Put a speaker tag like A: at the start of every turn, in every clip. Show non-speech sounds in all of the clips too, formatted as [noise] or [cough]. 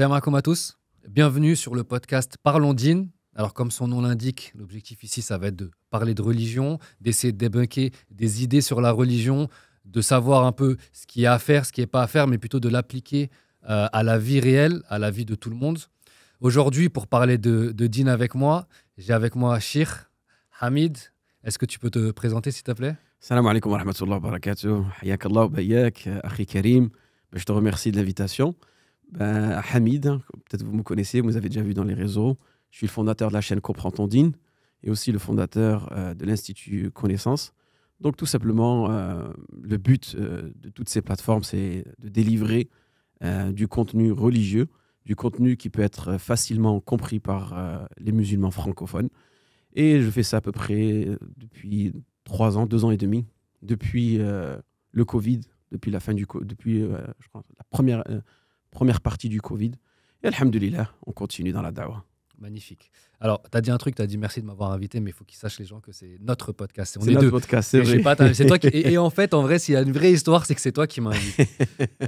A: Salam alaikum à tous. Bienvenue sur le podcast Parlons d'In. Alors, comme son nom l'indique, l'objectif ici, ça va être de parler de religion, d'essayer de débunker des idées sur la religion, de savoir un peu ce qui est à faire, ce qui n'est pas à faire, mais plutôt de l'appliquer euh, à la vie réelle, à la vie de tout le monde. Aujourd'hui, pour parler de, de avec moi, j'ai avec moi Shir, Hamid. Est-ce que tu peux te présenter, s'il te plaît
B: Salam alaikum wa rahmatullahi wa barakatuh. Hayak Allah euh, Je te remercie de l'invitation. Bah, Hamid, hein, peut-être vous me connaissez, vous avez déjà vu dans les réseaux. Je suis le fondateur de la chaîne Comprends ton dîne et aussi le fondateur euh, de l'Institut Connaissance. Donc, tout simplement, euh, le but euh, de toutes ces plateformes, c'est de délivrer du contenu religieux, du contenu qui peut être facilement compris par les musulmans francophones. Et je fais ça à peu près depuis trois ans, deux ans et demi, depuis le Covid, depuis la fin du, depuis la première, première partie du Covid. Et Alhamdulillah, on continue dans la dawa. Magnifique. Alors, tu as dit un
A: truc, tu as dit merci de m'avoir invité, mais il faut qu'ils sachent les gens que c'est notre podcast. C'est notre deux. podcast, c'est vrai. toi et, [laughs] en fait, en vrai, s'il y a une vraie histoire, c'est que c'est toi qui m'as invité. [laughs]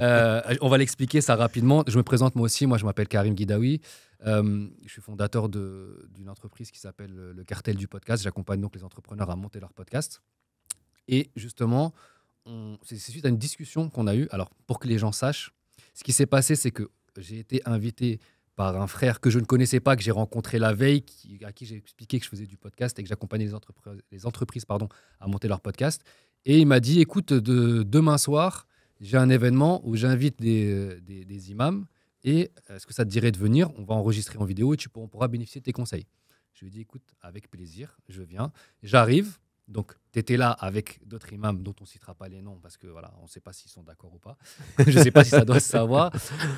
A: Euh, on va l'expliquer ça rapidement. Je me présente moi aussi. Moi, je m'appelle Karim Guidaoui. Euh, je suis fondateur d'une entreprise qui s'appelle euh, le Cartel du podcast. J'accompagne donc les entrepreneurs à monter leur podcast. Et justement, c'est suite à une discussion qu'on a eue. Alors, pour que les gens sachent, ce qui s'est passé, c'est que j'ai été invité par un frère que je ne connaissais pas, que j'ai rencontré la veille, à qui j'ai expliqué que je faisais du podcast et que j'accompagnais les, entreprises, les entreprises pardon, à monter leur podcast. Et il m'a dit, écoute, de, demain soir, j'ai un événement où j'invite des, imams et est-ce que ça te dirait de venir On va enregistrer en vidéo et tu, on pourra bénéficier de tes conseils. Je lui ai dit, écoute, avec plaisir, je viens. J'arrive, donc, tu étais là avec d'autres imams dont on ne citera pas les noms parce que voilà, on ne sait pas s'ils sont d'accord ou pas. [laughs] je ne sais pas si ça doit se savoir.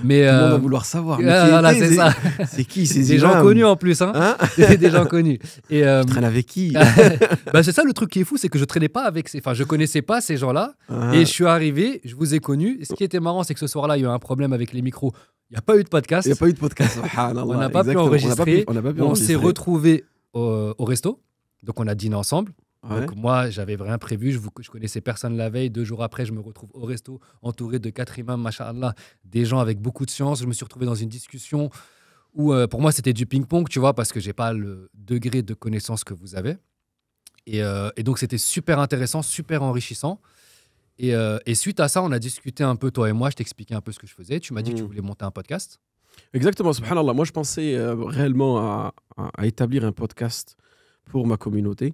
A: Mais, Tout le monde va euh, vouloir savoir. Ah, c'est ça. C'est qui ces Des gens connus en plus. Hein, hein [laughs] des gens connus. Et, Je euh, traîne avec qui [laughs] bah, C'est ça le truc qui est fou, c'est que je traînais pas avec ces... Enfin, je connaissais pas ces gens-là. Ah. Et je suis arrivé, je vous ai connus. Ce qui était marrant, c'est que ce soir-là, il y a eu un problème avec les micros. Il n'y a pas eu de podcast. Il n'y a pas eu de podcast. on n'a pas, pu enregistrer. On, s'est retrouvés au resto. Donc on a dîné ensemble. Donc moi, j'avais rien prévu, je, vous, je connaissais personne la veille. Deux jours après, je me retrouve au resto, entouré de quatre imams, des gens avec beaucoup de science. Je me suis retrouvé dans une discussion où euh, pour moi c'était du ping-pong, tu vois, parce que j'ai pas le degré de connaissance que vous avez. Et, euh, et donc c'était super intéressant, super enrichissant. Et, euh, et, suite à ça, on a discuté un peu, toi et moi, je t'expliquais un peu ce que je faisais. Tu m'as dit que tu mmh. voulais monter
B: un podcast. Exactement, subhanallah. Moi, je pensais réellement à, établir un podcast pour ma communauté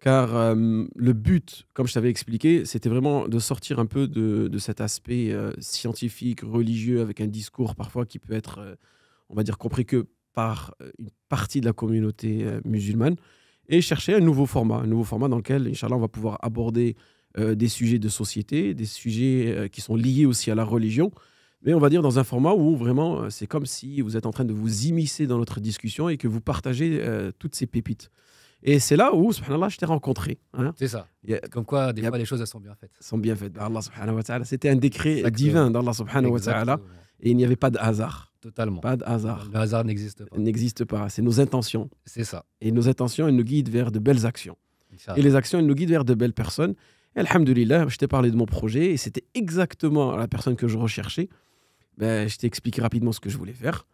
B: car euh, le but, comme je t'avais expliqué, c'était vraiment de sortir un peu de, cet aspect euh, scientifique, religieux, avec un discours parfois qui peut être, euh, on va dire, compris que par une partie de la communauté musulmane, et chercher un nouveau format, un nouveau format dans lequel, Inch'Allah, on va pouvoir aborder des sujets de société, des sujets qui sont liés aussi à la religion, mais on va dire dans un format où vraiment, c'est comme si vous êtes en train de vous immiscer dans notre discussion et que vous partagez toutes ces pépites. Et c'est là où, subhanallah, je t'ai rencontré. Hein. c'est ça. Comme quoi, des a, les choses, elles sont bien faites. sont bien faites. Allah subhanahu wa ta'ala. C'était un décret divin d'Allah subhanahu wa ta'ala. Et il n'y avait pas de hasard. Totalement. Pas de hasard. Le hasard n'existe pas. N'existe pas. C'est nos intentions. C'est ça. Et nos intentions, elles nous guident vers de belles actions. Et les actions, elles nous guident vers de belles personnes. Et alhamdoulilah, je t'ai parlé de mon projet et c'était exactement la personne que je recherchais. Ben, je t'ai expliqué rapidement ce que je voulais faire.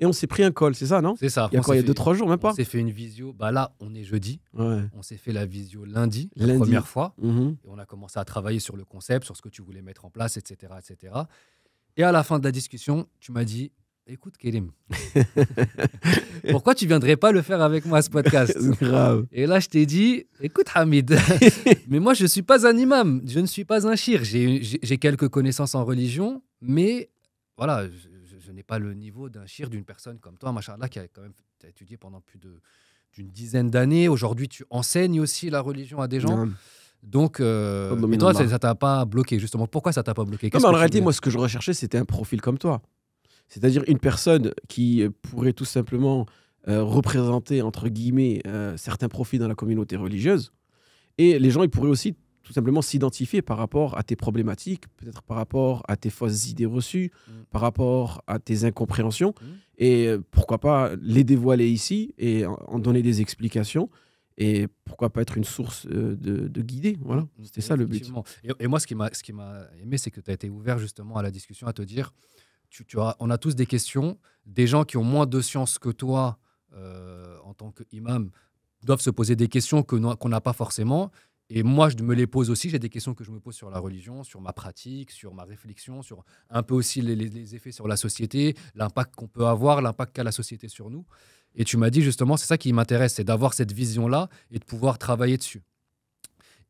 B: Et on s'est pris un col, c'est ça, non C'est ça. Il y a quoi Il y a deux, trois jours, même pas On s'est fait une visio. Bah là, on est jeudi. On s'est fait la visio lundi, la première fois. Mhm. Et on a commencé à
A: travailler sur le concept, sur ce que tu voulais mettre en place, etc. etc. Et à la fin de la discussion, tu m'as dit Écoute, Kérim, [laughs] pourquoi tu viendrais pas le faire avec moi ce podcast Grave. Et là, je t'ai dit Écoute, Hamid, [laughs] mais moi, je ne suis pas un imam, je ne suis pas un shir. J'ai quelques connaissances en religion, mais voilà je n'ai pas le niveau d'un chire d'une personne comme toi, Là, qui a quand même étudié pendant plus d'une dizaine d'années. Aujourd'hui, tu enseignes aussi la religion à des gens. Donc, euh, ça t'a pas bloqué, justement. Pourquoi ça t'a pas bloqué en réalité, moi, ce
B: que je recherchais, c'était un profil comme toi. C'est-à-dire une personne qui euh, pourrait tout simplement euh, représenter, entre guillemets, certains profils dans la communauté religieuse. Et les gens, ils pourraient aussi tout simplement s'identifier par rapport à tes problématiques, peut-être par rapport à tes fausses idées reçues, mm. par rapport à tes incompréhensions, mm. et euh, pourquoi pas les dévoiler ici et en donner des explications et pourquoi pas être une source euh, de, de guider. Voilà, mm. c'était ça le but.
A: Et, moi, ce qui m'a ce qui m'a aimé, c'est que tu as été ouvert justement à la discussion, à te dire, tu, tu as, on a tous des questions, des gens qui ont moins de science que toi euh, en tant qu'imam doivent se poser des questions que qu'on n'a pas forcément. Et moi, je me les pose aussi. J'ai des questions que je me pose sur la religion, sur ma pratique, sur ma réflexion, sur un peu aussi les, effets sur la société, l'impact qu'on peut avoir, l'impact qu'a la société sur nous. Et tu m'as dit justement, c'est ça qui m'intéresse, c'est d'avoir cette vision-là et de pouvoir travailler dessus.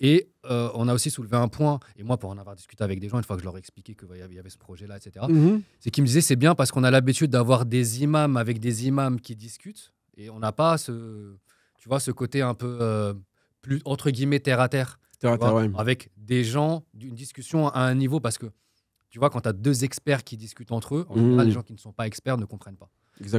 A: Et euh, on a aussi soulevé un point, et moi, pour en avoir discuté avec des gens, une fois que je leur ai expliqué qu'il y avait ce projet-là, etc., mm-hmm. c'est qu'ils me disaient c'est bien parce qu'on a l'habitude d'avoir des imams avec des imams qui discutent, et on n'a pas ce, tu vois, ce côté un peu. Euh, entre guillemets, terre à terre. Avec des gens, d'une discussion à un niveau, parce que tu vois, quand tu as deux experts qui discutent entre eux, mmh. les gens qui ne sont pas experts ne comprennent pas.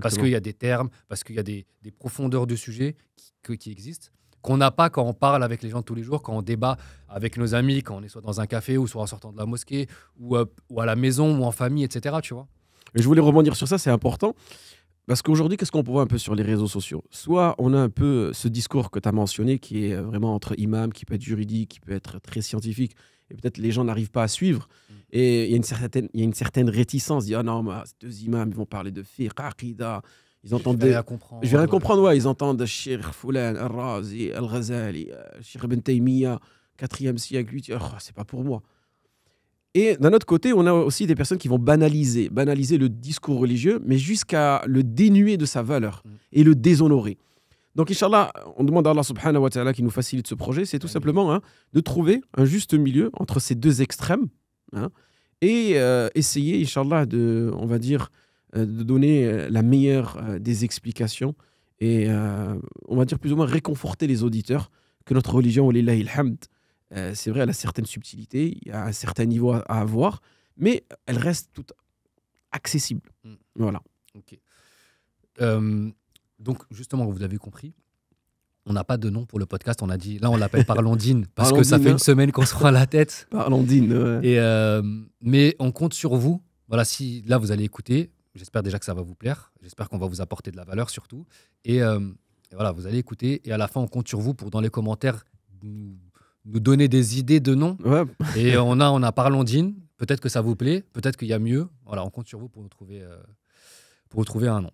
A: Parce qu'il y a des termes, parce qu'il y a des, profondeurs de sujet qui, qui existent, qu'on n'a pas quand on parle avec les gens tous les jours, quand on débat avec nos amis, quand on est soit dans un café ou soit en sortant de la mosquée, ou, euh, ou à la maison ou en famille, etc. Tu vois.
B: Et je voulais rebondir sur ça, c'est important. Parce qu'aujourd'hui, qu'est-ce qu'on voit un peu sur les réseaux sociaux Soit on a un peu euh, ce discours que tu as mentionné qui est euh, vraiment entre imam, qui peut être juridique, qui peut être très scientifique, et peut-être les gens n'arrivent pas à suivre. Mm. Et il y a une certaine, il y a une certaine réticence, ah non, deux imams, ils vont parler de fiqh, aqida. Ils entendent je vais rien comprendre. Je vais comprendre, Ils entendent Shir Foulan, Al-Razi, Al-Ghazali, euh, Shir Ibn 4e siècle, oh, c'est pas pour moi. Et d'un autre côté, on a aussi des personnes qui vont banaliser, banaliser le discours religieux, mais jusqu'à le dénuer de sa valeur mm. et le déshonorer. Donc, Inch'Allah, on demande à Allah subhanahu wa ta'ala qui nous facilite ce projet, c'est tout simplement hein, de trouver un juste milieu entre ces deux extrêmes hein, et euh, essayer, Inch'Allah, de, on va dire, euh, de donner euh, la meilleure des explications et, on va dire, plus ou moins réconforter les auditeurs que notre religion, wa hamd, euh, c'est vrai, elle a certaines subtilités, il y a un certain niveau à, avoir, mais elle reste toute accessible. Mm. Voilà. Euh, donc, justement, vous avez compris,
A: on n'a pas de nom pour le podcast. On a dit, là, on l'appelle [laughs] Parlondine parce que ça fait hein. une semaine qu'on se à la tête. [laughs] Parlondine. Et euh, mais on compte sur vous. Voilà, si là vous allez écouter, j'espère déjà que ça va vous plaire. J'espère qu'on va vous apporter de la valeur surtout. Et, et, voilà, vous allez écouter et à la fin on compte sur vous pour dans les commentaires nous donner des idées de noms. Et on a, on a Peut-être que ça vous plaît. Peut-être qu'il y a mieux. Voilà, on compte sur vous pour nous trouver, euh, pour trouver un nom.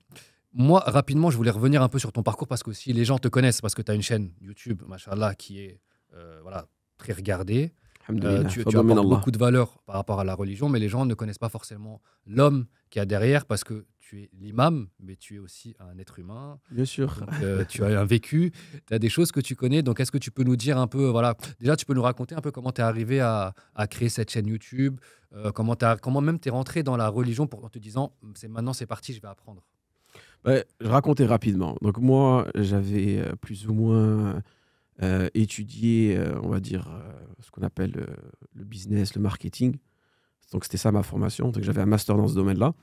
A: Moi, rapidement, je voulais revenir un peu sur ton parcours parce que si les gens te connaissent, parce que tu as une chaîne YouTube, machallah, qui est euh, voilà, très regardée. Euh, tu, tu apportes beaucoup de valeur par rapport à la religion, mais les gens ne connaissent pas forcément l'homme qui a derrière parce que tu es l'imam, mais tu es aussi un être humain. Bien sûr. Euh, tu as un vécu, tu as des choses que tu connais. Donc, est-ce que tu peux nous dire un peu, voilà, déjà, tu peux nous raconter un peu comment tu es arrivé à, créer cette chaîne YouTube, euh, comment, as, comment même tu es rentré dans la religion pour, en te disant, c'est maintenant, c'est parti, je vais apprendre.
B: je racontais rapidement. Donc, moi, j'avais euh, plus ou moins étudié, on va dire, ce qu'on appelle le business, le marketing. Donc, c'était ça ma formation. Donc, j'avais un master dans ce domaine-là.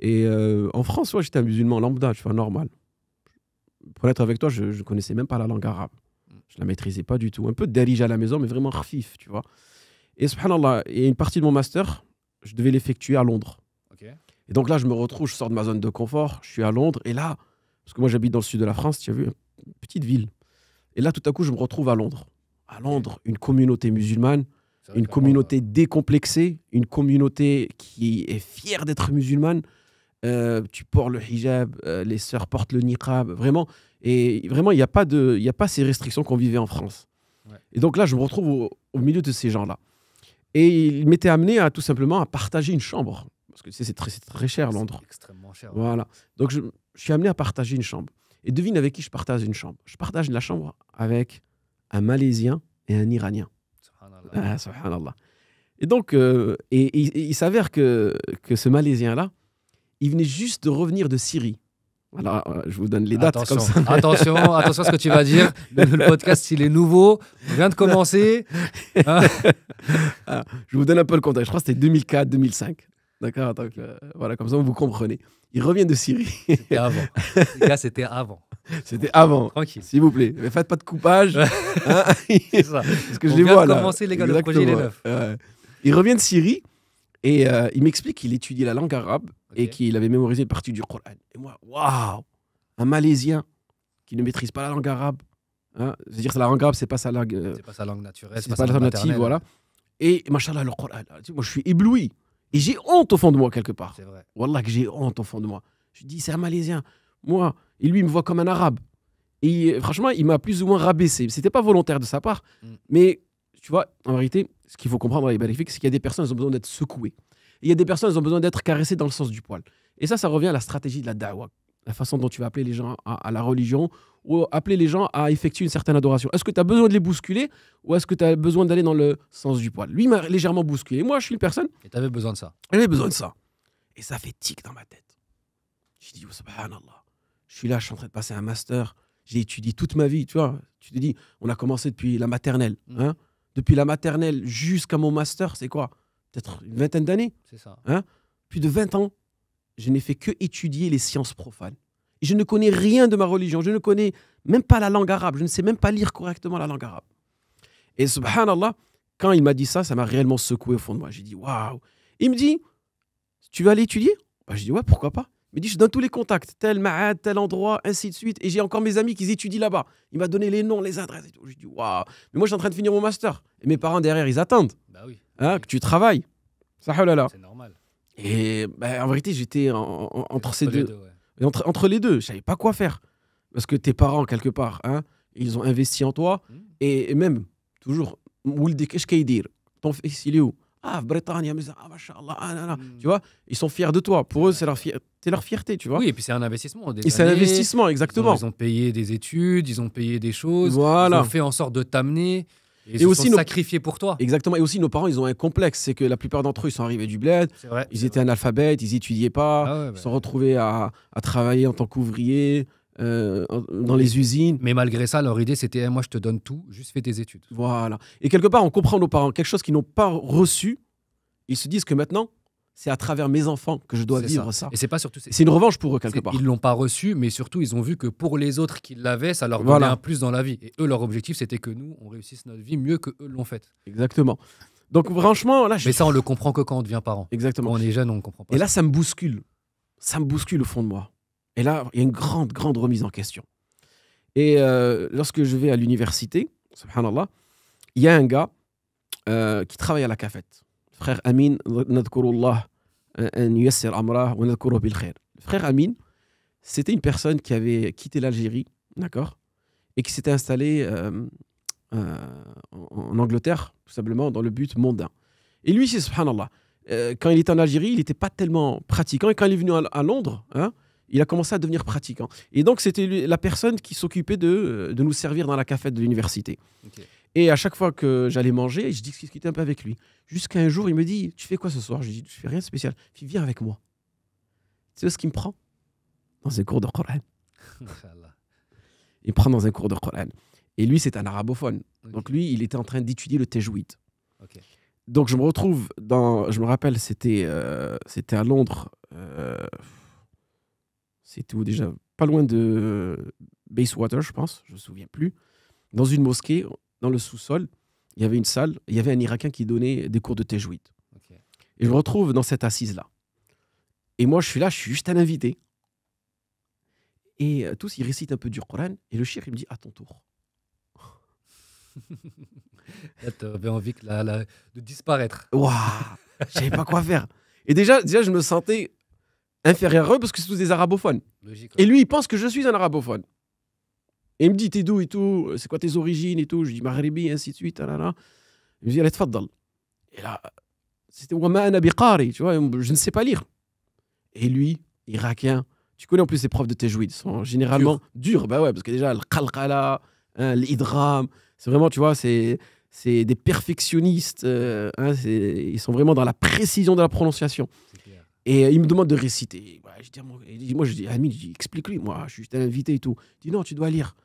B: Et euh, en France, moi, j'étais un musulman lambda, tu vois, normal. Pour être avec toi, je ne connaissais même pas la langue arabe. Je la maîtrisais pas du tout. Un peu de à la maison, mais vraiment rfif, tu vois. Et subhanallah, et une partie de mon master, je devais l'effectuer à Londres. Et donc là, je me retrouve, je sors de ma zone de confort, je suis à Londres, et là, parce que moi j'habite dans le sud de la France, tu as vu, une petite ville. Et là, tout à coup, je me retrouve à Londres. À Londres, une communauté musulmane, une communauté décomplexée, une communauté qui est fière d'être musulmane, euh, tu portes le hijab, euh, les sœurs portent le niqab, vraiment. Et vraiment, il n'y a, pas de, a pas ces restrictions qu'on vivait en France. Et donc là, je me retrouve au, milieu de ces gens-là. Et il m'était amené à tout simplement à partager une chambre. Parce que tu sais, c'est très, très cher, Londres.
A: extrêmement cher. Voilà.
B: Donc je, suis amené à partager une chambre. Et devine avec qui je partage une chambre. Je partage la chambre avec un Malaisien et un Iranien. Ah, et donc, euh, il s'avère que, que ce Malaisien-là, il venait juste de revenir de Syrie. Alors, euh, je vous donne les dates attention, Attention, [laughs] attention à ce que tu vas dire. Le, podcast, il est nouveau. Il vient de commencer. Hein. [laughs] Ah, je vous donne un peu le contexte. Je crois que c'était 2004, 2005. D'accord euh, voilà, comme ça, vous comprenez. Il revient de Syrie. C'était avant. Les gars, c'était avant. C'était avant. Tranquille. S'il vous plaît. Mais faites pas de coupage. [laughs] Hein. C'est ça. Parce que On je les vient de commencer, les gars. Le projet, il est neuf. Il revient de Syrie. Et euh, il m'explique qu'il étudiait la langue arabe et qu'il avait mémorisé une partie du Coran. Et moi, waouh Un Malaisien qui ne maîtrise pas la langue arabe. Hein. C'est-à-dire que la langue arabe, c'est pas sa langue. Euh, pas sa langue naturelle. ce n'est pas, sa langue native, voilà. Et machallah, le Coran. Moi, je suis ébloui. Et j'ai honte au fond de moi, quelque part. C'est vrai. Wallah, que j'ai honte au fond de moi. Je dis, c'est un Malaisien. Moi, et lui, il me voit comme un arabe. Et euh, franchement, il m'a plus ou moins rabaissé. n'était pas volontaire de sa part. Mm. Mais tu vois, en vérité, ce qu'il faut comprendre dans les bénéfiques, c'est qu'il y a des personnes, qui ont besoin d'être secouées. il y a des personnes, qui ont besoin d'être caressées dans le sens du poil. Et ça, ça revient à la stratégie de la da'wah, la façon dont tu vas appeler les gens à, la religion ou appeler les gens à effectuer une certaine adoration. Est-ce que tu as besoin de les bousculer ou est-ce que tu as besoin d'aller dans le sens du poil Lui m'a légèrement bousculé. Moi, je suis une personne. Et tu avais besoin de ça. J'avais besoin de ça. Et ça fait tic dans ma tête. J'ai dit, oh, subhanallah. Je suis là, je suis en train de passer un master. J'ai étudié toute ma vie, tu vois. Tu te dis, on a commencé depuis la maternelle. Mm. Hein depuis la maternelle jusqu'à mon master, c'est quoi Peut-être une vingtaine d'années. C'est ça. Hein? Plus de 20 ans, je n'ai fait que étudier les sciences profanes. Et je ne connais rien de ma religion. Je ne connais même pas la langue arabe. Je ne sais même pas lire correctement la langue arabe. Et subhanallah, quand il m'a dit ça, ça m'a réellement secoué au fond de moi. J'ai dit, waouh. Il me dit, tu vas aller étudier bah, Je dis, ouais, pourquoi pas me dit, je donne tous les contacts, tel ma'ad, tel endroit, ainsi de suite. Et j'ai encore mes amis qui étudient là-bas. Il m'a donné les noms, les adresses et tout. Je dis, waouh. Mais moi, je suis en train de finir mon master. Et mes parents derrière, ils attendent. Bah oui. Hein, que tu travailles. Ça, oh C'est normal. Et bah, en vérité, j'étais entre ces deux. entre, les deux, je savais pas quoi faire. Parce que tes parents, quelque part, hein, ils ont investi en toi. Hmm. Et, même, toujours, ton fils, il est où ah, Bretagne, ah, machallah, ah, hmm. Tu vois, ils sont fiers de toi. Pour eux, c'est leur, fierté, tu vois. Oui, et puis c'est un investissement. et c'est un investissement, exactement. Ils ont,
A: payé des études, ils ont payé
B: des choses. Voilà. Ils ont fait en sorte de t'amener. Et, aussi sont sacrifiés pour toi. Exactement. Et aussi, nos parents, ils ont un complexe. C'est que la plupart d'entre eux, ils sont arrivés du bled. ils étaient analphabètes, ils étudiaient pas. Ah ils bah se sont retrouvés à, à travailler en tant qu'ouvriers. Euh, dans les usines. Mais malgré ça, leur idée, c'était eh, moi, je te donne tout, juste fais tes études. Voilà. Et quelque part, on comprend nos parents. Quelque chose qu'ils n'ont pas reçu, ils se disent que maintenant, c'est à travers mes enfants que je dois vivre ça. Et c'est pas surtout. C'est une revanche pour eux quelque part. Ils l'ont pas reçu, mais surtout ils ont vu que pour les autres qui l'avaient, ça leur donnait un
A: plus dans la vie. Et eux, leur objectif, c'était que nous, on réussisse notre vie mieux que eux l'ont faite.
B: Exactement. Donc franchement, là, je... mais ça, on le comprend que quand on devient parent. Exactement. on est jeune, on ne comprend pas. Et là, ça me bouscule. Ça me bouscule au fond de moi. Et là, il y a une grande, grande remise en question. Et euh, lorsque je vais à l'université, subhanallah, il y a un gars euh, qui travaille à la cafette. Frère Amin, Frère Amin, c'était une personne qui avait quitté l'Algérie, d'accord, et qui s'était installée euh, en Angleterre, tout simplement, dans le but mondain. Et lui, c'est subhanallah, quand il était en Algérie, il n'était pas tellement pratiquant, et quand il est venu à, à Londres, hein, il a commencé à devenir pratiquant. Et donc, c'était la personne qui s'occupait euh, de, nous servir dans la cafette de l'université. Et à chaque fois que j'allais manger, je discutais un peu avec lui. Jusqu'à un jour, il me dit Tu fais quoi ce soir Je dis Je fais rien de spécial. Il Viens avec moi. Tu sais ce qu'il me prend Dans un cours de Coran. il me prend dans un cours de Coran. Et lui, c'est un arabophone. Donc, lui, il était en train d'étudier le Téjouïd. Donc, je me retrouve dans. Je me rappelle, c'était euh, à Londres. Euh, c'était déjà pas loin de euh, Basewater, je pense, je me souviens plus. Dans une mosquée, dans le sous-sol, il y avait une salle, il y avait un Irakien qui donnait des cours de Tejwit. Et je me retrouve dans cette assise-là. Et moi, je suis là, je suis juste un invité. Et euh, tous, ils récitent un peu du Coran. Et le shir, il me dit, à ton tour.
C: [laughs]
B: tu avais envie de disparaître. Waouh, je savais pas quoi faire. Et déjà, déjà, je me sentais inférieur à eux parce que c'est tous des arabophones. Et lui, il pense que je suis un arabophone. Et il me dit, t'es d'où et tout euh, C'est quoi tes origines et tout Je dis, et ainsi de suite. Il me dit, allez, Et là, c'était Wamana Biqari, tu vois, je ne sais pas lire. Et lui, irakien, tu connais en plus les profs de ils sont généralement durs, bah ouais, parce que déjà, le Qalqala, hein, l'Idram, c'est vraiment, tu vois, c'est c'est des perfectionnistes. Euh, hein, ils sont vraiment dans la précision de la prononciation. Et euh, il me demande de réciter. moi, je dis, Amine, explique-lui, moi, je suis invité et tout. Il dit, non, tu dois lire.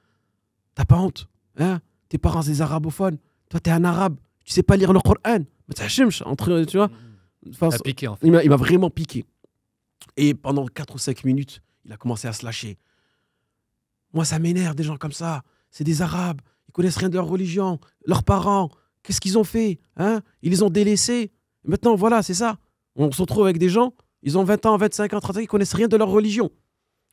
B: T'as pas honte. Hein Tes parents, c'est arabophones. Toi, t'es un arabe. Tu sais pas lire le Coran. Entre, tu vois. ça mmh. Il m'a vraiment piqué. Et pendant 4 ou 5 minutes, il a commencé à se lâcher. Moi, ça m'énerve des gens comme ça. C'est des Arabes. Ils connaissent rien de leur religion. Leurs parents, qu'est-ce qu'ils ont fait hein Ils les ont délaissés. Maintenant, voilà, c'est ça. On se retrouve avec des gens ils ont 20 ans, 25 ans, 30 ans, ils connaissent rien de leur religion.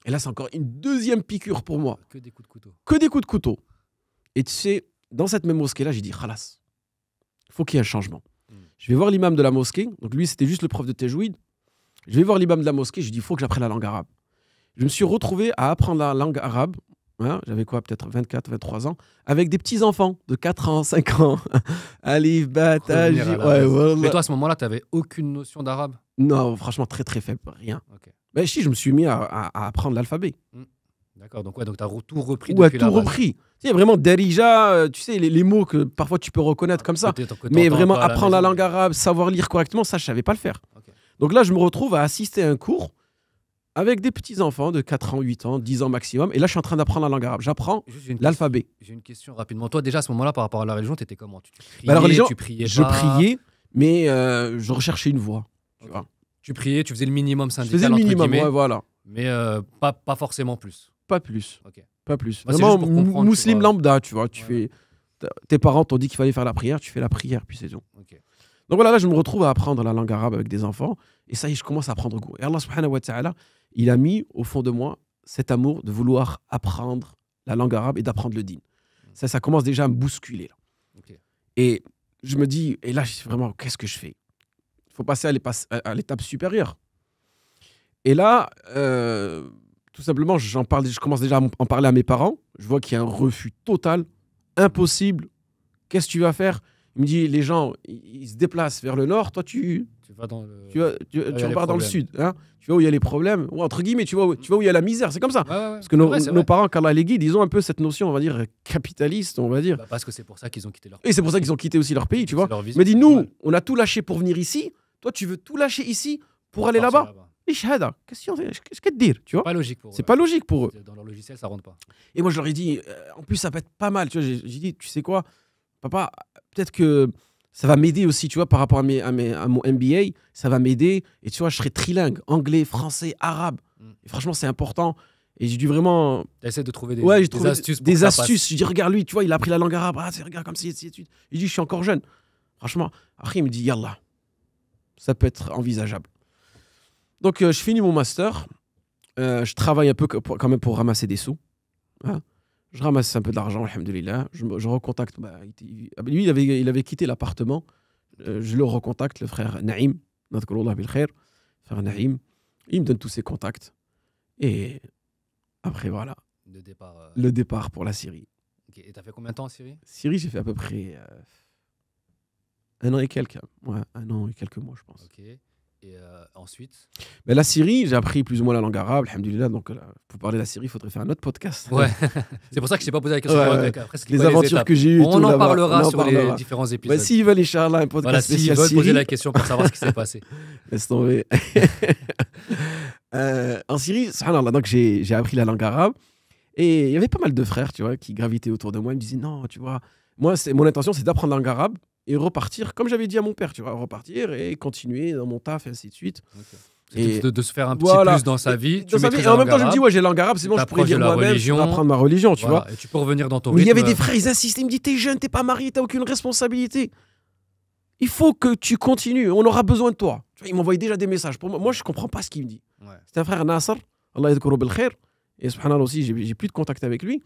B: Et là, c'est encore une deuxième piqûre pour moi. Que des coups de couteau. Que des coups de couteau. Et tu sais, dans cette même mosquée-là, j'ai dit, khalas, faut il faut qu'il y ait un changement. Hmm. Je vais voir l'imam de la mosquée. Donc lui, c'était juste le prof de Tejouïd. Je vais voir l'imam de la mosquée. Je lui dis, il faut que j'apprenne la langue arabe. Je me suis retrouvé à apprendre la langue arabe j'avais quoi, peut-être 24, 23 ans, avec des petits-enfants de 4 ans, 5 ans. [laughs] Alif, Bat, ouais, Mais toi, à ce moment-là, tu n'avais aucune notion d'arabe Non, franchement, très très faible, rien. Mais ben, si, je me suis mis à, apprendre l'alphabet. Hmm. D'accord, donc, donc tu as tout repris. Ouais, depuis tout repris. Tu sais, vraiment, derija, euh, tu sais, les, mots que parfois tu peux reconnaître comme ça. Mais vraiment, apprendre la, langue arabe, savoir lire correctement, ça, je savais pas le faire. Donc là, je me retrouve à assister à un cours avec des petits-enfants de 4 ans, 8 ans, 10 ans maximum. Et là, je suis en train d'apprendre la langue arabe. J'apprends l'alphabet. J'ai une question rapidement. Toi, déjà, à ce moment-là, par rapport à la religion, tu étais comment tu, bah, priais, tu priais Je priais, mais euh, je recherchais une voie.
A: Tu, priais, tu faisais le minimum syndical. Je faisais le minimum, voilà. Mais euh, pas, pas forcément plus. Pas plus. Ok. Pas plus. Bah, Vraiment, musulman
B: lambda, tu vois. Tu fais... Tes parents t'ont dit qu'il fallait faire la prière, tu fais la prière, puis c'est tout. Ok. Donc voilà, là, je me retrouve à apprendre la langue arabe avec des enfants. Et ça y est, je commence à prendre goût. Et Allah subhanahu wa ta'ala, il a mis au fond de moi cet amour de vouloir apprendre la langue arabe et d'apprendre le din. Hmm. Ça, ça commence déjà à me bousculer. Et je me dis, et là, vraiment, qu'est-ce que je fais Il faut passer à l'étape supérieure. Et là, euh, tout simplement, j'en parle, je commence déjà à en parler à mes parents. Je vois qu'il y a un refus total, impossible. Qu'est-ce que tu vas faire il me dit, les gens, ils se déplacent vers le nord, toi, tu, tu, vas dans le... tu, vas, tu, repars dans le sud. Hein tu vois où il y a les problèmes, ou entre guillemets, tu vois, tu vois où il y a la misère. C'est comme ça. parce que nos, nos parents, les guide, ils ont un peu cette notion, on va dire, capitaliste, on va dire. Bah, parce que c'est pour ça qu'ils ont quitté leur pays. Et c'est pour ça qu'ils ont quitté aussi leur pays, tu vois. Mais dis, nous, on a tout lâché pour venir ici. Toi, tu veux tout lâcher ici pour aller là-bas qu'est-ce que te dire tu vois pas logique pour C'est pas logique pour eux.
A: Dans leur logiciel, ça rentre pas.
B: Et moi, je leur ai dit, euh, en plus, ça peut être pas mal. Tu vois, j'ai dit, tu sais quoi papa, peut-être que ça va m'aider aussi, tu vois, par rapport à, mes, à, mon MBA, ça va m'aider. Et tu vois, je serai trilingue, anglais, français, arabe. Mm. franchement, c'est important. Et j'ai dû vraiment. Essayer de trouver des, ouais, trouvé des astuces. Des Je dis, regarde lui, tu vois, il a appris la langue arabe. Ah, regarde comme si, et Il dit, je suis encore jeune. Franchement, après, il me dit, yallah, ça peut être envisageable. Donc, euh, je finis mon master. Euh, je travaille un peu quand même pour ramasser des sous. Hein. Je ramasse un peu d'argent, alhamdoulilah. Je, je recontacte. Bah, ah, bah, lui, il avait, quitté l'appartement. Euh, je le recontacte, le frère Naïm. Frère Naïm. Il me donne tous ses contacts. Et après, voilà. Le départ, euh, pour la Syrie.
A: Et Et t'as fait combien de temps en Syrie
B: Syrie, j'ai fait à peu près euh, un an et quelques. un an et quelques mois, je pense.
A: Et euh, ensuite
B: Mais La Syrie, j'ai appris plus ou moins la langue arabe, alhamdoulilah. Donc, là, euh, pour parler de la Syrie, il faudrait faire un autre podcast. Ouais, [laughs] c'est pour ça que je t'ai pas posé la question. les aventures que j'ai eues. On, en parlera sur les différents épisodes. Bah, S'ils veulent, Inch'Allah, un podcast voilà, S'ils veulent poser la question pour savoir ce qui s'est passé. [laughs] Laisse tomber. [laughs] Euh, en Syrie, subhanallah, donc j'ai appris la langue arabe. Et il y avait pas mal de frères, tu vois, qui gravitaient autour de moi. Ils me disaient, non, tu vois, moi, mon intention, c'est d'apprendre la langue arabe et repartir, comme j'avais dit à mon père, tu vois, repartir et continuer dans mon taf et ainsi de suite. Et de, se faire un petit plus dans sa vie. en même temps, je me dis, ouais, j'ai langue c'est bon, je pourrais dire moi-même, apprendre ma religion, tu vois. Et tu peux revenir dans ton Mais il y avait des frères, ils insistent, ils me disent « t'es jeune, t'es pas marié, t'as aucune responsabilité. Il faut que tu continues, on aura besoin de toi. ils m'envoyaient déjà des messages. moi, je comprends pas ce qu'ils me disent. Ouais. C'est un frère Nasser, Allah bil khair, et subhanallah aussi, j'ai plus de contact avec lui.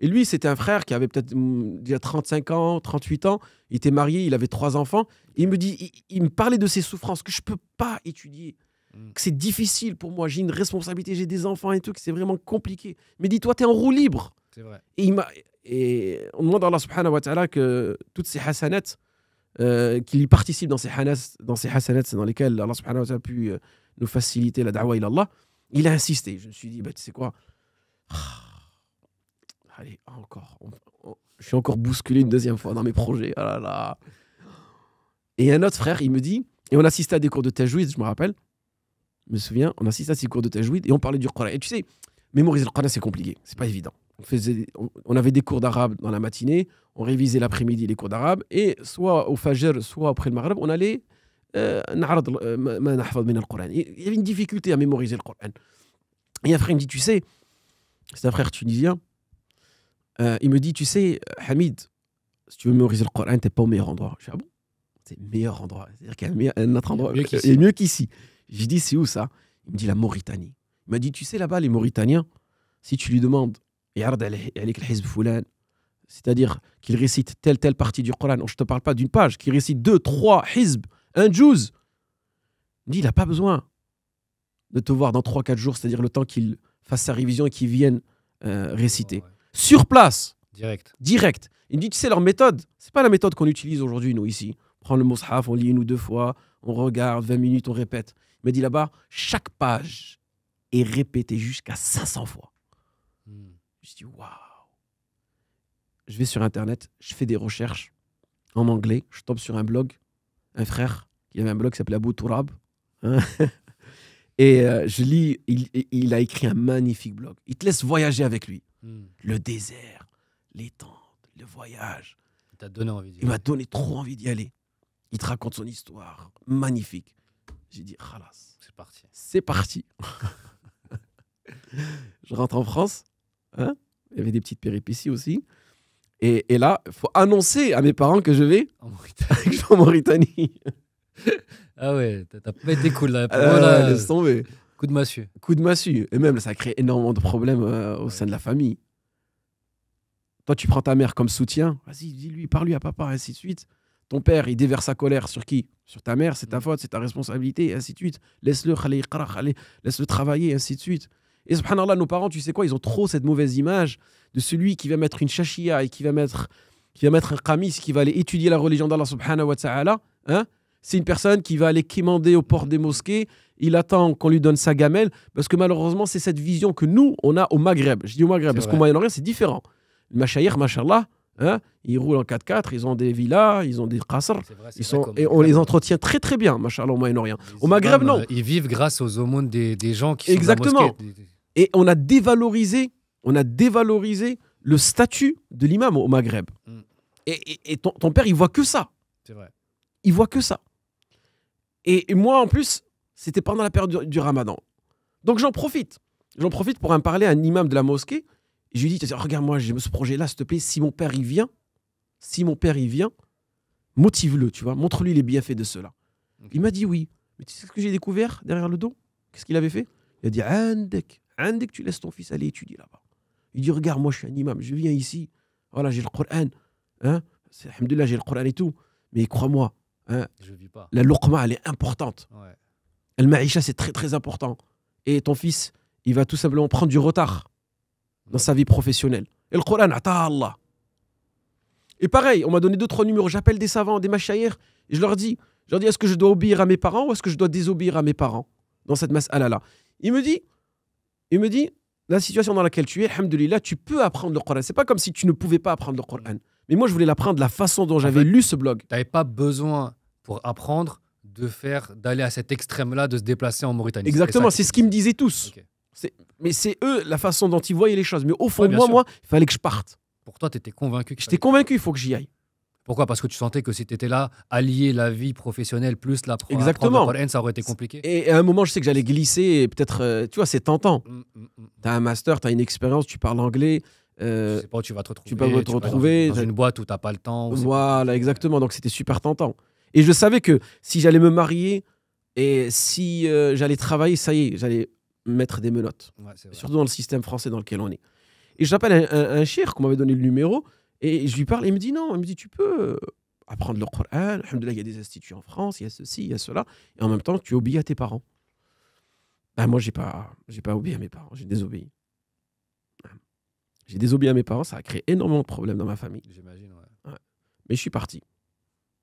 B: Et lui, c'était un frère qui avait peut-être il a 35 ans, 38 ans. Il était marié, il avait trois enfants. il me dit, il, me parlait de ses souffrances que je peux pas étudier, mm. que c'est difficile pour moi. J'ai une responsabilité, j'ai des enfants et tout, que c'est vraiment compliqué. Mais dis-toi, tu es en roue libre. C'est vrai. Et, il et on demande à Allah subhanahu wa ta'ala que toutes ces hasanates, euh, qu'il participe dans ces, hanas, dans ces dans lesquels Allah subhanahu wa ta'ala a pu euh, nous faciliter la da'wa ilallah, il a insisté. Je me suis dit, bah, tu sais quoi ah, allez, encore. je suis encore bousculé une deuxième fois dans mes projets. Ah et un autre frère, il me dit, et on assistait à des cours de tajwid, je me rappelle. Je me souviens, on assistait à ces cours de tajwid et on parlait du Coran. Et tu sais, mémoriser le Coran, c'est compliqué. C'est pas évident. On, faisait, on, avait des cours d'arabe dans la matinée, on révisait l'après-midi les cours d'arabe, et soit au Fajr, soit après le Maghreb, on allait. Euh, euh, il y avait une difficulté à mémoriser le Coran. Et un frère me dit Tu sais, c'est un frère tunisien, euh, il me dit, tu sais, euh, Hamid, si tu veux mémoriser le Coran, t'es pas au meilleur endroit. Je dis, ah bon C'est le meilleur endroit. C'est-à-dire qu'il y a un, autre endroit. Et mieux qu'ici. Je dis « c'est où ça Il me dit, la Mauritanie. Il m'a dit, tu sais, là-bas, les Mauritaniens, si tu lui demandes, c'est-à-dire qu'il récite telle, telle partie du Coran, je te parle pas d'une page, qui récite deux, trois hizb, un juz. Il n'a pas besoin de te voir dans trois, quatre jours, c'est-à-dire le temps qu'il fasse sa révision et qu'il vienne euh, réciter. Ah sur place. Direct. Direct. Il me dit, tu sais, leur méthode, c'est pas la méthode qu'on utilise aujourd'hui, nous, ici. On le mushaf, on lit une ou deux fois, on regarde 20 minutes, on répète. Il m'a dit là-bas, chaque page est répétée jusqu'à 500 fois. Hmm. Je dis, waouh. Je vais sur Internet, je fais des recherches en anglais, je tombe sur un blog, un frère, qui avait un blog qui s'appelait Abou Tourab. Hein. [laughs] Et euh, je lis, il, a écrit un magnifique blog. Il te laisse voyager avec lui. Hmm. Le désert, les tentes, le voyage. Il envie Il m'a donné trop envie d'y aller. Il te raconte son histoire. Magnifique. J'ai dit, halas. C'est parti. C'est parti. [laughs] je rentre en France. Hein. Il y avait des petites péripéties aussi. Et, là, il faut annoncer à mes parents que je vais en [laughs] Mauritanie.
A: ah ouais, t'as pas été cool euh, là. tomber. Coup de massue.
B: Coup de massue. Et même, ça crée énormément de problèmes euh, au sein de la famille. Toi, tu prends ta mère comme soutien. Vas-y, dis-lui, parle-lui à papa, ainsi de suite. Ton père, il déverse sa colère sur qui Sur ta mère, c'est ta mm. faute, c'est ta responsabilité, ainsi de suite. Laisse-le, laisse-le travailler, ainsi de suite. Et subhanallah, nos parents, tu sais quoi, ils ont trop cette mauvaise image de celui qui va mettre une chachia et qui va mettre, qui va mettre un kamis, qui va aller étudier la religion d'Allah subhanahu wa ta'ala. Hein c'est une personne qui va aller quémander aux portes des mosquées il attend qu'on lui donne sa gamelle, parce que malheureusement, c'est cette vision que nous, on a au Maghreb. Je dis au Maghreb, parce qu'au Moyen-Orient, c'est différent. Le Machaïr, Machallah, hein, ils roulent en 4x4, ils ont des villas, ils ont des qasr, ils sont, et on les entretient très très bien, Machallah, au Moyen-Orient. Au Maghreb, non. Euh, ils vivent grâce aux aumônes des, gens qui Exactement. sont dans Et on a dévalorisé, on a dévalorisé le statut de l'imam au Maghreb. Hmm. Et, et, ton, père, il voit que ça. C'est vrai. Il voit que ça. et moi, en plus, c'était pendant la période du, ramadan. Donc j'en profite. J'en profite pour en parler à un imam de la mosquée. je lui dis, regarde-moi, j'ai ce projet-là, s'il te plaît, si mon père y vient, si mon père y vient, motive-le, tu vois, montre-lui les bienfaits de cela. Il m'a dit oui. Mais tu sais ce que j'ai découvert derrière le dos Qu'est-ce qu'il avait fait Il a dit, tu laisses ton fils aller étudier là-bas. Il dit, regarde, moi je suis un imam, je viens ici, voilà, j'ai le Coran, hein, Alhamdulillah, j'ai le Coran et tout, mais crois-moi, hein, la luqma, elle est importante. Ouais el maïcha c'est très très important. Et ton fils, il va tout simplement prendre du retard dans sa vie professionnelle. Et le Coran, Allah. Et pareil, on m'a donné deux, trois numéros. J'appelle des savants, des machaïrs, et je leur dis, je leur dis, est-ce que je dois obéir à mes parents ou est-ce que je dois désobéir à mes parents dans cette masse là Il me dit, il me dit, la situation dans laquelle tu es, alhamdoulilah, tu peux apprendre le Coran. C'est pas comme si tu ne pouvais pas apprendre le Coran. Mais moi, je voulais l'apprendre de la façon dont j'avais lu ce blog. Tu n'avais pas besoin pour apprendre
A: de faire, d'aller à cet extrême-là, de se déplacer en Mauritanie. Exactement, c'est
B: ce qu'ils me disaient tous. Mais c'est eux, la façon dont ils voyaient les choses. Mais au fond moi, moi, il fallait que je parte. Pour toi, tu étais convaincu J'étais convaincu, il faut que j'y aille. Pourquoi Parce que tu sentais que si tu là, allier la vie professionnelle
A: plus la Exactement. ça aurait été compliqué.
B: Et à un moment, je sais que j'allais glisser, et peut-être, euh, tu vois, c'est tentant. Mm, mm, mm, tu as un master, tu as une expérience, tu parles anglais. Euh, tu sais pas où tu vas te retrouver. Tu peux te retrouver. Dans, une boîte où tu n'as pas le temps. Voilà, exactement. Donc c'était super tentant. Et je savais que si j'allais me marier et si euh, j'allais travailler, ça y est, j'allais mettre des menottes. surtout dans le système français dans lequel on est. Et j'appelle un, un, un cher qu'on m'avait donné le numéro et je lui parle. Il me dit non, il me dit tu peux euh, apprendre le Coran. Il y a des instituts en France, il y a ceci, il y a cela. Et en même temps, tu obéis à tes parents. Ben, moi, j'ai pas, j'ai pas obéi à mes parents, j'ai désobéi. J'ai désobéi à mes parents, ça a créé énormément de problèmes dans ma famille. J'imagine, ouais. Mais je suis parti.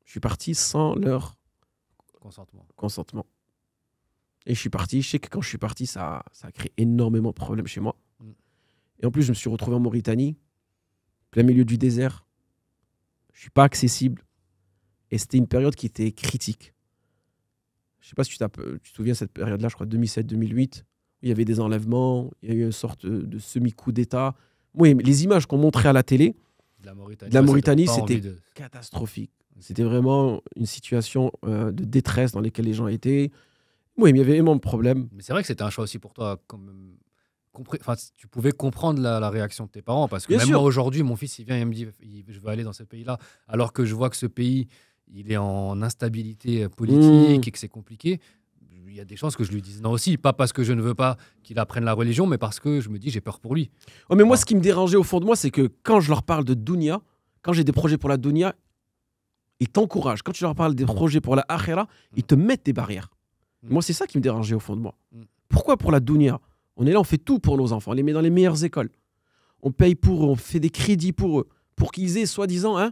B: Je suis parti sans leur consentement. Et je suis parti. Je sais que quand je suis parti, ça, ça a créé énormément de problèmes chez moi. Mm. Et en plus, je me suis retrouvé en Mauritanie, plein milieu du désert. Je ne suis pas accessible. Et c'était une période qui était critique. Je ne sais pas si tu, tu te souviens de cette période-là, je crois 2007-2008. Il y avait des enlèvements, il y a eu une sorte de semi-coup d'État. Oui, mais les images qu'on montrait à la télé de la Mauritanie, c'était catastrophique. C'était vraiment une situation euh, de détresse dans laquelle les gens étaient. Oui, mais il y avait énormément de problèmes.
A: Mais c'est vrai que c'était un choix aussi pour toi. tu pouvais comprendre la, réaction de tes parents parce que même aujourd'hui, mon fils, il vient et me dit Je veux aller dans ce pays-là, alors que je vois que ce pays, il est en instabilité euh, politique mmh. et que c'est compliqué il y a des chances que je lui dise non aussi, pas parce que je ne veux pas qu'il apprenne
B: la religion, mais parce que je me dis j'ai peur pour lui. Oh, mais moi, ce qui me dérangeait au fond de moi, c'est que quand je leur parle de Dounia, quand j'ai des projets pour la Dounia, ils t'encouragent. Quand tu leur parles des mm. projets pour la akhira, ils mm. te mettent des barrières. Mm. Moi, c'est ça qui me dérangeait au fond de moi. Pourquoi pour la Dunia On est là, on fait tout pour nos enfants. On les met dans les meilleures écoles. On paye pour eux, on fait des crédits pour eux, pour qu'ils aient soi-disant un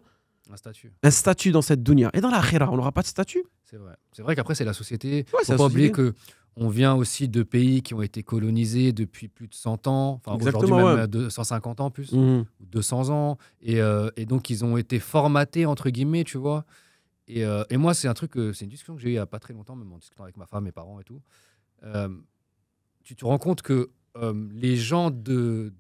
B: statut. Un statut dans cette Dunia. Et dans la Akhira, on n'aura pas de statut. C'est vrai.
A: C'est vrai qu'après, c'est la société. ne faut pas oublier que
B: on vient aussi de pays qui ont été colonisés
A: depuis plus de 100 ans, enfin aujourd'hui même 250 ans plus, 200 mhm. ans. Euh, et, donc, ils ont été formatés, entre guillemets, tu vois. Et, euh, moi, c'est un truc, euh, c'est une discussion que j'ai eue il n'y a pas très longtemps, même en discutant avec ma femme, mes parents et tout. tu te rends compte que les gens de,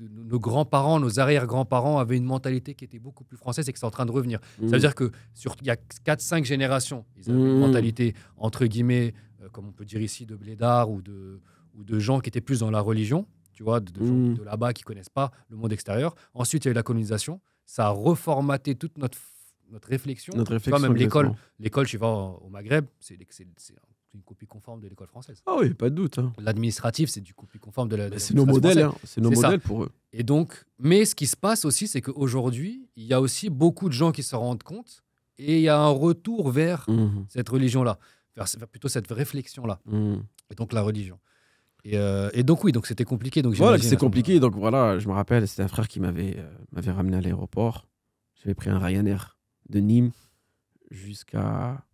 A: nos grands-parents, nos arrière-grands-parents avaient une mentalité qui était beaucoup plus française et qui c'est en train de revenir. cest à mhm. dire que sur il y a 4-5 générations, ils avaient une mhm. mentalité entre guillemets euh, comme on peut dire ici, de blédards ou de, ou de gens qui étaient plus dans la religion, tu vois, de, gens mmh. de là-bas qui connaissent pas le monde extérieur. Ensuite, il y a eu la colonisation. Ça a reformaté toute notre, réflexion. Notre réflexion. même l'école, l'école, tu vas au Maghreb, c'est une copie conforme de l'école française. Ah oui, pas de doute. Hein. L'administratif, c'est du copie conforme de la. C'est nos modèles, hein. c'est nos modèles pour eux. Et donc, mais ce qui se passe aussi, c'est qu'aujourd'hui, il y a aussi beaucoup de gens qui se rendent compte et il y a un retour vers mmh. cette religion-là. C'est plutôt cette réflexion-là. Hmm. Et donc la religion. Euh, et, donc oui, donc c'était compliqué. Donc voilà, c'est
B: compliqué. Donc voilà, je me rappelle, c'était un frère qui m'avait euh, m'avait ramené à l'aéroport. J'avais pris un Ryanair de Nîmes jusqu'à,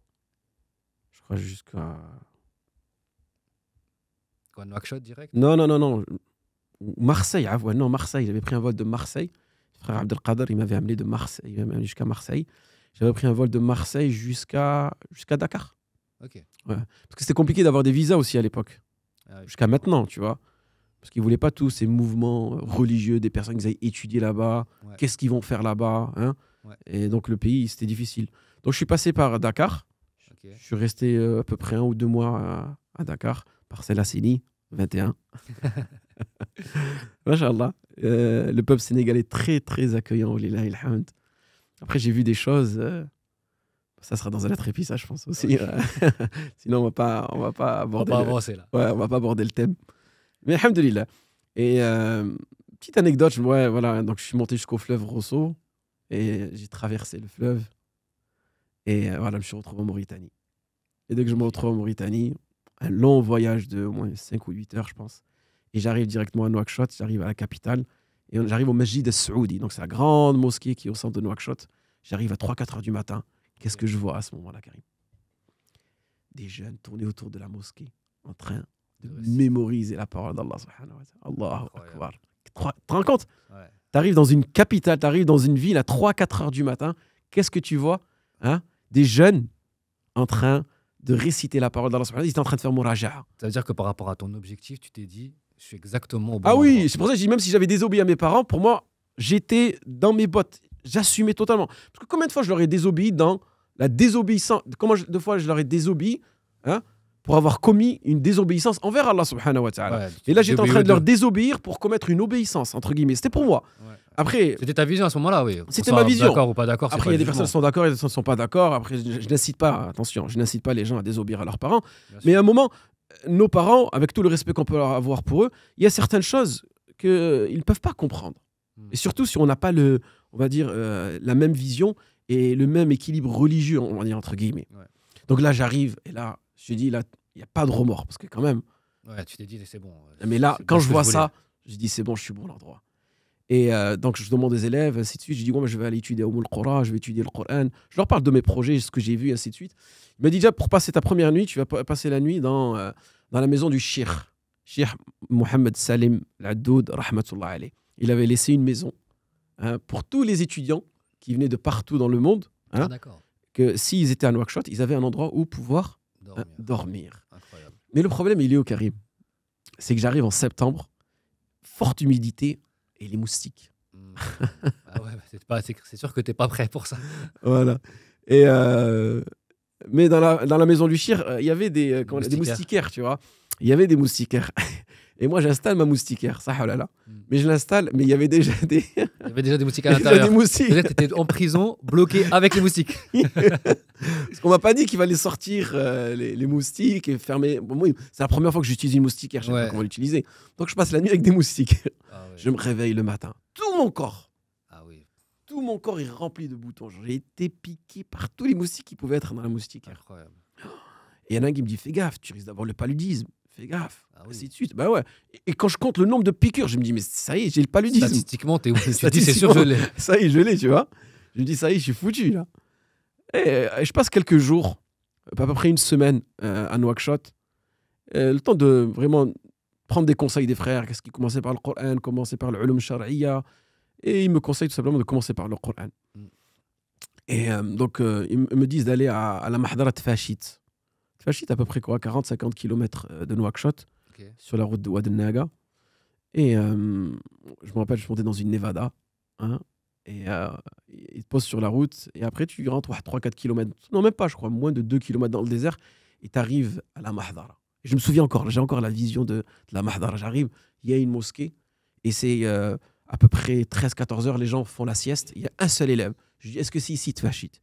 B: je crois jusqu'à.
A: Quoi, direct Non,
B: non, non, non. Marseille, ah, ouais, non, Marseille. J'avais pris un vol de Marseille. frère Abdelkader, il m'avait amené de Marseille, il m'avait amené jusqu'à Marseille. J'avais pris un vol de Marseille jusqu'à jusqu'à Dakar. Parce que c'était compliqué d'avoir des visas aussi à l'époque. Ah Jusqu'à maintenant, tu vois. Parce qu'ils voulaient pas tous ces mouvements religieux des personnes qui allaient étudier là-bas. Qu'est-ce qu'ils vont faire là-bas hein Et donc le pays, c'était difficile. Donc je suis passé par Dakar. Je suis resté euh, à peu près un ou deux mois à, Dakar, par Selassini, 21. [laughs] MashaAllah. Euh, le peuple sénégalais très très accueillant, Après j'ai vu des choses. Euh, ça sera dans un autre épisode, je pense aussi. Hein. [laughs] Sinon, on va pas, on va pas aborder. On va le... avancer là. Ouais, on va pas aborder le thème. Mais alhamdoulilah. Et euh, petite anecdote, ouais, voilà. Donc, je suis monté jusqu'au fleuve Rosso et j'ai traversé le fleuve. Et euh, voilà, je me suis retrouvé en Mauritanie. Et dès que je me retrouve en Mauritanie, un long voyage de au moins 5 ou 8 heures, je pense. Et j'arrive directement à Nouakchott, j'arrive à la capitale. Et j'arrive au Masjid al-Saoudi. Donc, c'est la grande mosquée qui est au centre de Nouakchott. J'arrive à 3-4 heures du matin. Qu'est-ce que je vois à ce moment-là, Karim Des jeunes tournés autour de la mosquée en train de mémoriser la parole d'Allah. Allah Akbar. Tu te rends compte Tu arrives dans une capitale, tu arrives dans une ville à 3-4 heures du matin. Qu'est-ce que tu vois hein Des jeunes en train de réciter la parole d'Allah. Ils étaient en train de faire mouraja.
A: Ça veut dire que par rapport à ton objectif, tu t'es dit, je suis exactement au bon Ah oui,
B: c'est pour ça que je dis, même si j'avais désobéi à mes parents, pour moi, j'étais dans mes bottes. J'assumais totalement. Parce que combien de fois je leur ai désobéi dans la désobéissance Comment de fois je leur ai désobéi hein, pour avoir commis une désobéissance envers Allah subhanahu wa ta'ala. Et là, j'étais en train de leur désobéir pour commettre une obéissance, entre guillemets. C'était pour moi. Après, C'était ta vision à ce moment-là, oui. C'était ma vision. D'accord ou pas d'accord. Après, hein. il y a des personnes qui sont d'accord et des personnes qui ne sont pas d'accord. Après, je, n'incite pas, attention, je n'incite pas les gens à désobéir à leurs parents. mais à un moment, nos parents, avec tout le respect qu'on peut avoir pour eux, il y a certaines choses qu'ils ne peuvent pas comprendre. Hmm. Et surtout si on n'a pas le, on va dire, euh, la même vision et le même équilibre religieux, on va dire, entre guillemets. Donc là, j'arrive et là, je dis, là, il n'y a pas de remords parce que quand même. Ouais, tu t'es dit, c'est bon. Euh, mais là, quand je vois ça, je dis, c'est bon, je suis bon à l'endroit. Et euh, donc, je demande aux élèves, ainsi de suite. Je dis, bon je vais aller étudier au Qura, je vais étudier le Coran. Je leur parle de mes projets, ce que j'ai vu, ainsi de suite. Il m'a dit, déjà, pour passer ta première nuit, tu vas passer la nuit dans, dans la maison du Shir. Shir Mohamed Salim L'Addoud, rahmatullah Il avait laissé une maison Hein, pour tous les étudiants qui venaient de partout dans le monde, ah, hein, que s'ils étaient à workshop, ils avaient un endroit où pouvoir euh, dormir. Mais le problème, il est au Karim. C'est que j'arrive en septembre, forte humidité et les moustiques. Hmm.
A: Ah bah, c'est sûr que tu n'es pas prêt pour ça.
B: voilà. Et euh, mais dans la, maison du Chir, euh, il y avait des, des moustiquaires, tu vois. Il y avait des moustiquaires. Et moi, j'installe ma moustiquaire, ça, oh là là. Hmm. Mais je l'installe, mais il y avait déjà des. Il y avait déjà des moustiques à [laughs] l'intérieur. des moustiques. Déjà, en prison, bloqué avec les moustiques. On [laughs] qu'on m'a pas dit qu'il fallait sortir euh, les, moustiques et fermer. moi, c'est la première fois que j'utilise une moustiquaire, je sais pas comment l'utiliser. Donc, je passe la nuit avec des moustiques. Ah je me réveille le matin. Tout mon corps. Ah oui. Tout mon corps est rempli de boutons. J'ai été piqué par tous les moustiques qui pouvaient être dans la moustiquaire. Incroyable. Et il y en a un qui me dit Fais gaffe, tu risques d'avoir le paludisme fais gaffe, de ah suite. Bah ouais. Et quand je compte le nombre de piqûres, je me dis, mais ça y est, j'ai le paludisme. Statistiquement, t'es où [laughs] Tu c'est sûr, je l'ai. [laughs] Ça y est, je l'ai, tu vois. Je me dis, ça y est, je suis foutu, là. Et, euh, je passe quelques jours, à peu près une semaine, euh, à Nouakchott. Euh, le temps de vraiment prendre des conseils des frères, qu'est-ce qui commençait par le Coran, Commençait par le Ulum Shari'a. Et ils me conseillent tout simplement de commencer par le Coran. Mm. Et donc, ils me disent d'aller à, à, la Mahdarat Fashit. Fashit à peu près quoi 40-50 km euh, de Nouakchott sur la route de el-Naga. Et euh, je me rappelle, je montais dans une Nevada. Hein, et euh, il ils te posent sur la route. Et après, tu rentres 3-4 km. Non, même pas, je crois, moins de 2 km dans le désert. Et tu arrives à la Mahdara. je me souviens encore, j'ai encore la vision de, la Mahdara. J'arrive, il y a une mosquée. Et c'est à peu près 13-14 heures, les gens font la sieste. Il y a un seul élève. Je lui dis Est-ce que c'est ici, Tfashit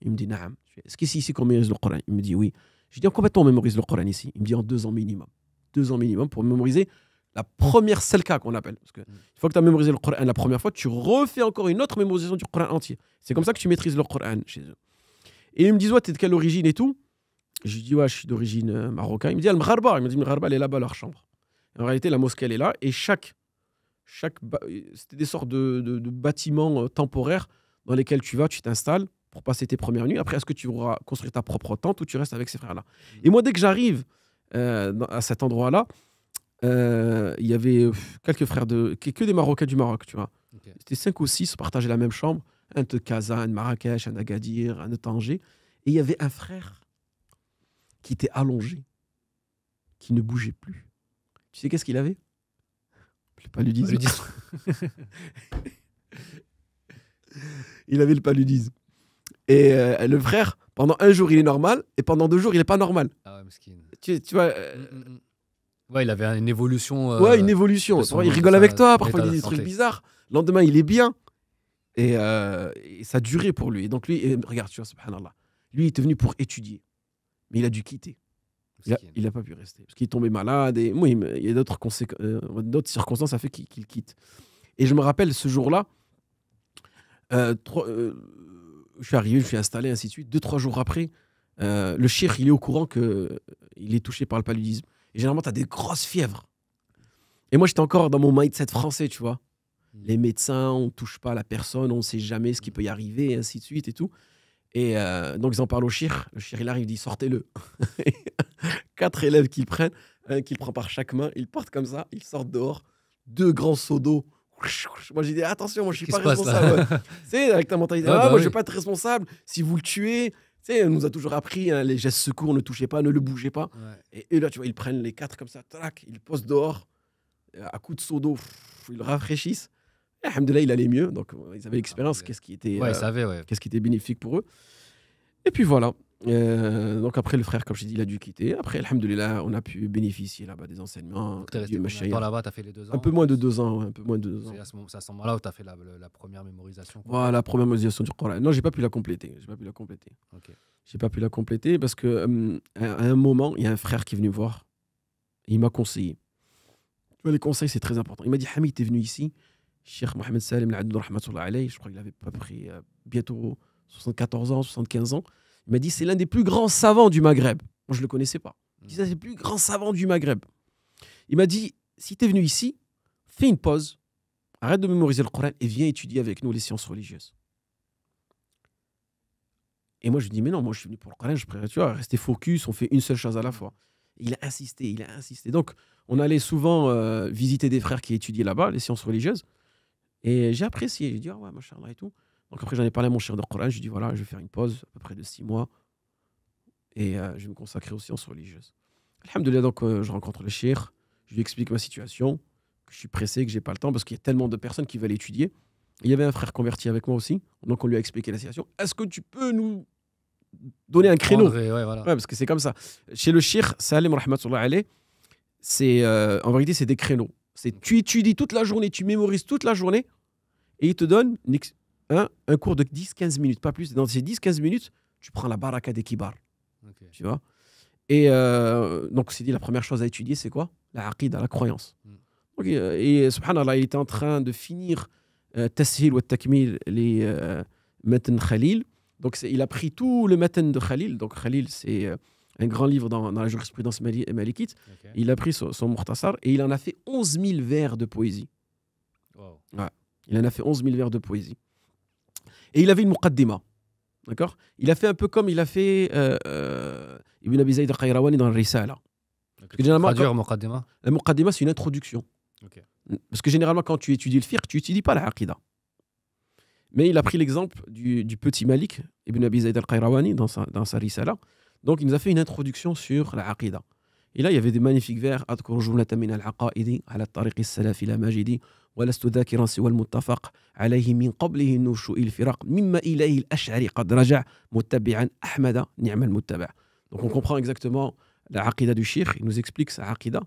B: Il me dit Naam. Est-ce que c'est ici qu'on met le Coran Il me dit Oui. Je dis, en combien de temps on mémorise le Coran ici Il me dit en deux ans minimum. Deux ans minimum pour mémoriser la première selka qu'on appelle. Parce que mm. une fois que tu as mémorisé le Coran la première fois, tu refais encore une autre mémorisation du Coran entier. C'est comme ça que tu maîtrises le Coran chez eux. Et ils me disent, ouais, t'es de quelle origine et tout Je dis, ouais, je suis d'origine euh, marocaine. Il me dit, Al-Mgharba. Il me dit, al elle est là-bas, leur chambre. En réalité, la mosquée, elle est là. Et chaque. chaque euh, C'était des sortes de, bâtiments euh, temporaires dans lesquels tu vas, tu t'installes pour passer tes premières nuits. Après, est-ce que tu auras construire ta propre tente ou tu restes avec ces frères-là mm. Et moi, dès que j'arrive euh, à cet endroit-là, euh, il y avait quelques frères de que des Marocains du Maroc, tu vois. C'était cinq ou six, partageaient la même chambre, un de Kaza, un de Marrakech, un d'Agadir, un de Tanger, et il y avait un frère qui était allongé, qui ne bougeait plus. Tu sais qu'est-ce qu'il avait Le paludisme. [laughs] il avait le paludisme. Et euh, le frère, pendant un jour, il est normal, et pendant deux jours, il n'est pas normal. Ah tu, vois. Mm, mm, euh, mm. Ouais, il avait une évolution.
A: Euh, ouais, une évolution. il rigole avec toi, parfois il dit des trucs bizarres.
B: Le lendemain, il est bien. Et, ça a duré pour lui. Et donc, lui, regarde, tu vois, subhanallah. Lui, il était venu pour étudier. Mais il a dû quitter. Il n'a pas pu rester. Parce qu'il est tombé malade. Et moi, il y a d'autres circonstances ça fait qu'il quitte. Et je me rappelle ce jour-là, Trois je suis arrivé, je suis installé, ainsi de suite. Deux, trois jours après, euh, le chir, il est au courant qu'il euh, est touché par le paludisme. Et généralement, tu as des grosses fièvres. Et moi, j'étais encore dans mon mindset français, tu vois. Hmm. Les médecins, on touche pas la personne, on sait jamais ce qui peut y arriver, ainsi de suite et tout. Et euh, donc, ils en parlent au chir. Le chir, il arrive, il dit sortez-le. [laughs] Quatre élèves qu'ils prennent, un qu'il prend par chaque main, ils portent comme ça, ils sortent dehors. Deux grands seaux d'eau moi, j'ai dit attention, moi, je suis pas responsable. c'est avec ta mentalité. Ah, bah moi, je vais pas être responsable. Si vous le tuez, tu on nous a toujours appris hein, les gestes secours, ne touchez pas, ne le bougez pas. Et là, tu vois, ils prennent les quatre comme ça, tac ils posent dehors, euh, à coup de seau d'eau, ils le rafraîchissent. Et Alhamdulillah, il allait mieux, donc euh, ils avaient ah, l'expérience, qu'est-ce qui, était, euh, qu'est-ce qui était bénéfique pour eux. Et puis voilà. Euh, donc après le frère, comme je dit, il a dû quitter. Après, alhamdoulilah, on a pu bénéficier là-bas des enseignements. Tu resté là-bas, as fait les deux ans Un peu moins de deux ans, un peu moins de deux ans. C'est à ce moment-là où tu as fait la, première mémorisation Voilà, la première mémorisation du Coran. Non, j'ai pas pu la compléter. J'ai pas pu la compléter. Okay. J'ai pas pu la compléter parce que euh, à un moment, il y a un frère qui est venu voir. il m'a conseillé. Tu vois, les conseils, c'est très important. Il m'a dit Hamid, t'es venu ici. Cheikh Mohamed Salim, je crois qu'il avait pas pris près euh, bientôt 74 ans, 75 ans. Il m'a dit c'est l'un des plus grands savants du Maghreb. Moi, je ne le connaissais pas. Il dit mm. c'est le plus grand savant du Maghreb. Il m'a dit si tu es venu ici, fais une pause, arrête de mémoriser le Coran et viens étudier avec nous les sciences religieuses. Et moi, je lui dis mais non, moi, je suis venu pour le Coran, je préfère rester focus, on fait une seule chose à la mm. fois. il a insisté, il a insisté. Donc, on allait souvent euh, visiter des frères qui étudiaient là-bas, les sciences religieuses. Et j'ai apprécié. J'ai dit, ah ouais, machin, et tout. Donc après, j'en ai parlé à mon cher de Coran. Je lui ai dit, voilà, je vais faire une pause à peu près de six mois. Et euh, je vais me consacrer aux sciences religieuses. Alhamdulillah, donc euh, je rencontre le shir. Je lui explique ma situation, que je suis pressé, que j'ai pas le temps, parce qu'il y a tellement de personnes qui veulent étudier. il y avait un frère converti avec moi aussi. Donc on lui a expliqué la situation. Est-ce que tu peux nous donner un créneau Parce que c'est comme ça. Chez le shir, Salim alayh, c'est euh, en vérité, c'est des créneaux. C'est tu étudies toute la journée, tu mémorises toute la journée, et il te donne Hein, un cours de 10-15 minutes, pas plus. dans ces 10-15 minutes, tu prends la baraka des kibar Tu vois Et euh, donc, c'est dit, la première chose à étudier, c'est quoi La aqida, la croyance. Mm. Euh, et subhanallah, il était en train de finir euh, tasheel ou Takmil, les meten Matan Khalil. Donc, il a pris tout le Matan de Khalil. Donc, Khalil, c'est un grand livre dans, la jurisprudence malikite. Il a pris son, son et il en a fait 11 000 vers de poésie. Il en a fait 11 000 vers de poésie. Et il avait une muqaddima. D'accord Il a fait un peu comme il a fait euh, euh, Ibn Abi Zayd al Khayrawani dans le Risala. traduire muqaddima La muqaddima, c'est une introduction. Parce que généralement, quand tu étudies le fiqh, tu n'étudies pas la aqida. Mais il a pris l'exemple du, petit Malik, Ibn Abi Zayd al Khayrawani dans sa, dans sa Risala. Donc, il nous a fait une introduction sur la aqida. Et là, il y avait des magnifiques vers Adkur min al-aqaidi, ala salafi la majidi. Donc on comprend exactement la aqida du shir, il nous explique sa aqida,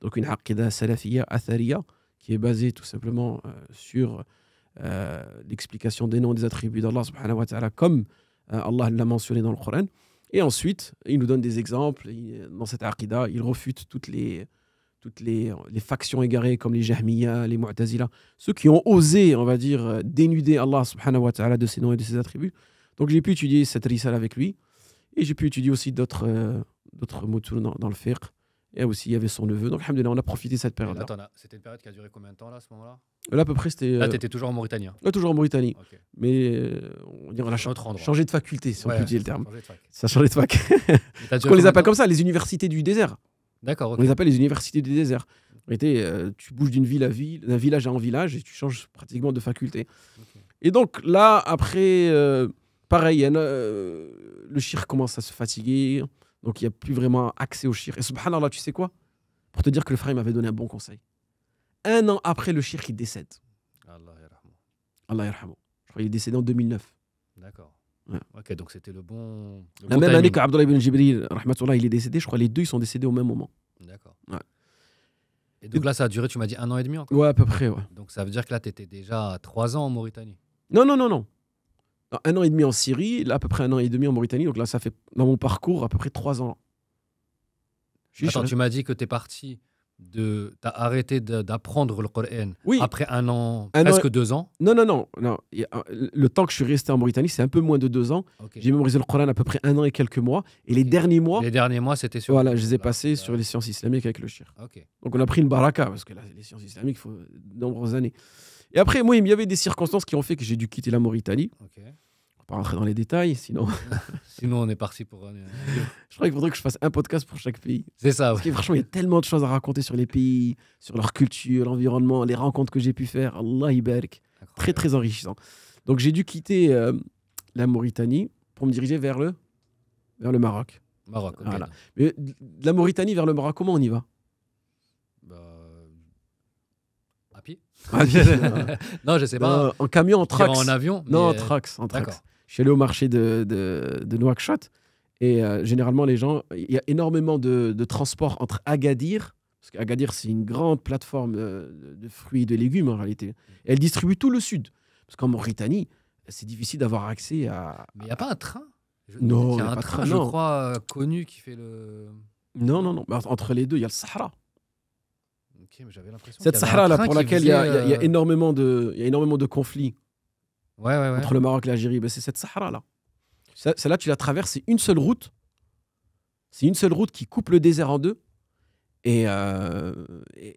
B: donc une aqida salafia, atharia, qui est basée tout simplement euh, sur euh, l'explication des noms et des attributs d'Allah subhanahu wa comme euh, Allah l'a mentionné dans le Coran. Et ensuite, il nous donne des exemples, dans cette aqida, il refute toutes les, toutes les, factions égarées comme les Jahmiya, les Mu'tazila, ceux qui ont osé, on va dire, euh, dénuder Allah subhanahu wa ta'ala de ses noms et de ses attributs. Donc j'ai pu étudier cette risale avec lui et j'ai pu étudier aussi d'autres euh, d'autres dans, dans le fiqh. Et aussi, il y avait son neveu. Donc, on a profité de cette période. -là.
A: c'était une période qui a duré combien de temps là, à ce moment-là
B: Là, à peu près, c'était. Là, euh, t'étais toujours en Mauritanie. Hein là, toujours en Mauritanie. Mais euh, on on, on, a changé de faculté, si on peut dire le terme. Ça a changé de fac. [laughs] on les appelle comme ça, les universités du désert. D'accord. On les appelle les universités du désert. Euh, tu bouges d'une ville à ville, d'un village à un village, et tu changes pratiquement de faculté. Et donc là, après, euh, pareil, euh, le shir commence à se fatiguer, donc il n'y a plus vraiment accès au shir. Et subhanallah, tu sais quoi Pour te dire que le frère m'avait donné un bon conseil. Un an après le shir, qui décède. Allah Allah y Je crois est décédé en 2009.
A: D'accord. Ok, donc c'était le bon. la même année qu'Abdullah ibn
B: Jibril, il est décédé, je crois les deux ils sont décédés au même moment. D'accord. Et donc là, ça a duré, tu m'as dit, un an et demi encore Ouais, à peu près,
A: Donc ça veut dire que là, tu étais déjà trois ans en Mauritanie
B: Non, non, non, non. Un an et demi en Syrie, là, à peu près un an et demi en Mauritanie. Donc là, ça fait, dans mon parcours, à peu près trois ans.
A: Attends, tu m'as dit que tu es parti
B: de as arrêté
A: d'apprendre le Coran après un an, un presque deux ans
B: Non, non, non, non. Le temps que je suis resté en Mauritanie, c'est un peu moins de deux ans. J'ai mémorisé le Coran à peu près un an et quelques mois. Et les derniers mois. Les derniers mois, c'était sur. Voilà, je les ai ah, passés sur les sciences islamiques avec le shir. Donc on a pris une baraka, parce que les sciences islamiques, il faut de nombreuses années. Et après, moi, il y avait des circonstances qui ont fait que j'ai dû quitter la Mauritanie rentrer dans les détails, sinon. [laughs] sinon, on est parti pour. [laughs] je crois qu'il faudrait que je fasse un podcast pour chaque pays. C'est ça. Parce que franchement, il y a tellement de choses à raconter sur les pays, sur leur culture, l'environnement, les rencontres que j'ai pu faire. Allah Très, très enrichissant. Donc, j'ai dû quitter euh, la Mauritanie pour me diriger vers le, vers le Maroc. Maroc, voilà. Mais de la Mauritanie vers le Maroc, comment on y va bah... À pied, [laughs] non, je sais pas. Euh, en camion, en trax. En avion. Non, en euh, trax, en trax. Je suis allé au marché de, de, Nouakchott et euh, généralement, les gens, il y a énormément de, de transport entre Agadir, parce qu'Agadir, c'est une grande plateforme euh, de fruits et de légumes en réalité. Et elle distribue tout le sud. Parce qu'en Mauritanie, c'est difficile d'avoir accès à. Mais il n'y a pas un train Non, il y a, un pas train, je crois,
A: euh, connu qui fait le.
B: Non, non, non. Entre les deux, il y a le Sahara. mais Cette Sahara, là, pour laquelle il y, il y, a énormément de conflits entre le Maroc et l'Algérie, ben c'est cette Sahara-là. Celle-là, tu la traverses, c'est une seule route. C'est une seule route qui coupe le désert en deux. Et, euh,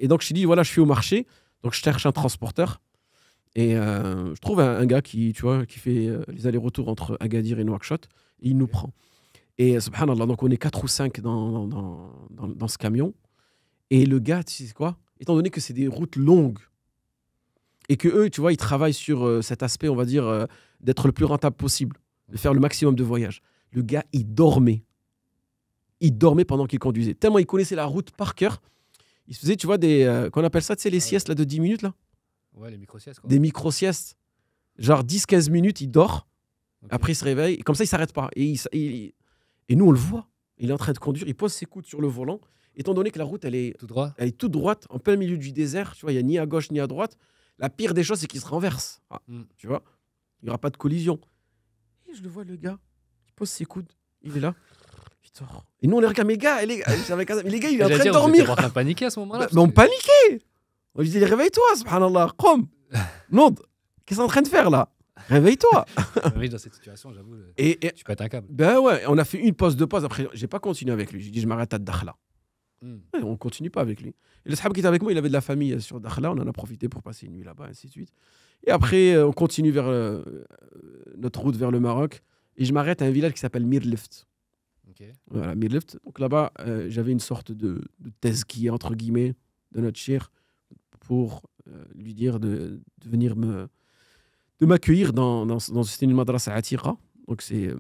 B: donc, je suis dit, voilà, je suis au marché, donc je cherche un transporteur. Et euh, je trouve un, gars qui, tu vois, qui fait euh, les allers-retours entre Agadir et Nouakchott. Et il nous prend. Et subhanallah, donc on est quatre ou cinq dans, dans, dans, dans ce camion. Et le gars, tu sais quoi Étant donné que c'est des routes longues, et que eux, tu vois, ils travaillent sur euh, cet aspect, on va dire, euh, d'être le plus rentable possible, de faire le maximum de voyages. Le gars, il dormait. Il dormait pendant qu'il conduisait. Tellement il connaissait la route par cœur. Il faisait, tu vois, des. Euh, qu'on appelle ça, tu sais, les siestes là, de 10 minutes, là
A: Ouais, les micro-siestes. Des
B: micro-siestes. Genre 10-15 minutes, il dort. Après, il se réveille. Et comme ça, il s'arrête pas. Et, et nous, on le voit. Il est en train de conduire. Il pose ses coudes sur le volant. Étant donné que la route, elle est, tout elle est toute droite, en plein milieu du désert. Tu vois, il n'y a ni à gauche ni à droite. La pire des choses, c'est qu'il se renverse. Ah, mm. Tu vois Il n'y aura pas de collision. je le vois, le gars. Il pose ses coudes. Il est là. Et nous, on les regarde, mais gars, les, euh, les gars, il est en train de dormir. On paniquait à ce moment-là. Bah, mais on paniquait. On lui dit, réveille-toi, subhanallah, qom. [laughs] Non, qu'est-ce qu'on est en train de faire là Réveille-toi. [laughs] Riche dans cette situation, j'avoue. tu pètes un câble. Ben ouais, on a fait une pause, deux pauses. Après, j'ai pas continué avec lui. J'ai dit, je m'arrête à Dakhla on continue pas avec lui. Et le sahab qui était avec moi, il avait de la famille euh, sur Dakhla. On en a profité pour passer une nuit là-bas, ainsi de suite. Et après, euh, on continue vers euh, notre route vers le Maroc. Et je m'arrête à un village qui s'appelle Mirlift. Voilà, Mirlift. Donc là-bas, j'avais une sorte de, de est entre guillemets, de notre chère pour lui dire de, venir me de m'accueillir dans, dans, dans une madrasa atira. Donc c'est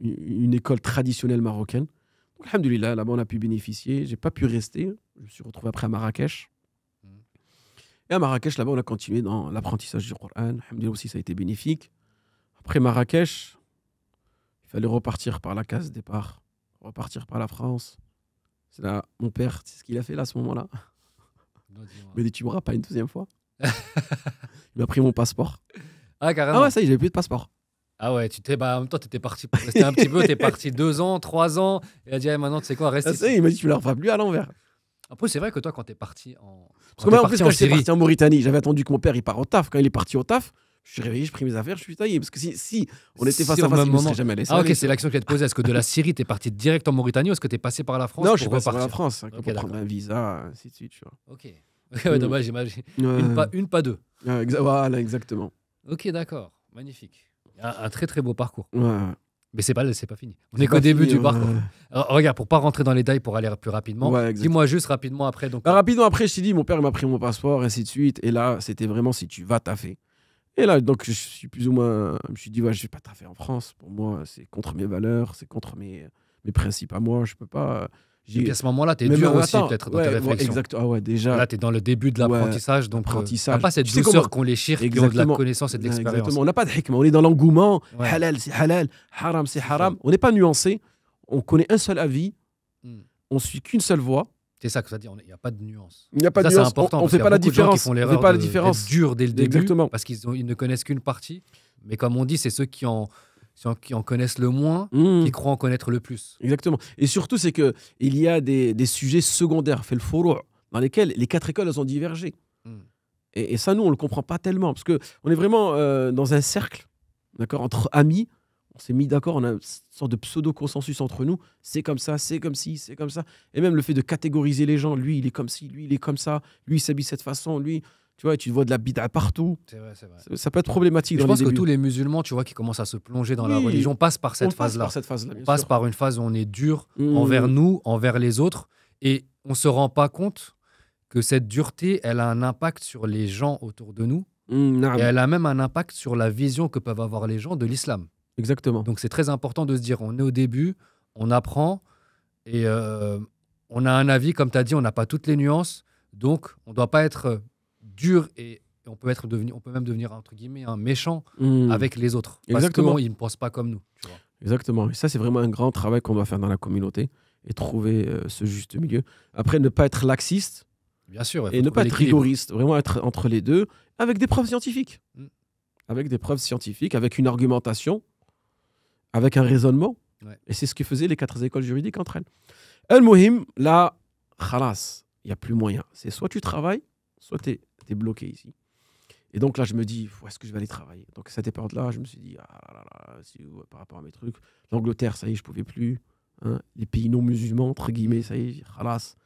B: une, école traditionnelle marocaine. Alhamdulillah, là-bas, on a pu bénéficier. Je n'ai pas pu rester. Je me suis retrouvé après à Marrakech. Mm. Et à Marrakech, là-bas, on a continué dans l'apprentissage du Coran. Alhamdulillah aussi, ça a été bénéfique. Après Marrakech, il fallait repartir par la case départ, repartir par la France. C'est là, mon père, c'est ce qu'il a fait là à ce moment-là. Mais tu m'auras pas une deuxième fois. il m'a pris mon passeport. Ah, carrément. Ah ouais, ça y est, plus de passeport.
A: Ah ouais, tu t'es, bah, en même temps, étais parti pour rester un petit peu, t'es parti [laughs] deux ans, trois ans. Et il a dit, ah, maintenant, tu sais quoi, reste. Ah, ici. il m'a dit, tu leur feras plus à l'envers. Après, c'est vrai que toi, quand t'es parti en. Parce que moi, en
B: plus, quand j'étais parti en Mauritanie, j'avais attendu que mon père il part au taf. Quand il est parti au taf, je suis réveillé, je pris mes affaires, je suis taillé. Parce que si, si on était face à face, moment... je jamais allé. Ah, ok, c'est l'action que je vais te poser.
A: Est-ce que de la Syrie, t'es parti direct en Mauritanie ou
B: est-ce que t'es passé par la France Non, je suis passé par la France. Hein, pour prendre un visa, ainsi de suite, tu vois. Ok. [laughs] dommage, j'imagine. Une, pas, une, pas deux. voilà, exactement.
A: Ok, d'accord. Magnifique. Un, très très beau parcours. Mais c'est pas, c'est pas fini. On est, qu'au début du parcours. regarde, pour pas rentrer dans les détails, pour aller plus rapidement, dis-moi juste rapidement après. Donc, bah,
B: rapidement après, je t'ai dit, mon père m'a pris mon passeport, ainsi de suite. Et là, c'était vraiment si tu vas taffer. Et là, donc, je suis plus ou moins. Je me suis dit, ouais, je vais pas taffer en France. Pour moi, c'est contre mes valeurs, c'est contre mes, mes principes à moi. Je peux pas. Et à ce moment-là, tu es dur aussi, peut-être, dans tes réflexions. Ah déjà. Là, tu es dans le début de l'apprentissage. donc, euh, apprentissage. pas cette douceur qu'on les chire qui ont de la connaissance et de l'expérience. On n'a pas de hikmah, On est dans l'engouement. Halal, c'est halal. Haram, c'est haram. On n'est pas nuancé. On connaît un seul avis. Hmm. On suit qu'une seule voie. C'est ça que ça dit. Il n'y a pas de nuance. Il n'y a pas de ça, nuance. Important, on ne fait pas la différence. On ne fait pas la différence. dur dès le début.
A: Parce qu'ils ne connaissent qu'une partie. Mais comme on dit,
B: c'est ceux qui ont qui en connaissent le moins, mmh. qui croient en connaître le plus. Exactement. Et surtout, c'est que il y a des, sujets secondaires, fait le dans lesquels les quatre écoles elles ont divergé. Mmh. Et, ça, nous, on le comprend pas tellement, parce que on est vraiment euh, dans un cercle, d'accord, entre amis. On s'est mis d'accord, on a une sorte de pseudo-consensus entre nous. C'est comme ça, c'est comme si, c'est comme ça. Et même le fait de catégoriser les gens, lui, il est comme ci, lui, il est comme ça, lui, il s'habille de cette façon, lui. Tu vois, tu vois de la bida partout. C'est vrai, c'est vrai. Ça, peut être problématique. je pense que tous les musulmans, tu
A: vois, qui commencent à se plonger dans la religion, passent par cette phase-là. Passe, phase par une phase où on est dur mmh. envers nous, envers les autres, et on se rend pas compte que cette dureté, elle a un impact sur les gens autour de nous. Mmh, et elle a même un impact sur la vision que peuvent avoir les gens de l'islam. Exactement. Donc c'est très important de se dire, on est au début, on apprend, et euh, on a un avis, comme tu as dit, on n'a pas toutes les nuances, donc on ne doit pas être dur et on peut être devenu, on peut même devenir entre guillemets un méchant hmm. avec les autres Exactement. parce ne pensent pas comme nous.
B: Exactement. Et ça, c'est vraiment un grand travail qu'on doit faire dans la communauté et trouver euh, ce juste milieu. Après, ne pas être laxiste. Bien sûr. et ne pas être rigoriste. Vraiment être entre les deux avec des preuves scientifiques. Hmm. Avec des preuves scientifiques, avec une argumentation, avec un raisonnement. Et c'est ce que faisaient les quatre écoles juridiques entre elles. El Mohim, là, khalas, il n'y a plus moyen. C'est soit tu travailles, soit tu es, bloqué ici. Et donc là, je me dis, où est-ce que je vais aller travailler Donc à cette époque là je me suis dit, ah par rapport à mes trucs, l'Angleterre, ça y est, je pouvais plus. Hein. les pays non musulmans, entre guillemets, ça y est, halas.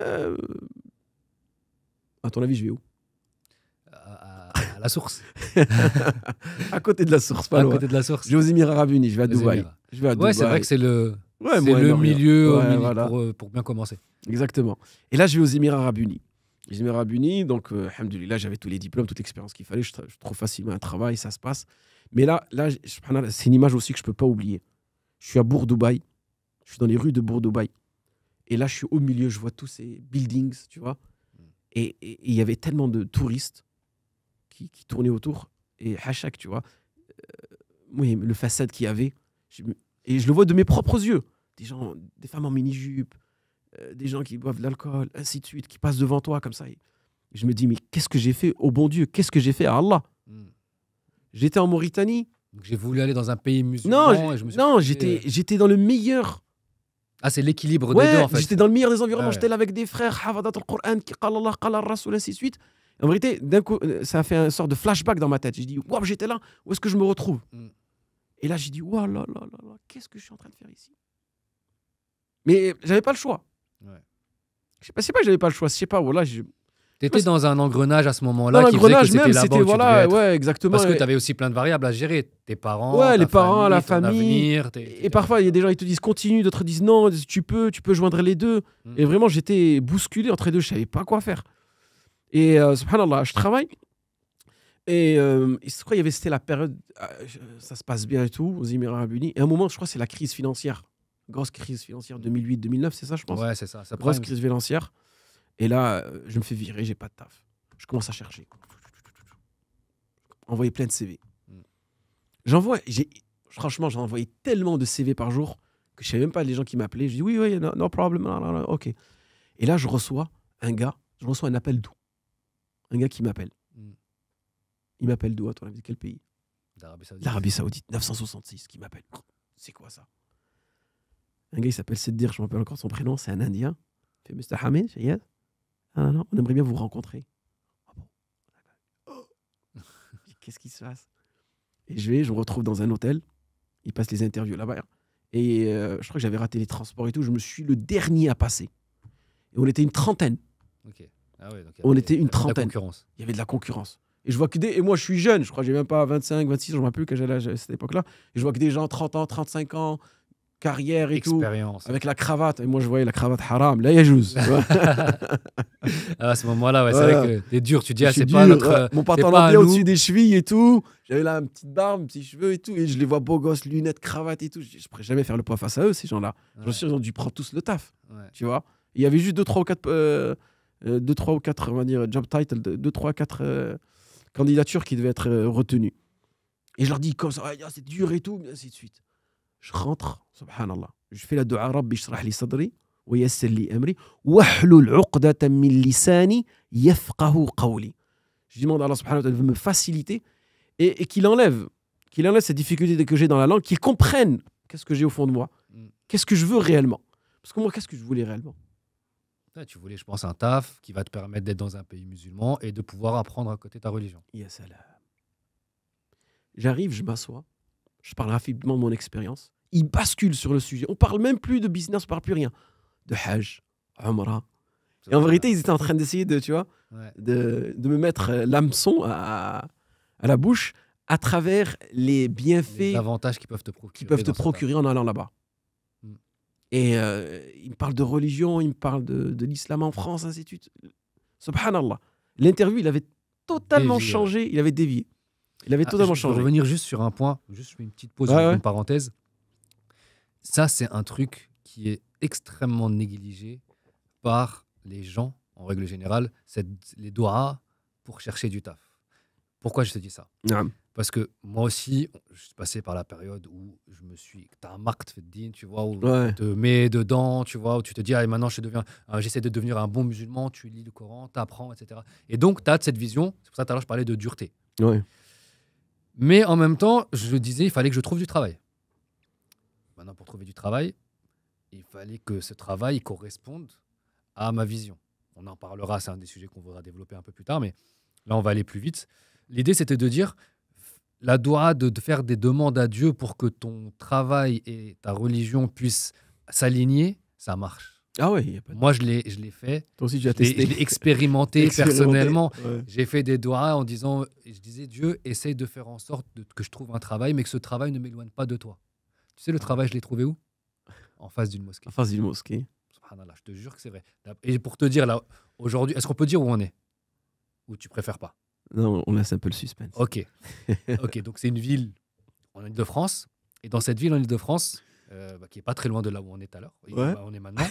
B: Euh, à ton avis, je vais où à, la source. [laughs] à côté de la source, pas À côté de la source. Je vais aux Émirats Arabes Unis, je vais à Dubaï. Je Ouais, c'est vrai que c'est le, le milieu, pour, euh, pour, bien commencer. Exactement. Et là, je vais aux Émirats Arabes Unis. Les Émirats Unis, donc, euh, là j'avais tous les diplômes, toute l'expérience qu'il fallait. Je, trouve facilement un travail, ça se passe. Mais là, là c'est une image aussi que je ne peux pas oublier. Je suis à Bourdoubaï. Je suis dans les rues de Bourdoubaï. Et là, je suis au milieu, je vois tous ces buildings, tu vois. Et il y avait tellement de touristes qui, tournaient autour. Et Hachak, tu vois, euh, oui, le façade qu'il y avait. et je le vois de mes propres yeux. Des gens, des femmes en mini-jupe, euh, des gens qui boivent de l'alcool, ainsi de suite, qui passent devant toi comme ça. je me dis, mais qu'est-ce que j'ai fait au bon Dieu Qu'est-ce que j'ai fait à Allah hmm. J'étais en Mauritanie. j'ai voulu aller dans un pays musulman. Non, j'étais, euh, j'étais dans le meilleur. Ah,
A: c'est l'équilibre des deux, en fait. J'étais dans le meilleur des environnements. Ah, j'étais là
B: avec des frères, Havadat al-Qur'an, qui Allah, ainsi de suite. En vérité, d'un coup, euh, ça a fait un sorte de flashback dans ma tête. J'ai dit, waouh, j'étais là, où est-ce que je me retrouve hmm. Et là, j'ai dit, waouh, là, là, là qu'est-ce que je suis en train de faire ici Mais j'avais pas le choix. Ouais. Je sais pas, c'est pas j'avais pas le choix, je sais pas, voilà,
A: dans un engrenage à ce moment-là qui engrenage même c'était ouais, exactement. Parce que tu
B: avais aussi plein de variables à gérer,
A: tes parents, ta les parents, famille, la famille.
B: et parfois il y a des gens qui te disent continue, d'autres disent non, tu peux, tu peux joindre les deux. Hmm. Et vraiment j'étais bousculé entre les deux, je savais pas quoi faire. Et euh, subhanallah, je travaille. Et je euh, crois qu'il y avait c'était la période, euh, ça se passe bien et tout aux Émirats Arabes Unis. Et à un moment, je crois c'est la crise financière grosse crise financière 2008-2009, c'est ça, je pense. Ouais, c'est ça. grosse crise financière. Et là, euh, je me fais virer, j'ai pas de taf. Je commence à chercher. Envoyer plein de CV. Mm. J'envoie, j'ai, franchement, j'ai envoyé tellement de CV par jour que je savais même pas les gens qui m'appelaient. Je dis oui, oui, no, no problem, ok. Et là, je reçois un gars, je reçois un appel d'où Un gars qui m'appelle. Mm. Il m'appelle d'où À ton avis, quel pays L'Arabie Saoudite. L'Arabie Saoudite, 966, qui m'appelle. C'est quoi ça un gars, il s'appelle Siddir, je me rappelle encore son prénom, c'est un Indien. Il fait Mr. Hamid, ah, non, non, on aimerait bien vous rencontrer. Ah oh. [laughs] Qu'est-ce qui se passe Et je vais, je me retrouve dans un hôtel. Il passe les interviews là-bas. Hein. Et euh, je crois que j'avais raté les transports et tout. Je me suis le dernier à passer. Et on était une trentaine. Ah on était une trentaine. Il y avait de la concurrence. Et je vois que des. Et moi, je suis jeune, je crois que j'ai même pas 25, 26 je ne me rappelle plus à cette époque-là. Et je vois que des gens 30 ans, 35 ans, carrière et tout. Avec la cravate. Et moi, je voyais la cravate haram. Là, il y a juste. [laughs] Ah, à ce moment-là, c'est vrai que t'es dur. Tu dis, ah, c'est pas notre. Mon pantalon est au-dessus des chevilles et tout. J'avais là une petite barbe, petits cheveux et tout. Et je les vois beaux gosses, lunettes, cravate et tout. Je, pourrais jamais faire le poids face à eux, ces gens-là. je J'en suis sûr, ils ont dû prendre tous le taf. Tu vois Il y avait juste 2, 3 ou 4. 2, 3 ou 4, on va dire, job title, 2, 3, 4 candidatures qui devaient être euh, retenues. Et je leur dis comme ça, ah, c'est dur et tout, et ainsi de suite je rentre, subhanallah. Je fais la dua, Rabbi, sadri, wa yassir amri, min lisani yafqahu Je demande à Allah subhanahu de me faciliter et, qu'il enlève, qu'il enlève cette difficulté que j'ai dans la langue, qu'il comprenne qu'est-ce que j'ai au fond de moi, mm. qu'est-ce que je veux réellement. Parce que moi, qu'est-ce que je voulais réellement
A: ah, tu voulais, je pense, un taf qui va te permettre d'être dans un pays musulman
B: et de pouvoir apprendre à côté ta religion. J'arrive, je m'assois je parle rapidement de mon expérience, Il bascule sur le sujet. On parle même plus de business, on parle plus rien. De Hajj, omra. Et en vérité, ils étaient en train d'essayer de, tu vois, de, me mettre euh, l'hameçon à, la bouche à travers les bienfaits. Les avantages qu'ils peuvent te procurer. Qui peuvent te procurer en allant là-bas. Hmm. Et il euh, ils me parlent de religion, il me parlent de, l'islam en France, ainsi de suite. Subhanallah. L'interview, il avait totalement changé, il avait dévié. Il avait ah, totalement je changé. Je revenir juste sur un point,
A: juste je une petite pause, une parenthèse. Ça, c'est un truc qui est extrêmement négligé par les gens, en règle générale, les doigts pour chercher du taf. Pourquoi je te dis ça Parce que moi aussi, je suis passé par la période où je me suis. T'as un marque, tu vois, où tu te mets dedans, tu vois, où tu te dis, ah, et maintenant j'essaie je deviens... Euh, de devenir un bon musulman, tu lis le Coran, t'apprends, etc. Et donc, tu as cette vision, c'est pour ça que tout à l'heure je parlais de dureté. Ouais. Mais en même temps, je disais, il fallait que je trouve du travail. Maintenant, pour trouver du travail, il fallait que ce travail corresponde à ma vision. On en parlera, c'est un des sujets qu'on voudra développer un peu plus tard, mais là, on va aller plus vite. L'idée, c'était de dire, la doigt de faire des demandes à Dieu pour que ton travail et ta religion puissent s'aligner, ça marche ah oui. Moi, je l'ai, je l'ai fait. Toi aussi, tu as testé. Je [laughs] expérimenté, personnellement. J'ai fait des doigts en disant, je disais, Dieu, essaye de faire en sorte que je trouve un travail, mais que ce travail ne m'éloigne pas de toi. Tu sais, le ah. travail, je l'ai trouvé où En face d'une mosquée. En face d'une mosquée. Subhanallah, je te jure que c'est vrai. Et pour te dire, là, aujourd'hui, est-ce qu'on peut dire où on est Ou tu préfères pas
B: Non, on laisse un peu le suspense.
A: Ok. [laughs] ok, donc c'est une ville en Ile-de-France. Et dans cette ville en Ile-de-France, euh, bah, qui est pas très loin de là où on est alors l'heure, on est maintenant,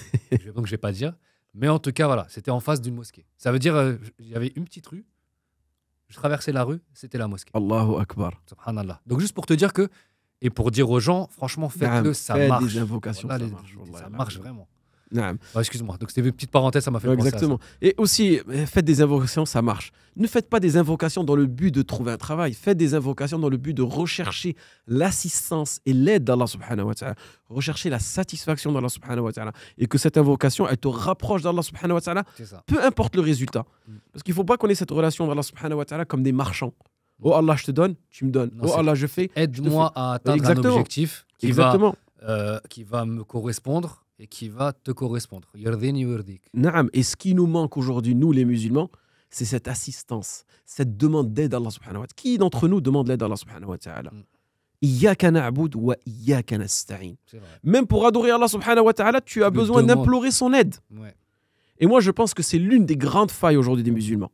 A: donc je vais pas dire. Mais en tout cas, voilà, c'était en face d'une mosquée. Ça veut dire, euh, il y avait une petite rue, je traversais la rue, c'était la mosquée. Allahu Akbar. Subhanallah. Donc juste pour te dire que, et pour dire aux gens, franchement, faites-le, ça, marche. Des invocations, Ça marche vraiment.
B: Ah, excuse-moi. Donc, c'était une petite parenthèse, ça m'a fait penser Exactement. Et aussi, eh, faites des invocations, ça marche. Ne faites pas des invocations dans le but de trouver un travail. Faites des invocations dans le but de rechercher l'assistance et l'aide d'Allah subhanahu wa ta'ala. Rechercher la satisfaction d'Allah subhanahu wa ta'ala. Et que cette invocation, elle te rapproche d'Allah subhanahu wa ta'ala, peu importe le résultat. Mm. Parce qu'il ne faut pas qu'on ait cette relation d'Allah subhanahu wa ta'ala comme des marchands. Mm. Oh Allah, je te donne, tu me donnes. oh Allah, je fais. Aide-moi à atteindre un objectif qui va
A: euh, qui va me correspondre et qui va
B: te correspondre. et ce qui nous manque aujourd'hui, nous les musulmans, c'est cette assistance, cette demande d'aide à Allah Qui d'entre nous demande l'aide à Allah subhanahu wa ta'ala mm. Même pour adorer Allah subhanahu wa ta'ala, tu as besoin d'implorer son aide. Et moi, je pense que c'est l'une des grandes failles aujourd'hui des musulmans.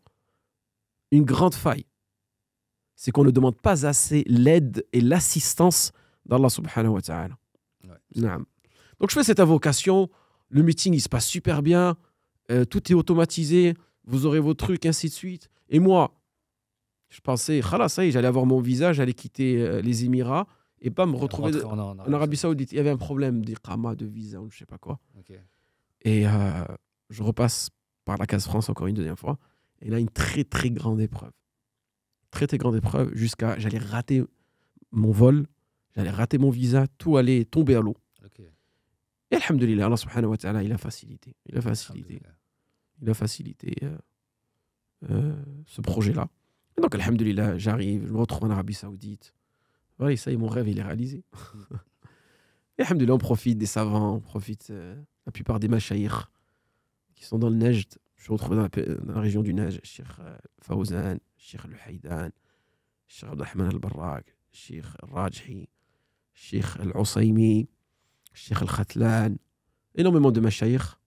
B: Une grande faille. C'est qu'on ne demande pas assez l'aide et l'assistance d'Allah subhanahu wa ta'ala. Donc je fais cette invocation, le meeting il se passe super bien, euh, tout est automatisé, vous aurez vos trucs, ainsi de suite. Et moi, je pensais, ça j'allais avoir mon visa, j'allais quitter euh, les Émirats et pas me retrouver en, Arabie Saoudite. Il y avait un problème ramas de visa ou je sais pas quoi. Et euh, je repasse par la case France encore une deuxième fois. Et là, une très très grande épreuve. Très très grande épreuve jusqu'à. J'allais rater mon vol, j'allais rater mon visa, tout allait tomber à l'eau. Et Alhamdulillah, Allah subhanahu wa ta'ala, il a facilité. Il a facilité. Il a facilité euh, euh, ce projet-là. Donc, Alhamdulillah, j'arrive, je me retrouve en Arabie Saoudite. Voilà, ça y est, mon rêve, il est réalisé. [laughs] et Alhamdulillah, on profite des savants, on profite euh, la plupart des machaïrs qui sont dans le Najd. Je me retrouve dans la, région du Najd. Cheikh Fawzan, Cheikh Al-Haydan, Cheikh Abdelrahman al barraq Cheikh rajhi Cheikh Al-Ousaymi. Cheikh Al-Khatlan, énormément de machaïr,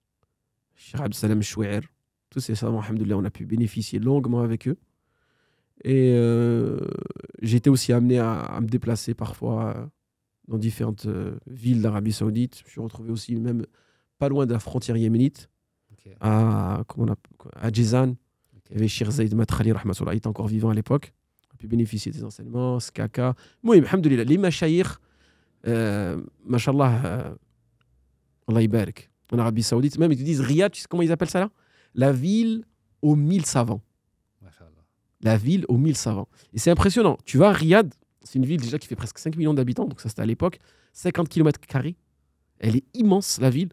B: Cheikh Abdel Salam tous ces savants, on a pu bénéficier longuement avec eux. Et euh, j'ai été aussi amené à, me déplacer parfois dans différentes euh, villes d'Arabie Saoudite. Je me suis retrouvé aussi même pas loin de la frontière yéménite, à, à Jizan. Il y avait Shir Zaid Matrali, il était encore vivant à l'époque. On a pu bénéficier des enseignements, Skaka. Moi, alhamdoulilah, les mashayikh. Euh, machallah, euh, en Arabie Saoudite, même ils te disent Riyad, tu comment ils appellent ça là La ville aux mille savants. La ville aux mille savants. Et c'est impressionnant. Tu vas à Riyad, c'est une ville déjà qui fait presque 5 millions d'habitants, donc ça c'était à l'époque, 50 km. Elle est immense, la ville.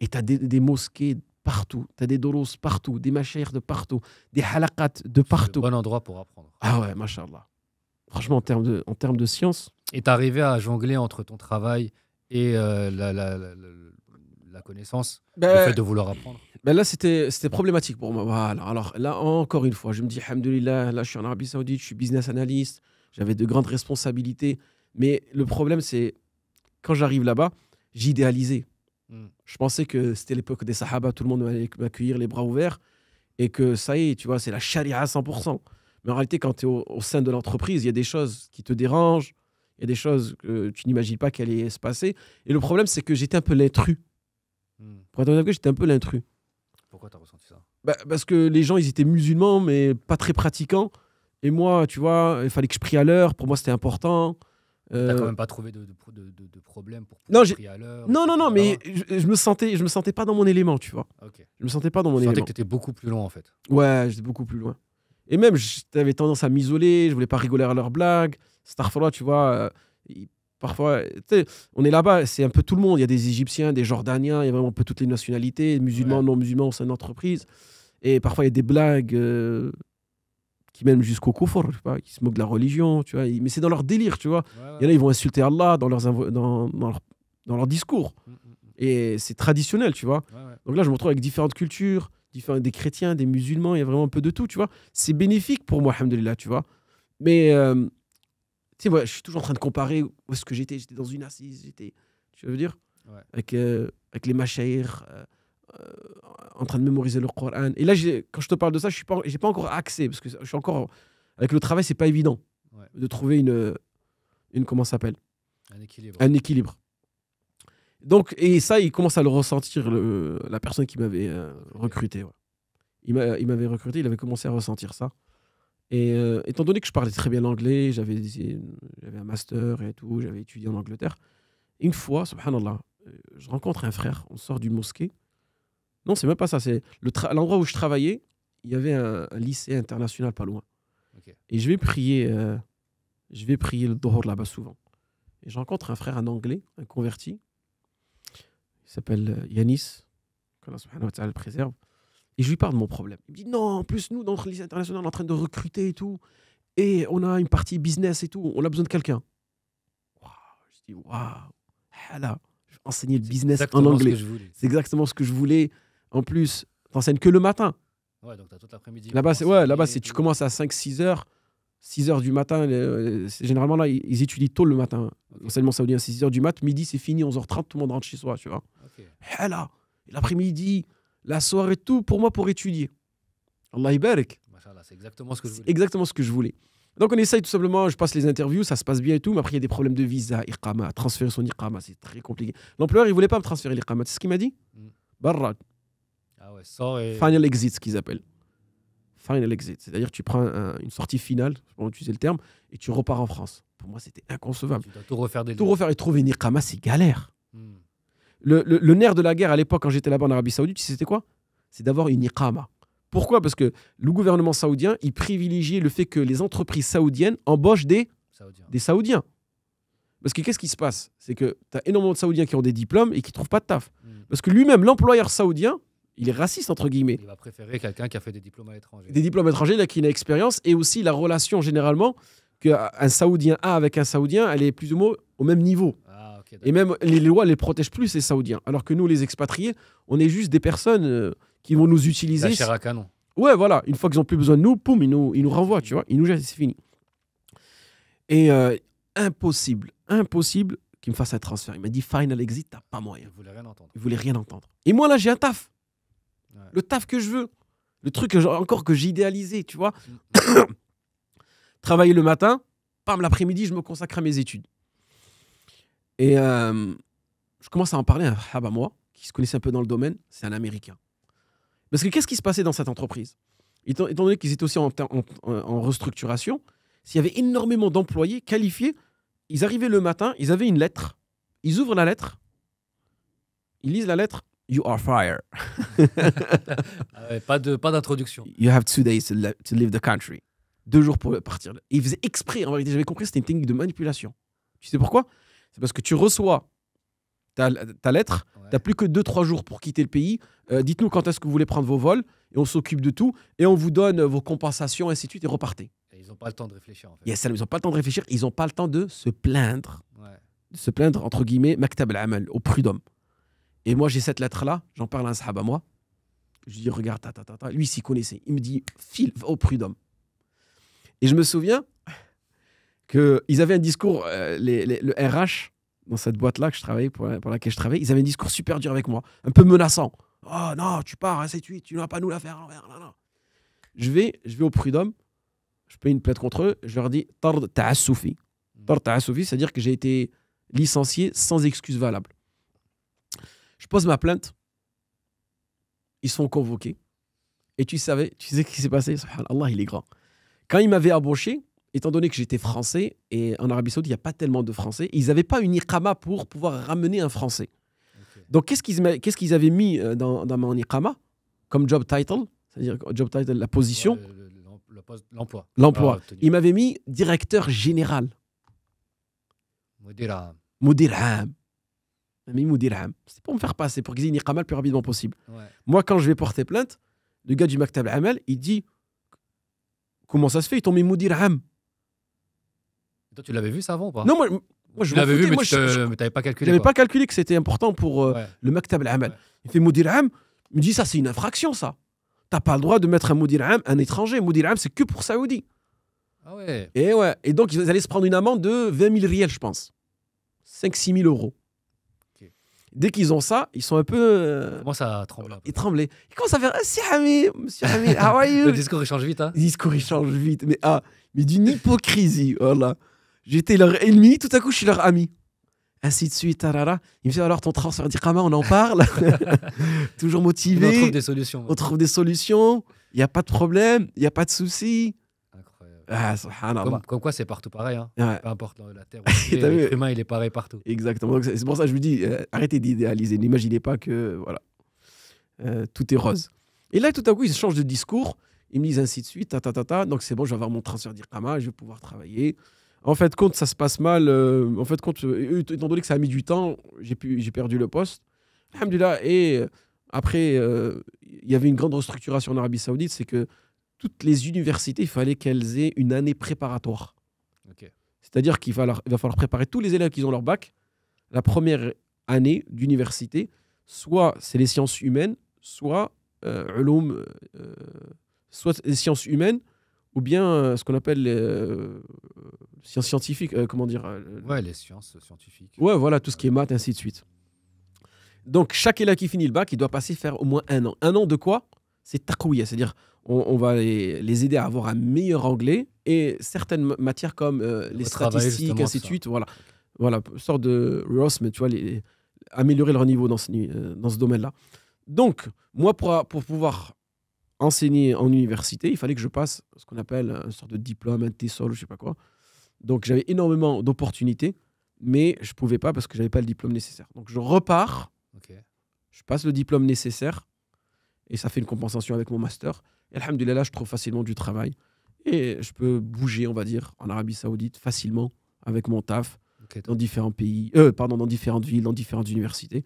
B: Et tu as des, mosquées partout, tu as des doros partout, des machères de partout, des halakat de partout. C'est bon endroit pour apprendre. Ah ouais, machallah franchement, en termes de, en termes de science.
A: Et arrivé à jongler entre ton travail et euh, la, connaissance,
B: le ben, fait de vouloir apprendre ben Là, c'était problématique pour moi. Alors là, encore une fois, je me dis, Alhamdoulilah, là, je suis en Arabie Saoudite, je suis business analyst, j'avais de grandes responsabilités. Mais le problème, c'est quand j'arrive là-bas, j'idéalisais. Hmm. Je pensais que c'était l'époque des Sahaba, tout le monde allait m'accueillir les bras ouverts et que ça y est, tu vois, c'est la charia à 100%. Mais en réalité, quand tu es au, sein de l'entreprise, il y a des choses qui te dérangent, il y a des choses que tu n'imagines pas qu'elles allaient se passer. Et le problème, c'est que j'étais un peu l'intrus. Hmm. Pour être j'étais un peu l'intrus. Pourquoi tu as ressenti ça bah, Parce que les gens, ils étaient musulmans, mais pas très pratiquants. Et moi, tu vois, il fallait que je prie à l'heure. Pour moi, c'était important. Euh... T'as quand euh, même
A: pas trouvé de, de, de, problème pour non, prier à
B: l'heure Non, non, non, mais je, je, me sentais, je me sentais pas dans mon élément, tu vois. Je me sentais pas dans mon élément. Tu sentais que t'étais beaucoup plus loin, en fait. Ouais, j'étais beaucoup plus loin. Et même, j'avais tendance à m'isoler, je voulais pas rigoler à leurs blagues. Starfall, tu vois, euh, parfois, on est là-bas, c'est un peu tout le monde. Il y a des Égyptiens, des Jordaniens, il y a vraiment un peu toutes les nationalités, musulmans, non musulmans c'est une entreprise. Et parfois, il y a des blagues euh, qui mènent jusqu'au confort qui se moquent de la religion, tu vois. Mais c'est dans leur délire, tu vois. Il y en a, ils vont insulter Allah dans, leurs dans, leur, dans leur discours. Mm, mm, mm. Et c'est traditionnel, tu vois. Donc là, je me retrouve avec différentes cultures des chrétiens, des musulmans, il y a vraiment un peu de tout, tu vois. C'est bénéfique pour moi, alhamdoulilah, tu vois. Mais, euh, tu sais, je suis toujours en train de comparer où est-ce que j'étais. J'étais dans une assise, j'étais, tu veux dire, avec, euh, avec les machaïrs, euh, en train de mémoriser le Coran. Et là, quand je te parle de ça, je n'ai pas, pas encore accès, parce que je suis encore. Avec le travail, c'est pas évident de trouver une. une comment s'appelle Un équilibre. Donc, et ça, il commence à le ressentir, la personne qui m'avait euh, recruté. Il m'avait recruté, il avait commencé à ressentir ça. Et euh, étant donné que je parlais très bien l'anglais, j'avais un master et tout, j'avais étudié en Angleterre, une fois, subhanallah, euh, je rencontre un frère, on sort du mosquée. Non, c'est même pas ça, c'est l'endroit où je travaillais, il y avait un, lycée international pas loin. Et je vais prier, je vais prier le Dohor là-bas souvent. Et je rencontre un frère, un anglais, un converti, s'appelle euh, Yanis, que le préserve. Et je lui parle de mon problème. Il me dit non, en plus, nous, dans le lycée international, on est en train de recruter et tout. Et on a une partie business et tout. On a besoin de quelqu'un. Waouh, je dis waouh, ah je vais enseigner le business en anglais. C'est exactement ce que je voulais. En plus, t'enseignes que le matin.
A: Ouais, donc t'as toute l'après-midi. Là-bas, ouais, là-bas, c'est
B: tu commences à 5-6 heures. 6 heures du matin. Euh, généralement, là, ils, étudient tôt le matin. L'enseignement saoudien, 6 h du mat. Midi, c'est fini, 11h30, tout le monde rentre chez soi, tu vois. Eh là, l'après-midi, la soirée, tout pour moi pour étudier. Allah C'est exactement ce que je voulais. Donc on essaye tout simplement, je passe les interviews, ça se passe bien et tout, mais après il y a des problèmes de visa, iqama, transférer son iqama, c'est très compliqué. L'employeur, il voulait pas me transférer l'iqama, c'est ce qu'il m'a dit mm. Final exit, ce qu'ils appellent final exit. C'est-à-dire tu prends une sortie finale, tu utiliser le terme, et tu repars en France. Pour moi, c'était inconcevable. Tu dois tout refaire des Tout refaire et trouver une irkama, c'est galère. Hmm. Le, nerf de la guerre à l'époque, quand j'étais là-bas en Arabie Saoudite, c'était quoi C'est d'avoir une irkama. Pourquoi Parce que le gouvernement saoudien, il privilégiait le fait que les entreprises saoudiennes embauchent des Saoudiens. Des Parce que qu'est-ce qui se passe C'est que tu as énormément de Saoudiens qui ont des diplômes et qui trouvent pas de taf. Hmm. Parce que lui-même, l'employeur saoudien, il est raciste entre guillemets. Il va
A: préférer quelqu'un qui a fait des diplômes à l'étranger.
B: Des diplômes étrangers, là, qui a une expérience et aussi la relation généralement qu'un Saoudien a avec un Saoudien, elle est plus ou moins au même niveau. Ah, et même les lois les protègent plus les Saoudiens, alors que nous les expatriés, on est juste des personnes euh, qui vont nous utiliser. La chair à canon. Ouais, voilà. Une fois qu'ils ont plus besoin de nous, poum, ils nous, ils nous renvoient, tu vois. Ils nous jettent, c'est fini. Et euh, impossible, impossible qu'il me fasse un transfert. Il m'a dit final exit, t'as pas moyen. Il voulait rien entendre. Il voulait rien entendre. Et moi là, j'ai un taf. Le taf que je veux. Le truc encore que j'ai idéalisé, tu vois. Mm. [coughs] Travailler le matin, pam, l'après-midi, je me consacre à mes études. Et euh, je commence à en parler à un à moi, qui se connaissait un peu dans le domaine, c'est un Américain. Parce que qu'est-ce qui se passait dans cette entreprise étant, donné qu'ils étaient aussi en restructuration, s'il y avait énormément d'employés qualifiés, ils arrivaient le matin, ils avaient une lettre, ils ouvrent la lettre, ils lisent la lettre, You are fire. [laughs] Ah pas de pas d'introduction. You have two days to, to, leave the country. Deux jours pour partir. il faisait exprès, en vérité, j'avais compris, c'était une technique de manipulation. Tu sais pourquoi C'est parce que tu reçois ta, ta lettre, tu t'as plus que deux, trois jours pour quitter le pays. Euh, dites-nous quand est-ce que vous voulez prendre vos vols, et on s'occupe de tout, et on vous donne vos compensations, ainsi de suite, et repartez.
A: ils n'ont pas le temps de réfléchir,
B: ils n'ont pas le temps de réfléchir, ils n'ont pas le temps de se plaindre. De se plaindre, entre guillemets, maktab al-amal, au prud'homme. Et moi, j'ai cette lettre-là, j'en parle à un sahab à moi. Je lui dis, regarde, ta, ta, lui, s'y connaissait. Il me dit, file au prud'homme. Et je me souviens qu'ils avaient un discours, euh, le RH, dans cette boîte-là que je travaillais, pour, laquelle je travaillais, ils avaient un discours super dur avec moi, un peu menaçant. Oh non, tu pars, hein, c'est tu, tu vas pas nous la faire. Hein, je vais, je vais au prud'homme, je paye une plainte contre eux, je leur dis, tard ta'assoufi. Tard ta'assoufi, c'est-à-dire que j'ai été licencié sans excuse valable. Je pose ma plainte. Ils sont convoqués. Et tu savais, tu sais ce qui s'est passé Allah, il est grand. Quand ils m'avaient embauché, étant donné que j'étais français, et en Arabie Saoudite, il n'y a pas tellement de français, ils n'avaient pas une iqama pour pouvoir ramener un français. Donc, qu'est-ce qu'ils avaient mis euh, dans, mon iqama comme job title C'est-à-dire, job title, la position
A: L'emploi. L'emploi. Ah, ils
B: m'avaient mis directeur général. Moudiram. Moudir Ham, C'est pour me faire passer, pour qu'ils aient une le plus rapidement possible. Moi, quand je vais porter plainte, le gars du Maktab Amal, il dit Comment ça se fait Ils t'ont mis Moudir dirham.
A: Toi, tu l'avais vu ça avant ou
B: pas Non, moi, je l'avais vu, mais tu n'avais pas calculé. tu n'avais pas calculé que c'était important pour euh, le Maktab Amal. Il fait Moudir Ham, Il me dit Ça, c'est une infraction, ça. T'as pas le droit de mettre un Moudir Ham, un étranger. Moudir Ham, c'est que pour Saoudi. Ah ouais. Et ouais. Et donc, ils allaient se prendre une amende de 20 000 riels, je pense. 5-6 000 euros. Dès qu'ils ont ça, ils sont un peu. Euh, moi, ça tremble. Ils tremblaient. Ils commencent à faire Ah, monsieur ami, how are you [laughs] Le discours, il change vite. Hein. Le discours, il change vite. Mais, ah, mais d'une hypocrisie. Voilà. J'étais leur ennemi, tout à coup, je suis leur ami. Ainsi de suite. Tarara. Il me dit Alors, ton transfert d'Ikama, on en parle. [laughs] Toujours motivé. on trouve des solutions. On trouve des solutions. Il n'y a pas de problème, il n'y a pas de souci. Ah,
A: comme, quoi, c'est partout
B: pareil. Hein. Peu importe hein, la, terre. [laughs] il est pareil partout. Exactement. C'est pour ça que je vous dis, euh, arrêtez d'idéaliser. N'imaginez pas que voilà, euh, tout est rose. Et là, tout à coup, ils changent de discours. Ils me disent ainsi de suite. Ta, ta, ta, ta. Donc, c'est bon, je vais avoir mon transfert d'Irkama, je vais pouvoir travailler. En fait, compte, ça se passe mal. Euh, en fait, compte, étant donné que ça a mis du temps, j'ai perdu le poste. Alhamdulillah. Et après, il y avait une grande restructuration en Arabie Saoudite. C'est que toutes les universités, il fallait qu'elles aient une année préparatoire. C'est-à-dire qu'il va, falloir préparer tous les élèves qui ont leur bac, la première année d'université, soit c'est les sciences humaines, soit, euh, euh soit les sciences humaines, ou bien euh, ce qu'on appelle les euh, sciences scientifiques, comment dire Ouais, les sciences scientifiques. Ouais, voilà, tout ce qui est maths, ainsi de suite. Donc, chaque élève qui finit le bac, il doit passer faire au moins un an. Un an de quoi C'est taqouya, c'est-à-dire on, va les, aider à avoir un meilleur anglais et certaines matières comme euh, les statistiques, ainsi de suite. Voilà, voilà, sorte de ROS, mais tu vois, améliorer leur niveau dans ce, euh, dans ce domaine-là. Donc, moi, pour, pouvoir enseigner en université, il fallait que je passe ce qu'on appelle un sorte de diplôme, un TESOL, je sais pas quoi. Donc, j'avais énormément d'opportunités, mais je ne pouvais pas parce que je n'avais pas le diplôme nécessaire. Donc, je repars, je passe le diplôme nécessaire et ça fait une compensation avec mon master. Et alhamdoulilah, je trouve facilement du travail et je peux bouger, on va dire, en Arabie Saoudite facilement avec mon taf dans différents pays, euh, pardon, dans différentes villes, dans différentes universités.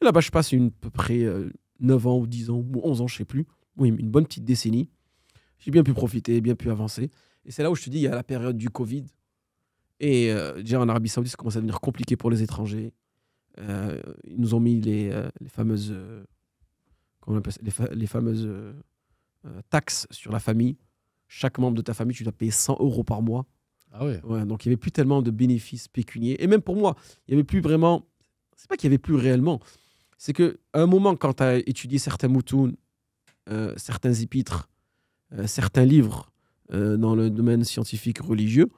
B: Et là-bas, je passe à peu près 9 euh, ans ou 10 ans ou 11 ans, je sais plus. Oui, une bonne petite décennie. J'ai bien pu profiter, bien pu avancer. Et c'est là où je te dis, il y a la période du Covid. Et euh, dire en Arabie Saoudite, ça commence à devenir compliqué pour les étrangers. Euh, ils nous ont mis les fameuses les, fameuses euh, euh, taxes sur la famille. Chaque membre de ta famille, tu dois payer 100 euros par mois. Ah donc il n'y avait plus tellement de bénéfices pécuniers. Et même pour moi, il n'y avait plus vraiment. C'est pas qu'il n'y avait plus réellement. C'est qu'à un moment, quand tu as étudié certains moutons, euh, certains épîtres, certains livres dans le domaine scientifique religieux,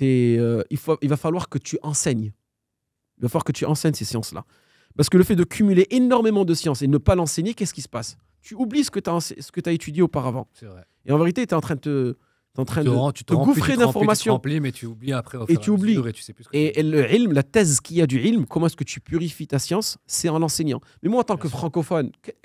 B: il, il va falloir que tu enseignes. Il va falloir que tu enseignes ces sciences-là. Parce que le fait de cumuler énormément de sciences et ne pas l'enseigner, qu'est-ce qui se passe Tu oublies ce que tu as, as, étudié auparavant. C'est Vrai. Et en vérité, tu es en train de te, en train tu de, tu te, te remplis, mais tu oublies après. et tu oublies. Et, tu sais et, le ilm, la thèse qu'il y a du ilm, comment est-ce que tu purifies ta science C'est en l'enseignant. Mais moi, en tant que francophone, francophone,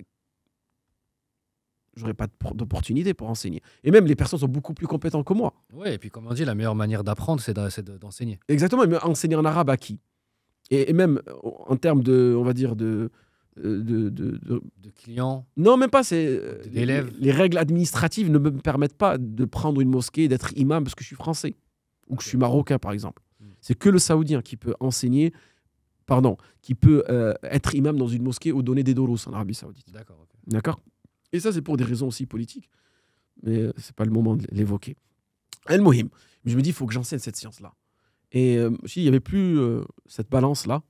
B: j'aurais pas d'opportunité pour enseigner. Et même les personnes sont beaucoup plus compétentes que moi. Oui, et puis comme on dit, la meilleure manière d'apprendre, c'est d'enseigner. Exactement, mais enseigner en arabe à qui et, même en termes de, on va dire, euh, de. De, de, de... clients Non, même pas. C'est euh, les, les règles administratives ne me permettent pas de prendre une mosquée et d'être imam parce que je suis français ou que je suis marocain, par exemple. Hmm. C'est que le saoudien qui peut enseigner, pardon, qui peut euh, être imam dans une mosquée ou donner des doros en Arabie Saoudite. D'accord. D'accord. Et ça, c'est pour des raisons aussi politiques, mais c'est pas le moment de l'évoquer. El Mohim, je me dis, il faut que j'enseigne cette science-là. Et euh, s'il n'y avait plus euh, cette balance-là,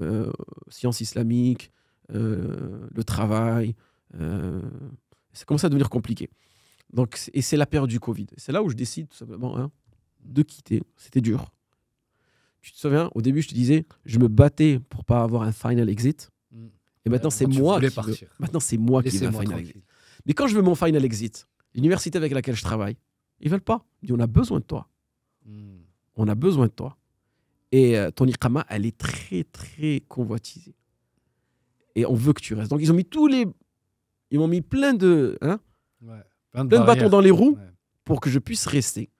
B: euh, sciences islamiques, euh, le travail, ça commence à devenir compliqué. Donc, et c'est la période du Covid. C'est là où je décide tout simplement hein, de quitter. C'était dur. Tu te souviens, au début, je te disais, je me battais pour pas avoir un final exit. Mm. Et maintenant, c'est moi, qui maintenant, c'est moi qui un final exit. Mais quand je veux mon final exit, l'université avec laquelle je travaille, ils veulent pas. Ils disent, on a besoin de toi. On a besoin de toi. Et euh, ton iqama, elle est très, très convoitisée. Et on veut que tu restes. Donc, ils ont mis tous les. Ils m'ont mis plein de. Hein, plein de, bâtons dans les roues pour que je puisse rester.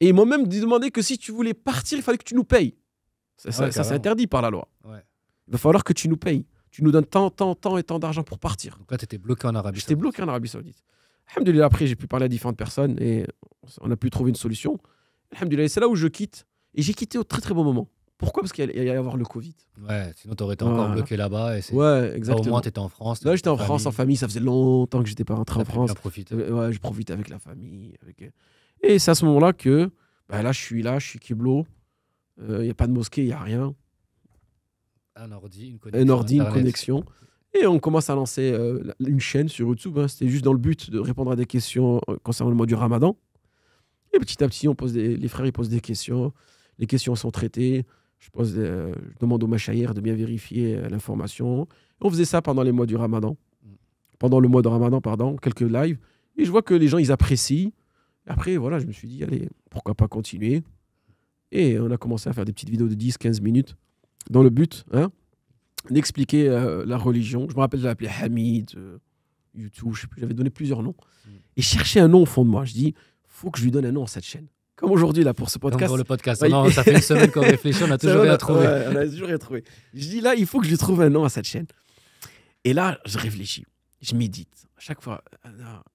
B: Et ils m'ont même demandé que si tu voulais partir, il fallait que tu nous payes. Ça, c'est interdit par la loi.
C: Il
B: va falloir que tu nous payes. Tu nous donnes tant, tant, tant et tant d'argent pour partir. Donc là, tu étais bloqué en Arabie J'étais bloqué en Arabie Saoudite. après, j'ai pu parler à différentes personnes et on a pu trouver une solution. Alhamdulillah, c'est là où je quitte. Et j'ai quitté au très très bon moment. Pourquoi Parce qu'il y allait avoir le Covid. Ouais, sinon t'aurais été encore bloqué là-bas. Et ouais, exactement. au moins t'étais en France. Là, bah, j'étais en France, en famille. Ça faisait longtemps que j'étais pas rentré en France. Euh, ouais, je profite avec la famille. Avec... Euh. Et c'est à ce moment-là que bah, là, je suis là, je suis Kiblo. Il euh, y a pas de mosquée, il n'y a rien.
A: Un ordi, une connexion.
B: Et on commence à lancer une chaîne sur YouTube. Hein. C'était juste dans le but de répondre à des questions concernant le mois du ramadan. Et petit à petit, on les frères ils posent des questions. Les questions sont traitées. Je, euh, je demande au machaïr de bien vérifier euh, l'information. On faisait ça pendant les mois du ramadan. Pendant le mois de ramadan, pardon, quelques lives. Et je vois que les gens, ils apprécient. Après, voilà, je me suis dit, allez, pourquoi pas continuer Et on a commencé à faire des petites vidéos de 10-15 minutes dans le but hein, d'expliquer euh, la religion. Je me rappelle, j'avais appelé Hamid, YouTube, j'avais donné plusieurs noms. Mm. Et chercher un nom au fond de moi. Je dis, faut que je lui donne un nom à cette chaîne. Comme aujourd'hui, là, pour ce podcast. Pour le podcast. non, ça fait une semaine qu'on réfléchit, on a [laughs] toujours rien trouvé. on a toujours rien trouvé. Je dis là, il faut que je lui trouve un nom à cette chaîne. Et là, je réfléchis, je médite. À chaque fois, euh,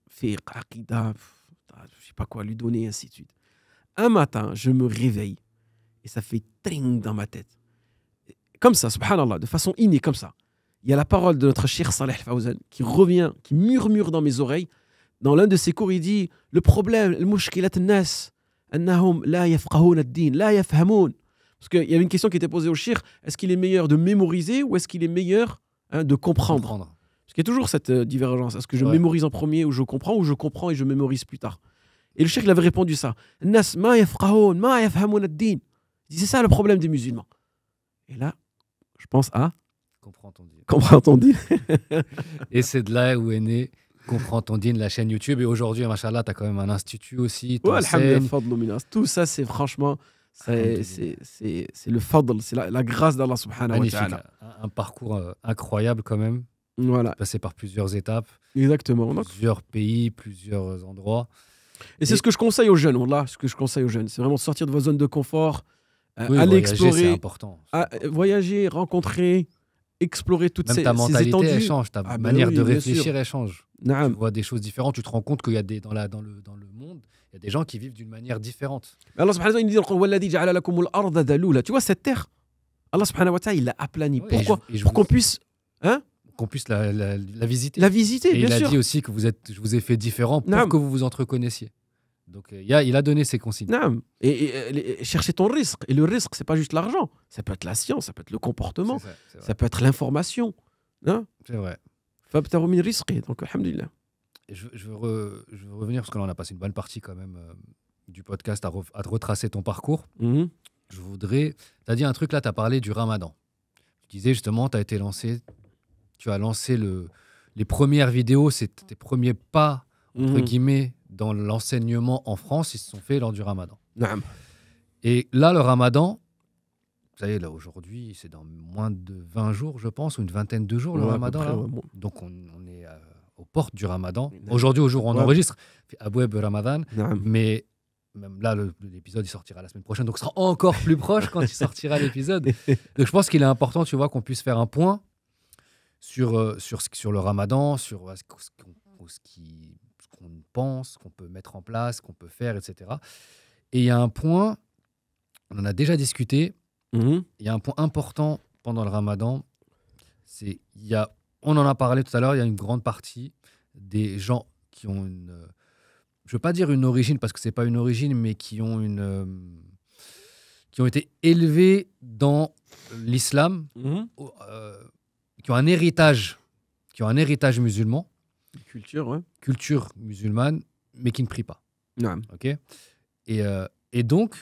B: fais « Akida, je sais pas quoi, lui donner, ainsi de suite. Un matin, je me réveille et ça fait tring dans ma tête. Comme ça, subhanallah, de façon innée, comme ça. Il y a la parole de notre cher Saleh Fawzan qui revient, qui murmure dans mes oreilles dans l'un de ses cours, il dit le problème, le mushkilat nas, annahum la yafqahoun ad-din, la yafhamoun. Parce qu'il y avait une question qui était posée au shir est-ce qu'il est meilleur de mémoriser ou est-ce qu'il est meilleur hein, de comprendre, Parce qu'il y a toujours cette euh, divergence est-ce que je mémorise en premier ou je comprends ou je comprends et je mémorise plus tard Et le shir, il avait répondu ça nas ma yafqahoun, ma yafhamoun ad-din. Il c'est ça le problème des musulmans. Et là, je pense à. Comprends ton on et
A: c'est de là où est né comprends ton dîne, la chaîne YouTube. Et aujourd'hui, machallah, tu as quand même un institut aussi.
B: Tout ça, c'est franchement, c'est le fadl, c'est la, grâce d'Allah subhanahu wa ta'ala.
A: Un, parcours euh, incroyable quand même.
B: Voilà. Passé par plusieurs étapes. Exactement. Plusieurs pays, plusieurs endroits. Et, c'est ce que je conseille aux jeunes, là, ce que je conseille aux jeunes. C'est vraiment sortir de vos zones de confort, euh, aller explorer. Ah, euh, voyager, rencontrer explorer toutes ces, ta ta ah, bah manière de réfléchir, échange. change. Tu vois des choses différentes, tu te rends compte qu'il y a des, dans, la, dans, le, dans le
A: monde, il y a des gens
B: qui vivent d'une manière différente. Allah subhanahu wa ta'ala dit « Tu vois cette terre Allah subhanahu wa ta'ala, il l'a aplani Pourquoi Pour qu'on puisse... Hein qu'on puisse la, la,
A: visiter. La visiter, bien il sûr. Il a dit aussi que vous êtes, je vous ai fait différent pour que
B: vous vous entreconnaissiez. Donc euh, il a, donné ses consignes. Et, euh, euh, chercher ton risque. Et le risque, c'est pas juste l'argent. Ça peut être la science, ça peut être le comportement, ça, peut être l'information. c'est vrai. Fab Taroumi donc alhamdulillah.
A: Je, je, veux revenir, parce que là, on a passé une bonne partie quand même du podcast à, retracer ton parcours. Mhm. Je voudrais... Tu as dit un truc là, tu as parlé du ramadan. Tu disais justement, tu as été lancé, tu as lancé le, les premières vidéos, c'est tes premiers pas, entre mhm. guillemets, dans l'enseignement en France, ils se sont faits lors du ramadan. Et là, le ramadan, vous savez, là aujourd'hui, c'est dans moins de 20 jours, je pense, ou une vingtaine de jours, le ramadan. Donc on, est euh, aux portes du ramadan. Aujourd'hui, au jour où on enregistre, Aboueb Ramadan, mais même là, l'épisode il sortira la semaine prochaine, donc sera encore plus proche quand il sortira l'épisode. [laughs] Donc je pense qu'il est important, tu vois, qu'on puisse faire un point sur, euh, sur, le ramadan, sur euh, ce, qui qu'on pense, qu'on peut mettre en place, qu'on peut faire, etc. Et il y a un point, on en a déjà discuté, mhm. il y a un point important pendant le ramadan, c'est, il y a, on en a parlé tout à l'heure, il y a une grande partie des gens qui ont une, je euh, je veux pas dire une origine parce que ce n'est pas une origine, mais qui ont une, euh, qui ont été élevés dans l'islam, mhm. euh, qui ont un héritage, qui ont un héritage musulman Culture, ouais. Culture musulmane, mais qui ne prie pas. Ok. Euh, et, donc,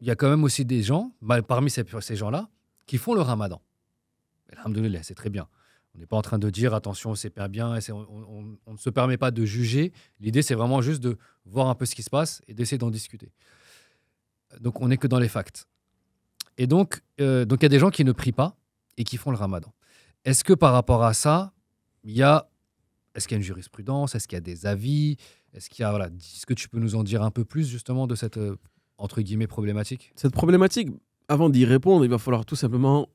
A: il y a quand même aussi des gens, parmi ces, gens-là, qui font le ramadan. Alhamdoulilah, c'est très bien. On n'est pas en train de dire attention, c'est pas bien, on, ne se permet pas de juger. L'idée, c'est vraiment juste de voir un peu ce qui se passe et d'essayer d'en discuter. Donc, on n'est que dans les facts. Et donc, euh, donc il y a des gens qui ne prient pas et qui font le ramadan. Est-ce que par rapport à ça, il y a est-ce qu'il y a une jurisprudence Est-ce qu'il y a des avis Est-ce qu'il y a voilà, que tu peux nous en dire un peu plus justement de cette euh, entre guillemets problématique Cette
B: problématique, avant d'y répondre, il va falloir tout simplement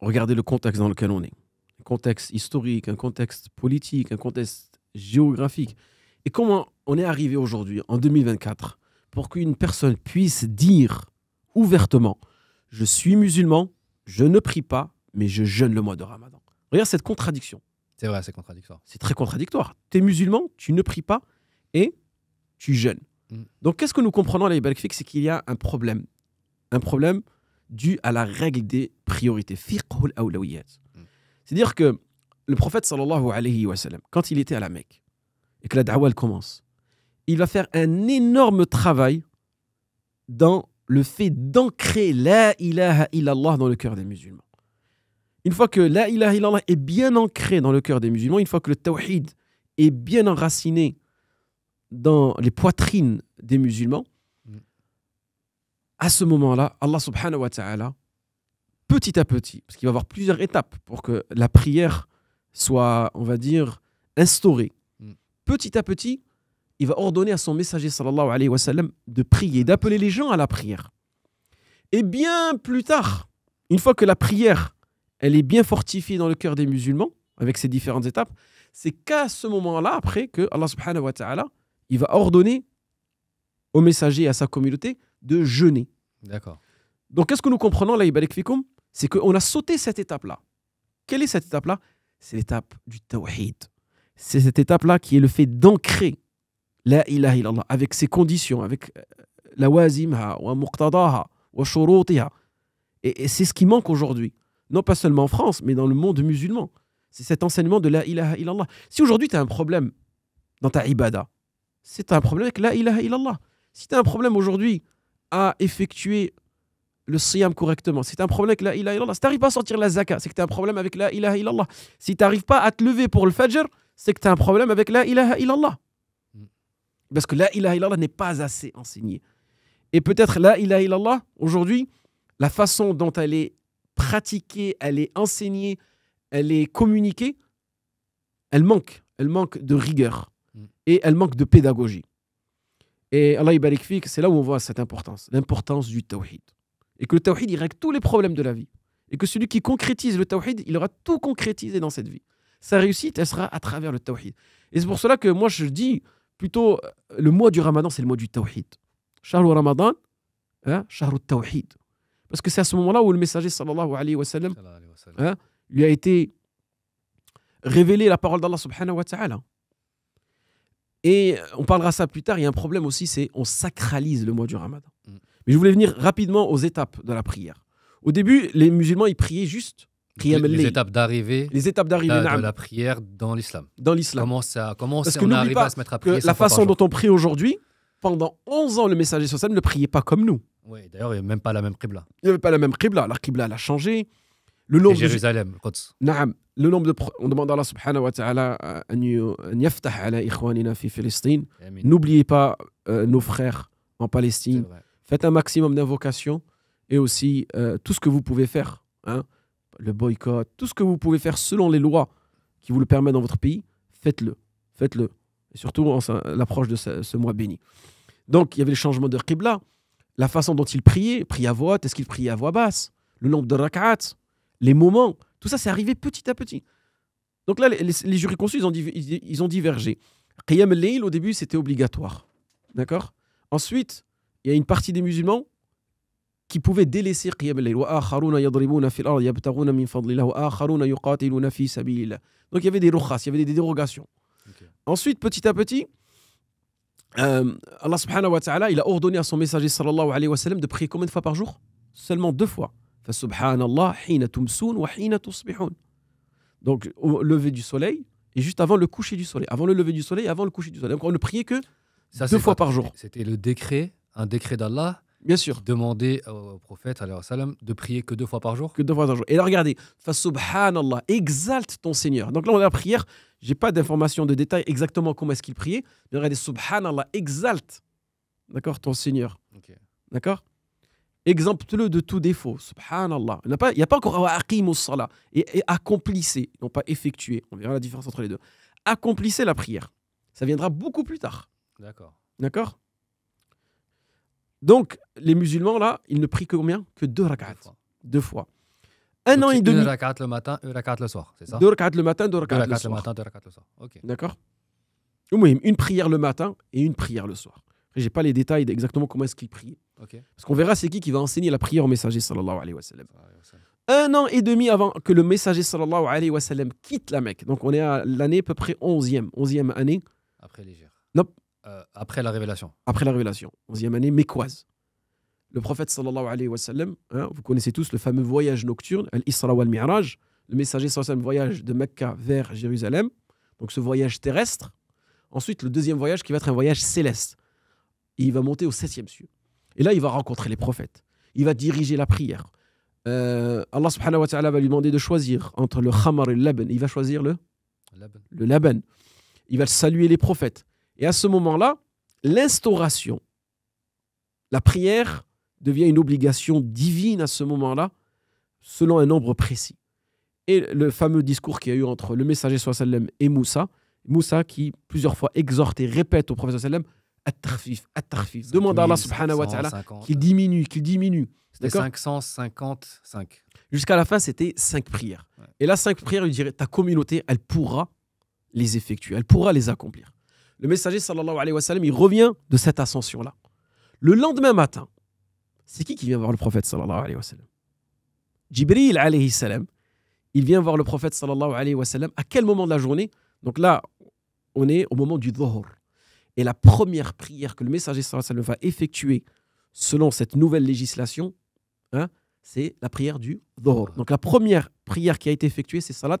B: regarder le contexte dans lequel on est, un contexte historique, un contexte politique, un contexte géographique. Et comment on est arrivé aujourd'hui, en 2024, pour qu'une personne puisse dire ouvertement Je suis musulman, je ne prie pas, mais je jeûne le mois de Ramadan. Regarde cette contradiction.
A: C'est vrai, c'est contradictoire.
B: C'est très contradictoire. Tu es musulman, tu ne pries pas et tu jeûnes. Mm. Donc, qu'est-ce que nous comprenons les la C'est qu'il y a un problème. Un problème dû à la règle des priorités. Mm. C'est-à-dire que le prophète, sallallahu alayhi wa sallam, quand il était à la Mecque et que la da'wah commence, il va faire un énorme travail dans le fait d'ancrer la ilaha illallah dans le cœur des musulmans. Une fois que la ilaha illallah est bien ancré dans le cœur des musulmans, une fois que le tawhid est bien enraciné dans les poitrines des musulmans, à ce moment-là, Allah subhanahu wa ta'ala, petit à petit, parce qu'il va y avoir plusieurs étapes pour que la prière soit, on va dire, instaurée, mm. petit à petit, il va ordonner à son messager sallallahu alayhi wa sallam de prier, d'appeler les gens à la prière. Et bien plus tard, une fois que la prière elle est bien fortifiée dans le cœur des musulmans, avec ces différentes étapes, c'est qu'à ce moment-là, après, que Allah subhanahu wa ta'ala, il va ordonner aux messagers et à sa communauté de jeûner. D'accord. Donc, qu'est-ce que nous comprenons, là, Ibarik Fikoum C'est qu'on a sauté cette étape-là. Quelle est cette étape-là C'est l'étape du tawhid. C'est cette étape-là qui est le fait d'ancrer la ilaha illallah avec ses conditions, avec euh, la wazimha, wa muqtadaha, wa shurutiha. et c'est ce qui manque aujourd'hui non pas seulement en France, mais dans le monde musulman. C'est cet enseignement de la ilaha illallah. Si aujourd'hui tu as un problème dans ta ibada, c'est un problème avec la ilaha illallah. Si tu as un problème aujourd'hui à effectuer le siyam correctement, c'est un problème avec la ilaha illallah. Si tu n'arrives pas à sortir la zakah, c'est que tu as un problème avec la ilaha illallah. Si tu n'arrives pas à te lever pour le fajr, c'est que tu as un problème avec la ilaha illallah. Mm. Parce que la ilaha illallah n'est pas assez enseigné. Et peut-être la ilaha illallah, aujourd'hui, la façon dont elle est pratiquée, elle est enseignée, elle est communiquée, elle manque. Elle manque de rigueur mm. et elle manque de pédagogie. Et Allah Ibarik c'est là où on voit cette importance, l'importance du tawhid. Et que le tawhid, il règle tous les problèmes de la vie. Et que celui qui concrétise le tawhid, il aura tout concrétisé dans cette vie. Sa réussite, elle sera à travers le tawhid. Et c'est pour cela que moi, je dis plutôt, euh, le mois du ramadan, c'est le mois du tawhid. Shahru ramadan, hein, shahru tawhid. Parce que c'est à ce moment-là où le messager sallallahu alayhi wa sallam hein, lui a été révélé la parole d'Allah subhanahu wa ta'ala. Et on parlera ça plus tard. Il y a un problème aussi, c'est on sacralise le mois du ramadan. Mm. Mais je voulais venir rapidement aux étapes de la prière. Au début, les musulmans, ils priaient juste. Les, étapes
A: d'arrivée. Les étapes d'arrivée de la prière
B: dans l'islam.
A: Dans l'islam. Comment ça,
B: comment Parce on arrive à se mettre à prier La façon dont on prie aujourd'hui, pendant 11 ans, le messager social ne priait pas comme nous. Oui, d'ailleurs, il n'y avait même pas la même Qibla. Il n'y avait pas la même Qibla. La Qibla, elle a changé. Le Jérusalem, Naam. Le nombre de... On demande à Allah subhanahu wa ta'ala euh, N'oubliez pas euh, nos frères en Palestine. Faites un maximum d'invocations et aussi euh, tout ce que vous pouvez faire. Hein. le boycott, tout ce que vous pouvez faire selon les lois qui vous le permettent dans votre pays, faites-le. Faites-le surtout hein, l'approche de ce, mois béni. Donc il y avait le changement de Qibla, la façon dont il priait, priait à voix est-ce qu'il priait à voix basse, le nombre de rak'at, les moments, tout ça c'est arrivé petit à petit. Donc là, les, jurys conçus, ils ont, ils, ont divergé. Qiyam al au début, c'était obligatoire. D'accord Ensuite, il y a une partie des musulmans qui pouvaient délaisser Qiyam al-Layl. Donc il y avait des rukhas, il y avait des dérogations. Ensuite, petit à petit, euh, Allah subhanahu wa ta'ala, il a ordonné à son messager sallallahu alayhi wa sallam de prier combien de fois par jour Seulement deux fois. Donc, au lever du soleil et juste avant le coucher du soleil. Avant le lever du soleil et avant le coucher du soleil. Donc, on ne priait que deux fois par jour. C'était le décret, un décret d'Allah Bien sûr. Demander au prophète salam, de prier que deux fois par jour. Que deux fois par jour. Et là, regardez, subhanallah, exalte ton Seigneur. Donc là, on a la prière. J'ai pas d'informations de détail exactement comment est-ce qu'il priait. Mais regardez, subhanallah, exalte, d'accord, ton Seigneur. D'accord Exempte-le de tout défaut. Subhanallah. Il n'y a, pas, il a pas encore salah et, accomplissez, non pas effectuer ». On verra la différence entre les deux. Accomplissez la prière. Ça viendra beaucoup plus tard. D'accord. D'accord donc, les musulmans, là, ils ne prient que combien Que deux rakats. Deux fois. Un an et demi. Deux rakat
A: le matin, deux rakat le soir, c'est ça Deux rakats le matin, deux rakats, le soir. le, soir. le matin, deux rakats le soir.
B: Ok. D'accord Une prière le matin et une prière le soir. J'ai pas les détails d'exactement comment est-ce qu'ils prient. Parce qu'on verra c'est qui qui va enseigner la prière au messager sallallahu alayhi wa sallam. Un an et demi avant que le messager sallallahu alayhi wa sallam quitte la Mecque. Donc on est à l'année à peu près 11e, année. Après Nope. Euh, après la révélation. Après la révélation, 11e année Mekwaz. Le prophète sallallahu alayhi wa sallam, hein, vous connaissez tous le fameux voyage nocturne, al-Isra al Mi'raj, le messager sallallahu alayhi voyage de Mecca vers Jérusalem, donc ce voyage terrestre. Ensuite, le deuxième voyage qui va être un voyage céleste. il va monter au septième ciel. Et là, il va rencontrer les prophètes. Il va diriger la prière. Euh, Allah subhanahu wa ta'ala va lui demander de choisir entre le khamar et le laban. Il va choisir le Le laban. Il va saluer les prophètes. Et à ce moment-là, l'instauration, la prière devient une obligation divine à ce moment-là, selon un nombre précis. Et le fameux discours qu'il y a eu entre le messager sallam et Moussa, Moussa qui plusieurs fois exhorte et répète au prophète sallam At-tarfif, at-tarfif. Demande à Allah subhanahu wa ta'ala qu'il diminue, qu'il diminue. C'était 555. Jusqu'à la fin, c'était cinq prières. Et là, cinq prières, il dirait ta communauté, elle pourra les effectuer, elle pourra les accomplir le messager sallallahu alayhi wa sallam, il revient de cette ascension-là. Le lendemain matin, c'est qui qui vient voir le prophète sallallahu alayhi wa sallam Jibril alayhi salam, il vient voir le prophète sallallahu alayhi wa sallam à quel moment de la journée Donc là, on est au moment du dhuhr. Et la première prière que le messager sallallahu alayhi wa sallam va effectuer selon cette nouvelle législation, hein, c'est la prière du dhuhr. Donc la première prière qui a été effectuée, c'est salat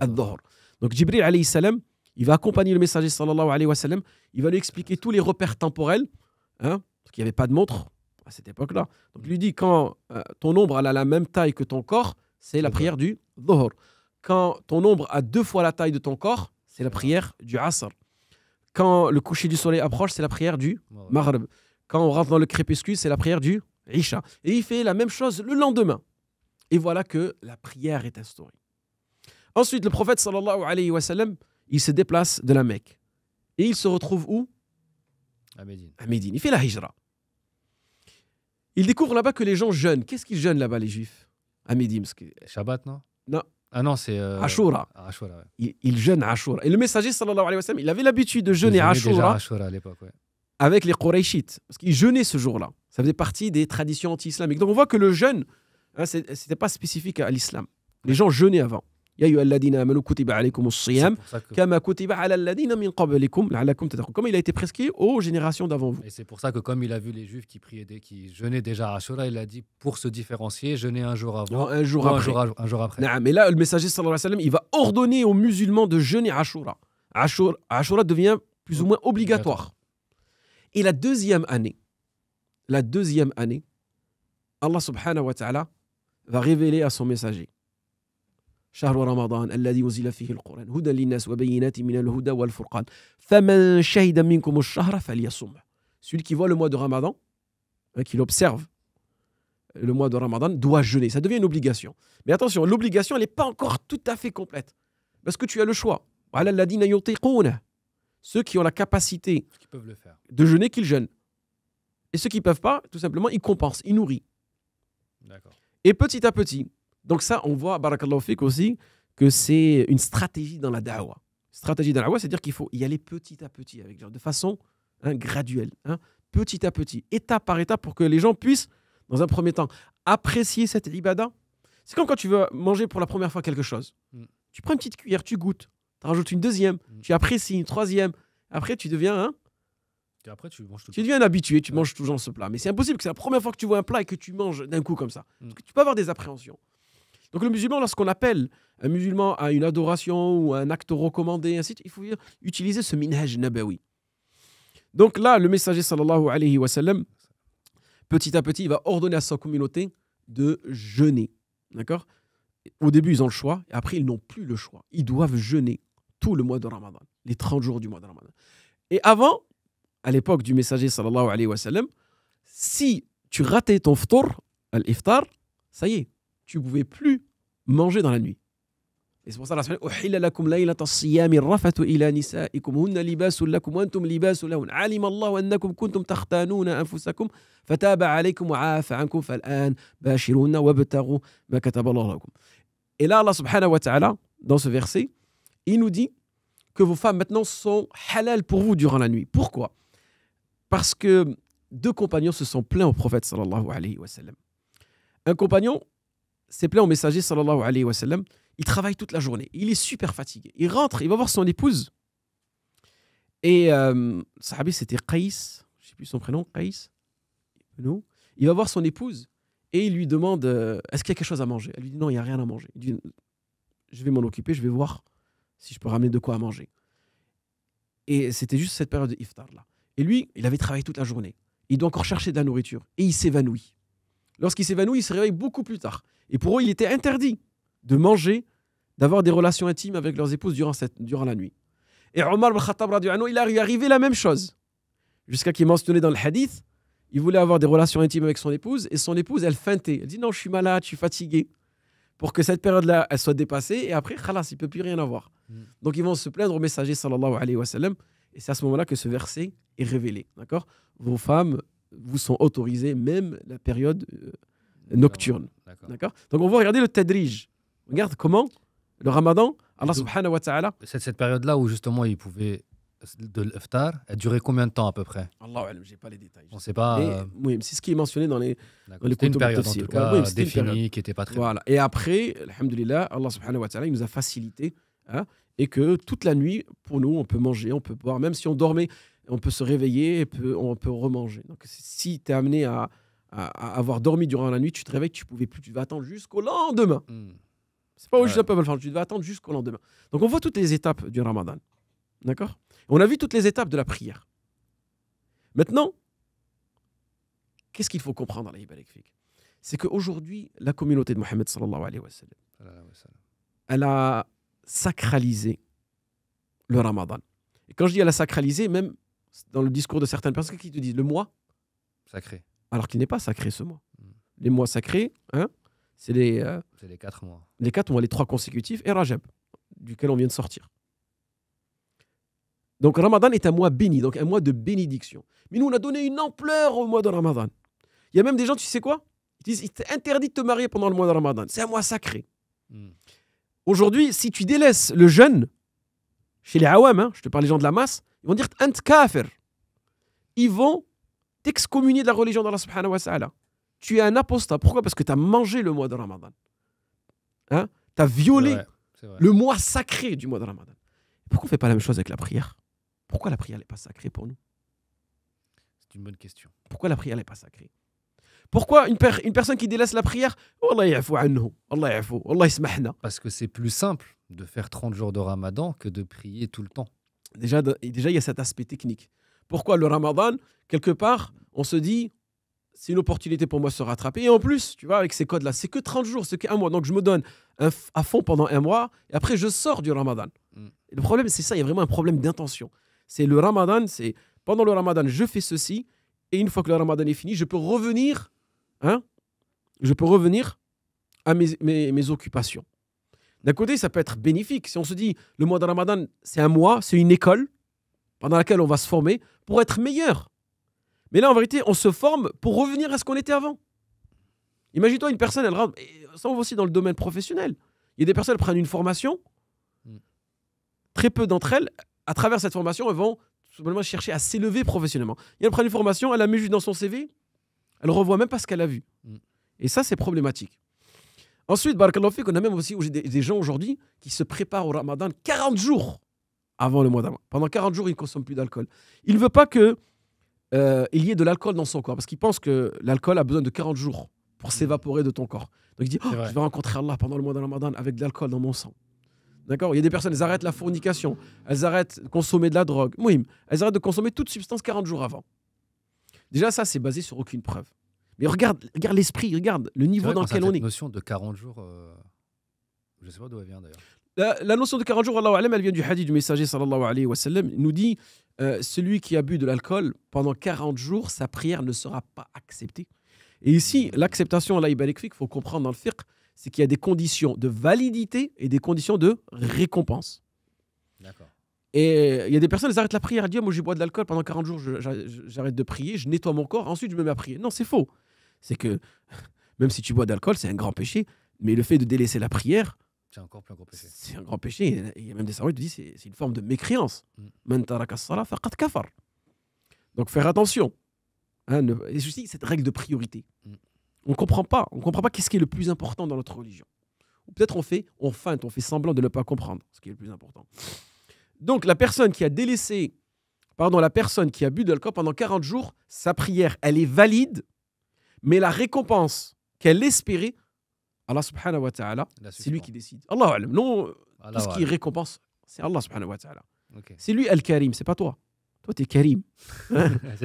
B: al-dhuhr. Donc Jibril alayhi salam, il va accompagner le messager sallallahu alayhi wa sallam. Il va lui expliquer tous les repères temporels, hein, parce qu'il n'y avait pas de montre à cette époque-là. Donc il lui dit quand euh, ton ombre a la même taille que ton corps, c'est la prière du dhuhr. Quand ton ombre a deux fois la taille de ton corps, c'est la prière du asr. Quand le coucher du soleil approche, c'est la prière du maghrib. Quand on rentre dans le crépuscule, c'est la prière du isha. Et il fait la même chose le lendemain. Et voilà que la prière est instaurée. Ensuite, le prophète sallallahu alayhi wa sallam, il se déplace de la Mecque. Et il se retrouve où À Médine. À Médine. Il fait la hijra. Il découvre là-bas que les gens jeûnent. Qu'est-ce qu'ils jeûnent là-bas, les juifs À Médine. Shabbat, non Non. Ah non, c'est. Euh, Ashura. Ah, Ashura ouais. il, jeûne à Ashura. Et le messager, sallallahu alayhi wa sallam, il avait l'habitude de jeûner à Ashura. Déjà
A: Ashura à l'époque,
B: Avec les Qurayshites. Parce qu'ils jeûnaient ce jour-là. Ça faisait partie des traditions anti-islamiques. Donc on voit que le jeûne, hein, ce n'était pas spécifique à l'islam. Les gens jeûnaient avant. Ya ayyuhalladhina kutiba alaykumus siyam kama kutiba min qablikum Comme il a été prescrit aux générations d'avant vous. Et c'est pour ça que comme il a
A: vu les juifs qui priaient des, qui jeûnaient déjà à Ashura, il a dit pour se différencier, jeûner un jour avant, un jour après. Un jour,
B: un jour après. mais là le messager sallallahu alayhi wa sallam, il va ordonner aux musulmans de jeûner Ashura. Ashura, Ashura devient plus ou moins obligatoire. Et la deuxième année, la deuxième année, Allah subhanahu wa ta'ala va révéler à son messager شهر رمضان الذي فيه القرآن هدى للناس وبينات من الهدى والفرقان فمن Celui qui voit le mois de Ramadan, hein, qui l'observe, le mois de Ramadan, doit jeûner. Ça devient une obligation. Mais attention, l'obligation, elle n'est pas encore tout à fait complète. Parce que tu as le choix. Ceux qui ont la capacité de jeûner, qu'ils jeûnent. Et ceux qui ne peuvent pas, tout simplement, ils compensent, ils nourrissent. Et petit à petit, donc ça, on voit, barakallahu fik aussi, que c'est une stratégie dans la dawa. Stratégie dans la da'wah, c'est-à-dire qu'il faut y aller petit à petit, avec, de façon hein, graduelle, hein, petit à petit, étape par étape, pour que les gens puissent, dans un premier temps, apprécier cette ibada. C'est comme quand tu veux manger pour la première fois quelque chose. Mm. Tu prends une petite cuillère, tu goûtes, tu rajoutes une deuxième, mm. tu apprécies une troisième. Après, tu deviens hein, après, tu manges deviens habitué, tu manges toujours ce plat. Mais c'est impossible que c'est la première fois que tu vois un plat et que tu manges d'un coup comme ça. Mm. que tu peux avoir des appréhensions. Donc le musulman, lorsqu'on appelle un musulman à une adoration ou un acte recommandé, ainsi il faut utiliser ce minhaj nabawi. Donc là, le messager sallallahu alayhi wa sallam, petit à petit, il va ordonner à sa communauté de jeûner. D'accord Au début, ils ont le choix, et après, ils n'ont plus le choix. Ils doivent jeûner tout le mois de Ramadan, les 30 jours du mois de Ramadan. Et avant, à l'époque du messager sallallahu alayhi wa sallam, si tu ratais ton ftour, al-iftar, ça y est, tu pouvais plus manger dans la nuit. Et c'est pour ça la semaine uhilla lakum laylatas siyami rafatu ila nisaikum hunna libasun lakum wa antum libasun lahun alima Allah annakum kuntum takhtanuna anfusakum fataba alaykum wa afa ankum fal'an bashiruna wabtaghu ma kataba Allah lakum. Et là Allah subhanahu wa ta'ala dans ce verset, il nous dit que vos femmes maintenant sont halal pour vous durant la nuit. Pourquoi Parce que deux compagnons se sont plaints au prophète sallallahu alayhi wa sallam. Un compagnon c'est plein au messager sallallahu alayhi wa sallam. Il travaille toute la journée. Il est super fatigué. Il rentre, il va voir son épouse. Et euh, sahabi, c'était Qais. Je sais plus son prénom, Qais. Non. Il va voir son épouse et il lui demande euh, Est-ce qu'il y a quelque chose à manger Elle lui dit Non, il n'y a rien à manger. Il dit Je vais m'en occuper, je vais voir si je peux ramener de quoi à manger. Et c'était juste cette période d'iftar là. Et lui, il avait travaillé toute la journée. Il doit encore chercher de la nourriture. Et il s'évanouit. Lorsqu'il s'évanouit, il se réveille beaucoup plus tard. Et pour eux, il était interdit de manger, d'avoir des relations intimes avec leurs épouses durant, cette, durant la nuit. Et Omar al-Khattab, il a arrivé la même chose. Jusqu'à qu'il est mentionné dans le hadith, il voulait avoir des relations intimes avec son épouse et son épouse, elle feintait. Elle dit non, je suis malade, je suis fatigué. Pour que cette période-là, elle soit dépassée et après, khalas, il ne peut plus rien avoir. Hmm. Donc ils vont se plaindre au messager sallallahu alayhi wa sallam et c'est à ce moment-là que ce verset est révélé. D'accord Vos femmes vous sont autorisés même la période euh, nocturne. D'accord. Donc on va regarder le tadrij. Regarde comment le ramadan, Allah subhanahu wa ta'ala. cette période-là où justement
A: il pouvait de l'Eftar, elle durait combien de temps à peu près
B: Allah je n'ai pas les détails. On sait pas. Euh, oui, Oui, c'est ce qui est mentionné dans les dans les une période en tout cas définie qui n'était pas très. Voilà. Et après, alhamdulillah, Allah subhanahu wa ta'ala, il nous a facilité hein, et que toute la nuit pour nous, on peut manger, on peut boire, même si on dormait on peut se réveiller et peut, on peut remanger. Donc, si tu es amené à, avoir dormi durant la nuit, tu te réveilles, tu pouvais plus, tu vas attendre jusqu'au lendemain. Hmm. C'est pas juste un peu tu vas attendre jusqu'au lendemain. Donc, on voit toutes les étapes du ramadan. D'accord On a vu toutes les étapes de la prière. Maintenant, qu'est-ce qu'il faut comprendre, C'est qu'aujourd'hui, la communauté de Mohammed, alayhi wa sallam, elle a sacralisé le ramadan. Et quand je dis elle a sacralisé, même dans le discours de certaines personnes qui te disent le mois sacré. Alors qu'il n'est pas sacré ce mois. Hmm. Les mois sacrés, hein, c'est les, euh, C'est les quatre mois. Les quatre mois, les trois consécutifs et Rajab, duquel on vient de sortir. Donc Ramadan est un mois béni, donc un mois de bénédiction. Mais nous, on a donné une ampleur au mois de Ramadan. Il y a même des gens, tu sais quoi Ils disent, il t'est interdit de te marier pendant le mois de Ramadan. C'est un mois sacré. Hmm. Aujourd'hui, si tu délaisses le jeûne, chez les Awam, hein, je te parle des gens de la masse, ils vont dire Ant kafir. Ils vont t'excommunier de la religion d'Allah subhanahu wa ta'ala. Tu es un apostat. Pourquoi Parce que tu as mangé le mois de Ramadan. Hein tu as violé le mois sacré du mois de Ramadan. Pourquoi on ne fait pas la même chose avec la prière Pourquoi la prière n'est pas sacrée pour nous C'est une bonne question. Pourquoi la prière n'est pas sacrée pourquoi une, une, personne qui délaisse la prière Parce que c'est plus simple de faire 30 jours de ramadan que de prier tout le temps. Déjà, déjà, il y a cet aspect technique. Pourquoi le ramadan Quelque part, on se dit, c'est une opportunité pour moi de se rattraper. Et en plus, tu vois, avec ces codes-là, c'est que 30 jours, c'est qu'un mois. Donc, je me donne à fond pendant un mois et après, je sors du ramadan. Mm. le problème, c'est ça, il y a vraiment un problème d'intention. C'est le ramadan, c'est pendant le ramadan, je fais ceci. Et une fois que le ramadan est fini, je peux revenir, hein, je peux revenir à mes occupations. D'un côté, ça peut être bénéfique. Si on se dit, le mois de Ramadan, c'est un mois, c'est une école pendant laquelle on va se former pour être meilleur. Mais là, en vérité, on se forme pour revenir à ce qu'on était avant. Imagine-toi une personne, elle ça on va aussi dans le domaine professionnel. Il y a des personnes qui prennent une formation, mm. très peu d'entre elles, à travers cette formation, elles vont simplement chercher à s'élever professionnellement. Et elle prend une formation, elle la met juste dans son CV, elle revoit même pas ce qu'elle a vu. Mm. Et ça, c'est problématique. Ensuite, fait on a même aussi des, gens aujourd'hui qui se préparent au ramadan 40 jours avant le mois d'avant. Pendant 40 jours, ils ne consomment plus d'alcool. Il ne veut pas qu'il euh, y ait de l'alcool dans son corps parce qu'ils pensent que l'alcool a besoin de 40 jours pour mm. s'évaporer de ton corps. Donc il dit oh, Je vais rencontrer Allah pendant le mois de Ramadan avec de l'alcool dans mon sang. D'accord Il y a des personnes, elles arrêtent la fornication, elles arrêtent de consommer de la drogue. Mouhim, elles arrêtent de consommer toute substance 40 jours avant. Déjà, ça, c'est basé sur aucune preuve. Mais regarde, regarde l'esprit, regarde le niveau dans lequel on est. La
A: notion de 40 jours, euh, je ne sais pas d'où elle vient d'ailleurs.
B: La, notion de 40 jours, Allah elle vient du hadith du messager sallallahu alayhi wa sallam. Il nous dit euh, celui qui a bu de l'alcool pendant 40 jours, sa prière ne sera pas acceptée. Et ici, l'acceptation, il faut comprendre dans le fiqh, c'est qu'il y a des conditions de validité et des conditions de récompense. D'accord. Et il y a des personnes, elles arrêtent la prière. Elles disent Moi, je bois de l'alcool pendant 40 jours, j'arrête de prier, je nettoie mon corps, ensuite je me mets à prier. Non, c'est faux c'est que [laughs] même si tu bois d'alcool, c'est un grand péché, mais le fait de délaisser la prière,
A: c'est encore plus un grand péché. C'est un grand péché. Il y a même des savants qui te disent c'est, c'est une
B: forme de mécréance. Mm. Donc faire attention. Hein, et je cette règle de priorité. Mm. On ne comprend pas. On ne comprend pas qu'est-ce qui est le plus important dans notre religion. Ou peut-être on fait, on on fait semblant de ne pas comprendre ce qui est le plus important. Donc la personne qui a délaissé, pardon, la personne qui a bu de l'alcool pendant 40 jours, sa prière, elle est valide mais la récompense qu'elle espérait, Allah subhanahu wa ta'ala, c'est lui qui décide. Allah Non, tout ce qui récompense, c'est Allah subhanahu wa ta'ala. C'est lui Al-Karim, c'est pas toi. Toi, t'es Karim. [laughs]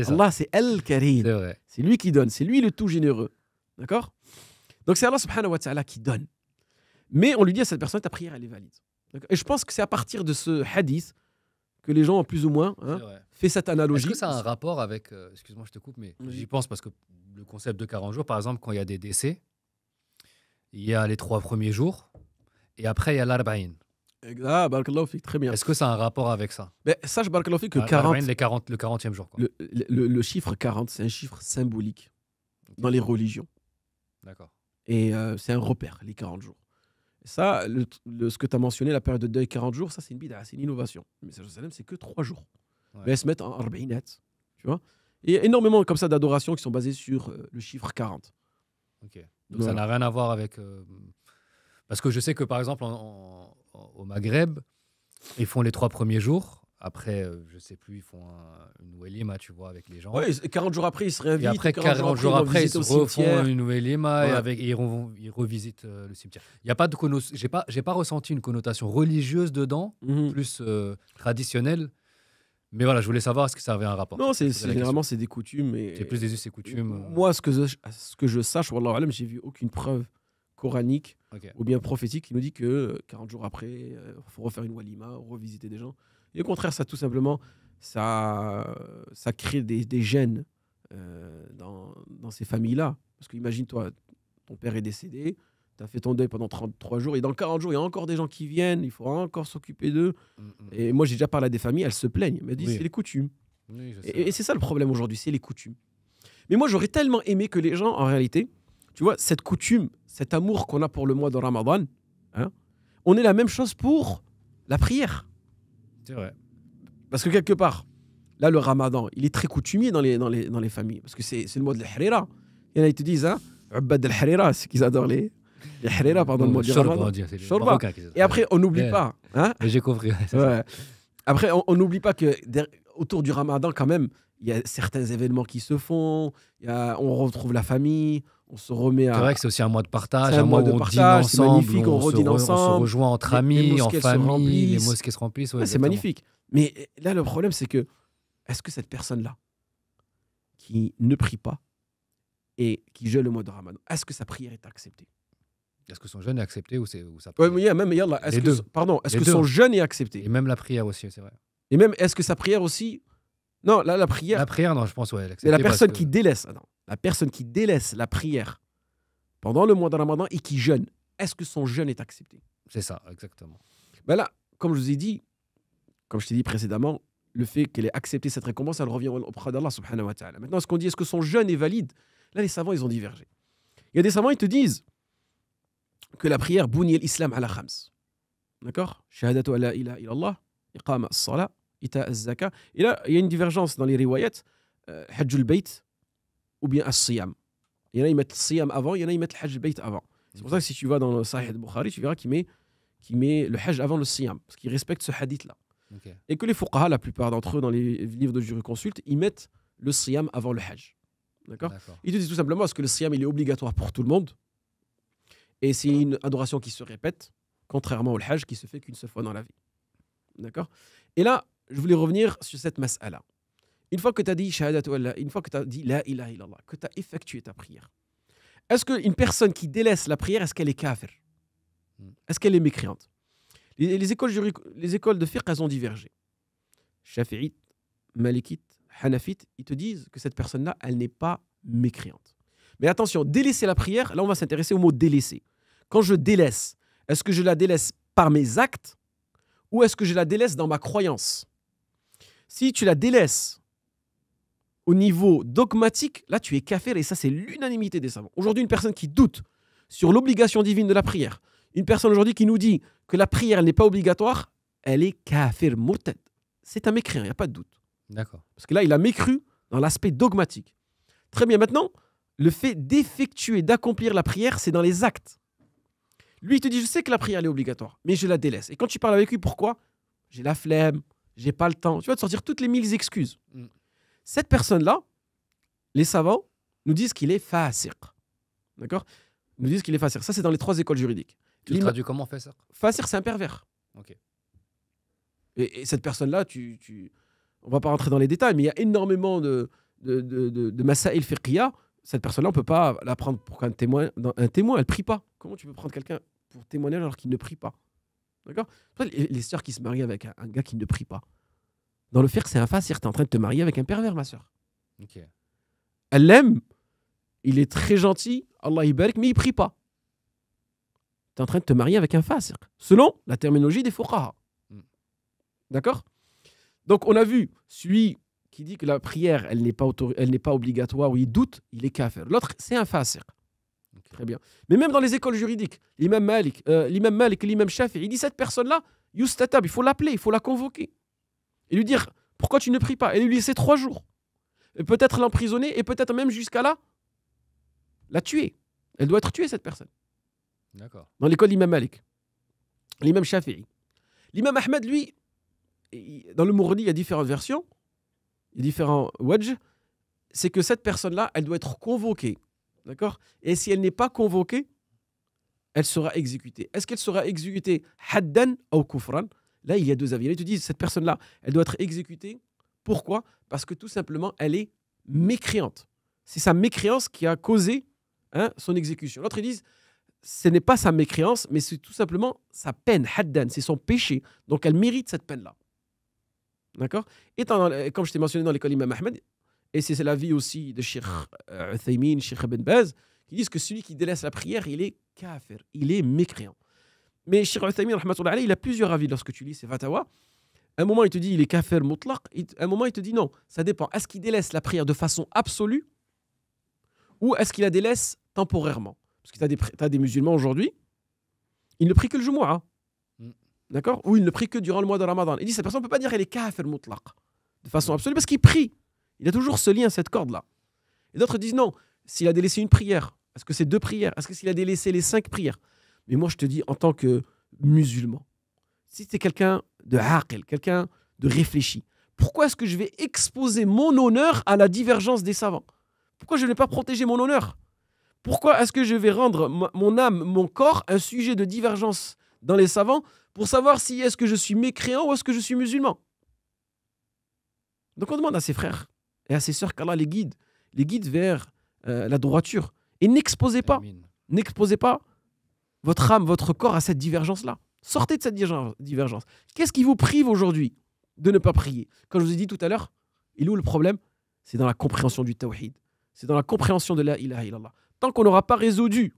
B: Allah, c'est Al-Karim. C'est lui qui donne, c'est lui le tout généreux. D'accord Donc c'est Allah subhanahu wa ta'ala qui donne. Mais on lui dit à cette personne, ta prière, elle est valide. Et je pense que c'est à partir de ce hadith que les gens, ont plus ou moins, hein, fait cette analogie. Est-ce que ça a un
A: rapport avec, euh, excuse-moi, je te coupe, mais j'y pense parce que le concept de 40 jours, par exemple, quand il y a des décès, il y a les trois premiers jours et
B: après il y a l'Arbaïn.
A: Ah, très bien. Est-ce que ça a un rapport avec ça
B: Mais Sache, que 40, les 40, le 40e jour. Le, chiffre 40, c'est un chiffre symbolique dans les religions. D'accord. Et euh, c'est un repère, les 40 jours. Ça, le, ce que tu as mentionné, la période de deuil 40 jours, ça c'est une bid'a, c'est une innovation. mais ça c'est que 3 jours. Mais elles se mettent en arbinat, tu vois. Et énormément comme ça d'adorations qui sont basées sur euh, le chiffre 40. Ok. Donc
A: ça n'a rien à voir avec. Euh, parce que je sais que par exemple au Maghreb, ils font les trois premiers jours après, je euh, je sais plus, ils font un, une Ouelima, tu vois, avec les gens. Oui, 40 jours après, ils se réinvitent. après, 40, jours après, ils, ils refont une Ouelima et, ils, revisitent euh, le cimetière. Il n'y a pas de j'ai pas, ressenti une connotation religieuse dedans, mhm. plus euh, traditionnelle. Mais voilà, je voulais savoir est-ce que ça avait un rapport. Non, c'est, généralement c'est des coutumes. Et, c'est plus des us et coutumes.
B: Moi, ce que je, ce que je sache, Wallah j'ai vu aucune preuve coranique ou bien prophétique qui nous dit que 40 jours après, il faut refaire une walima, revisiter des gens. Et au contraire, ça, tout simplement, ça, ça crée des, gènes euh, dans, ces familles-là. Parce qu'imagine, toi, ton père est décédé, tu as fait ton deuil pendant 33 jours, et dans 40 jours, il y a encore des gens qui viennent, il faudra encore s'occuper d'eux. Et moi, j'ai déjà parlé à des familles, elles se plaignent, elles me disent, c'est les coutumes. et, et c'est ça le problème aujourd'hui, c'est les coutumes. Mais moi, j'aurais tellement aimé que les gens, en réalité, tu vois, cette coutume, cet amour qu'on a pour le mois de Ramadan, hein, on est la même chose pour la prière. Parce que quelque part, là, le ramadan, il est très coutumier dans les, dans les, dans les familles. Parce que c'est le mois de l'Harira. Il y en a, ils te disent, hein, de harira c'est qu'ils adorent les. Les pardon, le mois de ramadan. Hein, Et après, on n'oublie pas. Hein J'ai compris. Après, on n'oublie pas que autour du ramadan, quand même, il y a certains événements qui se font, y a, on retrouve la famille, on se remet à. C'est vrai que c'est aussi un mois de partage, un, mois, de où on on, se rejoint entre amis, en famille, les mosquées se remplissent. c'est magnifique. Mais là, le problème, c'est que est-ce que cette personne-là, qui ne prie pas et qui jeûne le mois de Ramadan, est-ce que sa prière est acceptée Est-ce que son jeûne est accepté ou c'est ça Oui, mais même yallah, est-ce que pardon, est-ce que son jeûne est accepté Et même la prière aussi, c'est vrai. Et même est-ce que sa prière aussi Non, là la prière. La prière, non, je pense ouais. Mais la personne qui délaisse, non la personne qui délaisse la prière pendant le mois de Ramadan et qui jeûne, est-ce que son jeûne est accepté C'est ça, exactement. Ben là, comme je vous ai dit, comme je t'ai dit précédemment, le fait qu'elle ait accepté cette récompense, elle revient auprès d'Allah subhanahu wa ta'ala. Maintenant, ce qu'on dit, est-ce que son jeûne est valide Là, les savants, ils ont divergé. Il y a des savants, ils te disent que la prière bouni l'islam la khams. D'accord Shahadatu ala iqama ita zaka Et là, il y a une divergence dans les riwayats. Euh, Hajjul bayt, ou bien As-Siyam. Il y en a, ils mettent Siyam avant, il y en a, ils mettent le Hajj Bayt avant. C'est pour ça que si tu vas dans le Sahih de bukhari tu verras qu'il met, met le Hajj avant le Siyam, parce qu'il respecte ce hadith-là. Et que les fuqaha, la plupart d'entre eux, dans les livres de jurisconsulte, ils mettent le Siyam avant le Hajj. D'accord Ils te disent tout simplement est-ce que le Siyam, il est obligatoire pour tout le monde Et c'est une adoration qui se répète, contrairement au Hajj qui se fait qu'une seule fois dans la vie. D'accord Et là, je voulais revenir sur cette mas'ala. Une fois que tu as dit Allah », une fois que tu as dit la ilaha illallah, que tu as effectué ta prière, est-ce qu'une personne qui délaisse la prière, est-ce qu'elle est kafir hmm. Est-ce qu'elle est mécréante les, écoles les écoles de fiqh, elles ont divergé. Shafi'ite, Malikite, Hanafite, ils te disent que cette personne-là, elle n'est pas mécréante. Mais attention, délaisser la prière, là on va s'intéresser au mot délaisser. Quand je délaisse, est-ce que je la délaisse par mes actes ou est-ce que je la délaisse dans ma croyance Si tu la délaisses au niveau dogmatique, là tu es kafir et ça c'est l'unanimité des savants. Aujourd'hui, une personne qui doute sur l'obligation divine de la prière, une personne aujourd'hui qui nous dit que la prière n'est pas obligatoire, elle est kafir murtad. C'est un mécréant, il n'y a pas de doute. D'accord. Parce que là, il a mécru dans l'aspect dogmatique. Très bien, maintenant, le fait d'effectuer, d'accomplir la prière, c'est dans les actes. Lui, il te dit, je sais que la prière, elle est obligatoire, mais je la délaisse. Et quand tu parles avec lui, pourquoi J'ai la flemme, j'ai pas le temps. Tu vas te sortir toutes les mille excuses. Mm. Cette personne-là, les savants nous disent qu'il est fasiq. D'accord nous disent qu'il est fasiq. Ça, c'est dans les trois écoles juridiques. Tu traduis comment fasiq Fasiq, c'est un pervers. Ok. Et, cette personne-là, tu, tu, on va pas rentrer dans les détails, mais il y a énormément de, de, de, de, de Cette personne-là, on ne peut pas la prendre pour un témoin. Un témoin, elle prie pas. Comment tu peux prendre quelqu'un pour témoigner alors qu'il ne prie pas D'accord les, les sœurs qui se marient avec un gars qui ne prie pas. Dans le faire, c'est un facir. es en train de te marier avec un pervers, ma soeur. Elle l'aime. Il est très gentil. Allah ibarak, mais il prie pas. tu es en train de te marier avec un facir. Selon la terminologie des fuqaha. Mm. D'accord Donc, on a vu celui qui dit que la prière, elle n'est pas, elle n'est pas obligatoire ou il doute, il est kafir. L'autre, c'est un facir. Très bien. Mais même dans les écoles juridiques, l'imam Malik, euh, l'imam Malik, l'imam Shafi, il dit cette personne-là, il faut l'appeler, il faut la convoquer et lui dire pourquoi tu ne pries pas et lui laisser trois jours. Et Peut-être l'emprisonner et peut-être même jusqu'à là la tuer. Elle doit être tuée cette personne. D'accord. Dans l'école l'imam Malik, l'imam Shafi'i. L'imam Ahmed, lui, dans le Mourni, il y a différentes versions, différents wajj, C'est que cette personne-là, elle doit être convoquée. D'accord Et si elle n'est pas convoquée, elle sera exécutée. Est-ce qu'elle sera exécutée haddan ou kufran Là, il y a deux avis. ils te disent, cette personne-là, elle doit être exécutée. Pourquoi Parce que tout simplement, elle est mécréante. C'est sa mécréance qui a causé hein, son exécution. L'autre, ils disent, ce n'est pas sa mécréance, mais c'est tout simplement sa peine, haddan, c'est son péché. Donc, elle mérite cette peine-là. D'accord Et euh, comme je t'ai mentionné dans l'école Imam Ahmed, et c'est la vie aussi de Sheikh euh, Uthaymin, Sheikh Ibn Baz, qui disent que celui qui délaisse la prière, il est kafir, il est mécréant. Mais Cheikh Uthaymin, il a plusieurs avis lorsque tu lis ses fatawas. un moment, il te dit il est kafir mutlaq. À un moment, il te dit non, ça dépend. Est-ce qu'il délaisse la prière de façon absolue ou est-ce qu'il la délaisse temporairement Parce que tu as, des musulmans aujourd'hui, ils ne prient que le Jumu'ah. Hein. Mm. D'accord Ou ils ne prient que durant le mois de Ramadan. Il dit cette personne ne peut pas dire qu'elle est kafir mutlaq de façon absolue parce qu'il prie. Il a toujours ce lien, cette corde-là. Et d'autres disent non, s'il a délaissé une prière, est-ce que c'est deux prières Est-ce qu'il a délaissé les cinq prières mais moi, je te dis, en tant que musulman, si tu es quelqu'un de haqil, quelqu'un de réfléchi, pourquoi est-ce que je vais exposer mon honneur à la divergence des savants Pourquoi je ne vais pas protéger mon honneur Pourquoi est-ce que je vais rendre mon âme, mon corps, un sujet de divergence dans les savants pour savoir si est-ce que je suis mécréant ou est-ce que je suis musulman Donc on demande à ses frères et à ses sœurs qu'Allah les guide, les guide vers euh, la droiture. Et n'exposez pas, n'exposez pas votre âme, votre corps à cette divergence-là. Sortez de cette divergence. Qu'est-ce qui vous prive aujourd'hui de ne pas prier Quand je vous ai dit tout à l'heure, il est où le problème C'est dans la compréhension du tawhid. C'est dans la compréhension de la ilaha illallah. Tant qu'on n'aura pas résolu,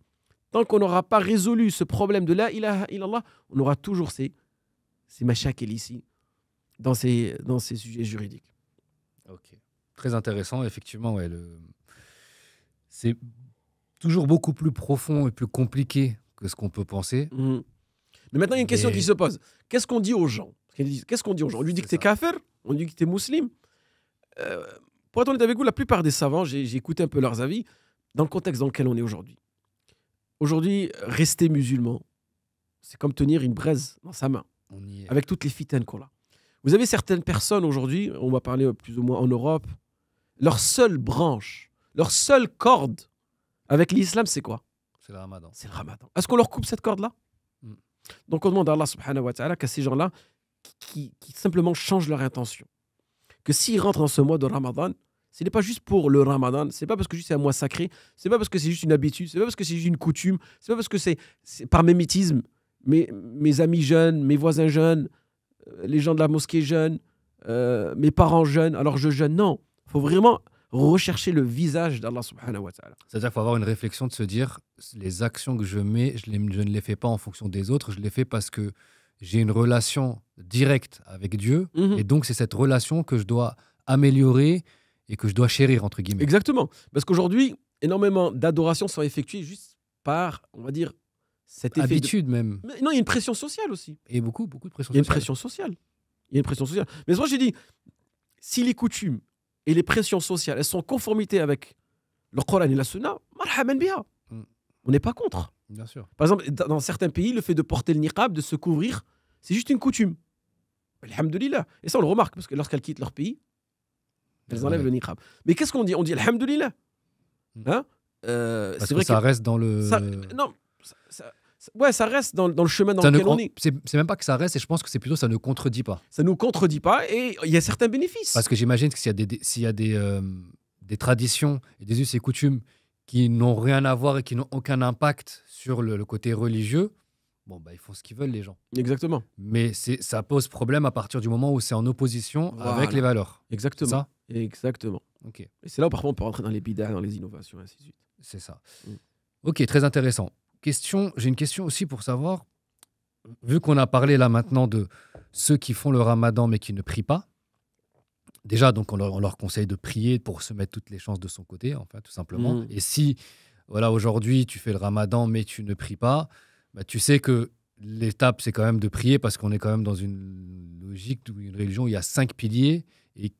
B: tant qu'on n'aura pas résolu ce problème de la ilaha illallah, on aura toujours ces, ces machakels ici, dans ces, dans ces sujets juridiques. Ok. Très intéressant, effectivement.
A: C'est toujours beaucoup plus profond et plus compliqué que ce qu'on peut penser. Mmh.
B: Mais maintenant, il y a une question qui se pose. Qu'est-ce qu'on dit aux gens Qu'est-ce qu'on dit aux gens On lui dit que es kafir, on lui dit que es musulman. Euh, pour être honnête avec vous, la plupart des savants, j'ai écouté un peu leurs avis, dans le contexte dans lequel on est aujourd'hui. Aujourd'hui, rester musulman, c'est comme tenir une braise dans sa main, avec toutes les fitaines qu'on a. Vous avez certaines personnes aujourd'hui, on va parler plus ou moins en Europe, leur seule branche, leur seule corde avec l'islam, c'est quoi
A: c'est le ramadan. C'est le ramadan.
B: Est-ce qu'on leur coupe cette corde-là hmm. Donc on demande à Allah subhanahu wa ta'ala qu'à ces gens-là, qui, simplement changent leur intention, que s'ils rentrent dans ce mois de ramadan, ce n'est pas juste pour le ramadan, ce n'est pas parce que c'est un mois sacré, ce n'est pas parce que c'est juste une habitude, ce n'est pas parce que c'est juste une coutume, ce n'est pas parce que c'est par mémétisme, mes, amis jeunes, mes voisins jeunes, euh, les gens de la mosquée jeunes, euh, mes parents jeunes, alors je jeûne. Non, faut vraiment rechercher le visage d'Allah subhanahu
A: wa ta'ala. C'est-à-dire qu'il faut avoir une réflexion de se dire les actions que je mets, je, ne les fais pas en fonction des autres, je les fais parce que j'ai une relation directe avec Dieu. Mhm. Et donc, c'est cette relation que je dois améliorer et que je dois chérir, entre guillemets.
B: Exactement. Parce qu'aujourd'hui, énormément d'adorations sont effectuées juste par, on va dire, cette habitude même. non, il y a une pression sociale aussi. Et beaucoup, beaucoup de pression sociale. Il y a une pression sociale. Il y a une pression sociale. Mais moi, j'ai dit, si les coutumes, et les pressions sociales, elles sont conformité avec le Coran et la Sunna, mm. on n'est pas contre. Bien sûr. Par exemple, dans certains pays, le fait de porter le niqab, de se couvrir, c'est juste une coutume. Alhamdulillah. Et ça, on le remarque, parce que lorsqu'elles quittent leur pays, elles enlèvent le niqab. Mais qu'est-ce qu'on dit On dit Alhamdulillah. Mm. Hein euh, parce que ça reste dans le. non, ça, ouais, ça reste dans, le chemin dans lequel on est.
A: C'est même pas que ça reste, et je pense que c'est plutôt ça ne contredit pas. Ça
B: nous contredit pas, et il y a certains bénéfices. Parce que j'imagine que s'il y a, des, s'il y a euh,
A: des, traditions et des us et coutumes qui n'ont rien à voir et qui n'ont aucun impact sur le, côté religieux, bon,
B: bah, ils font ce qu'ils veulent, les gens.
A: Exactement. Mais ça pose problème à partir du moment où c'est en opposition avec les valeurs. Exactement. Ça
B: Exactement. Ok. Et c'est là où, par on peut rentrer dans les dans les innovations, ainsi de suite. C'est ça. Mm.
A: Ok, très intéressant. Question, j'ai une question aussi pour savoir, vu qu'on a parlé là maintenant de ceux qui font le ramadan mais qui ne prient pas, déjà, donc on leur, conseille de prier pour se mettre toutes les chances de son côté, en tout simplement. Mmh. Et si, voilà, aujourd'hui, tu fais le ramadan mais tu ne pries pas, bah, tu sais que l'étape, c'est quand même de prier parce qu'on est quand même dans une logique, une religion il y a cinq piliers. Et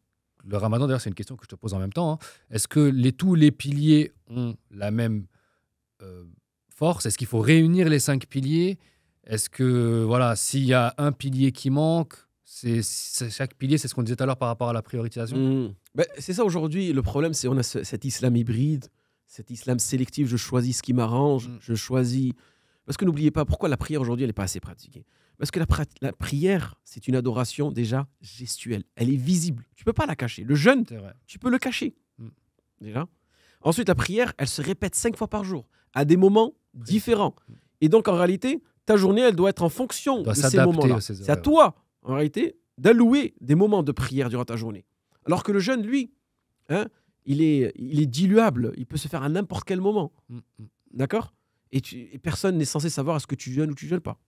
A: le ramadan, d'ailleurs, c'est une question que je te pose en même temps. Hein. Est-ce que les, tous les piliers ont la même euh, force Est-ce qu'il faut réunir les cinq piliers Est-ce que, voilà, s'il y a un pilier qui manque, c'est chaque pilier, c'est ce qu'on disait tout à l'heure par rapport à la priorisation mmh.
B: ben, C'est ça aujourd'hui. Le problème, c'est qu'on a cet islam hybride, cet islam sélectif. Je choisis ce qui m'arrange, mmh. je choisis. Parce que n'oubliez pas pourquoi la prière aujourd'hui, elle n'est pas assez pratiquée. Parce que la, prière, c'est une adoration déjà gestuelle. Elle est visible. Tu ne peux pas la cacher. Le jeûne, tu peux le cacher. Mmh. Déjà. Ensuite, la prière, elle se répète cinq fois par jour, à des moments différent. Et donc, en réalité, ta journée, elle doit être en fonction de ces moments-là. C'est à toi, en réalité, d'allouer des moments de prière durant ta journée. Alors que le jeûne, lui, hein, il, est, il est diluable. Il peut se faire à n'importe quel moment. Mm, mm. D'accord et, personne n'est censé savoir est-ce que tu jeûnes ou tu jeûnes pas.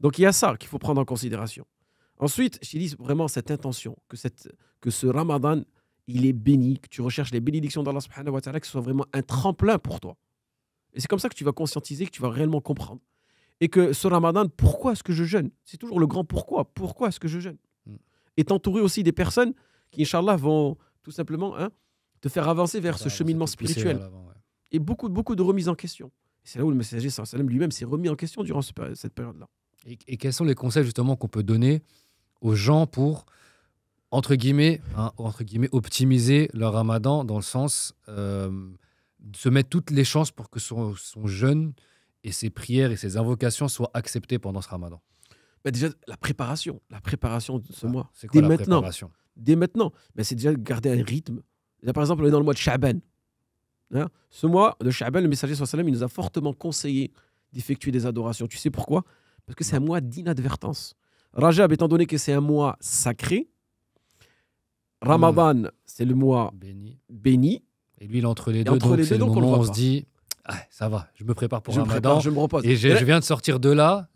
B: Donc, il y a ça qu'il faut prendre en considération. Ensuite, je dis vraiment cette intention, que, cette, que ce ramadan, il est béni, que tu recherches les bénédictions d'Allah subhanahu que ce soit vraiment un tremplin pour toi. Et c'est comme ça que tu vas conscientiser, que tu vas réellement comprendre. Et que ce ramadan, pourquoi est-ce que je jeûne C'est toujours le grand pourquoi. Pourquoi est-ce que je jeûne mm. Et t'entourer aussi des personnes qui, Inch'Allah, vont tout simplement hein, te faire avancer vers ce cheminement spirituel. Et beaucoup, beaucoup de remises en question. C'est là où le messager lui-même s'est remis en question durant cette période-là. Et, quels
A: sont les conseils justement qu'on peut donner aux gens pour, entre guillemets, hein, entre guillemets, optimiser leur ramadan dans le sens... Euh, se mettre toutes les chances pour que son, son jeûne et ses prières et ses invocations soient acceptées
B: pendant ce ramadan bah Déjà, la préparation, la préparation de ce mois. C'est quoi dès maintenant, préparation Dès maintenant, c'est déjà de garder un rythme. par exemple, on est dans le mois de Shaban. Hein ce mois de Shaban, le messager sallam, il nous a fortement conseillé d'effectuer des adorations. Tu sais pourquoi Parce que c'est un mois d'inadvertance. Rajab, étant donné que c'est un mois sacré, Ramadan, c'est le mois béni. béni. Et lui, entre les deux. donc, le moment on se
A: dit ça va, je me prépare pour je Ramadan. je Et, je viens de sortir de là,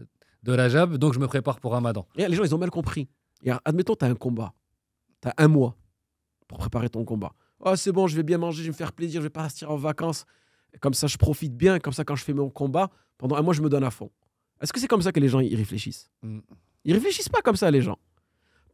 B: de la jab, donc je me prépare pour Ramadan. Et les gens, ils ont mal compris. admettons, tu as un combat. Tu as un mois pour préparer ton combat. Oh, c'est bon, je vais bien manger, je vais me faire plaisir, je vais partir en vacances. Comme ça, je profite bien. Comme ça, quand je fais mon combat, pendant un mois, je me donne à fond. Est-ce que c'est comme ça que les gens y réfléchissent mm. Ils réfléchissent pas comme ça, les gens.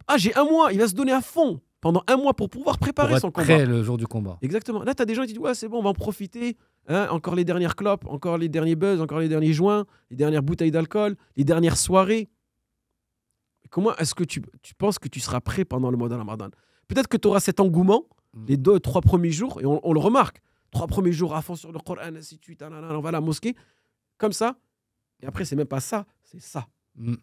B: Ah, j'ai un mois, il va se donner à fond pendant un mois pour pouvoir préparer pour être son combat. Prêt le jour du combat. Exactement. Là, tu as des gens qui disent Ouais, c'est bon, on va en profiter. Hein, encore les dernières clopes, encore les derniers buzz, encore les derniers joints, les dernières bouteilles d'alcool, les dernières soirées. Comment est-ce que tu, tu, penses que tu seras prêt pendant le mois de Peut-être que tu auras cet engouement mm. les deux, trois premiers jours, et on, le remarque. Trois premiers jours à fond sur le Coran, ainsi de on va à la mosquée, comme ça. Et après, c'est même pas ça, c'est ça. Mm.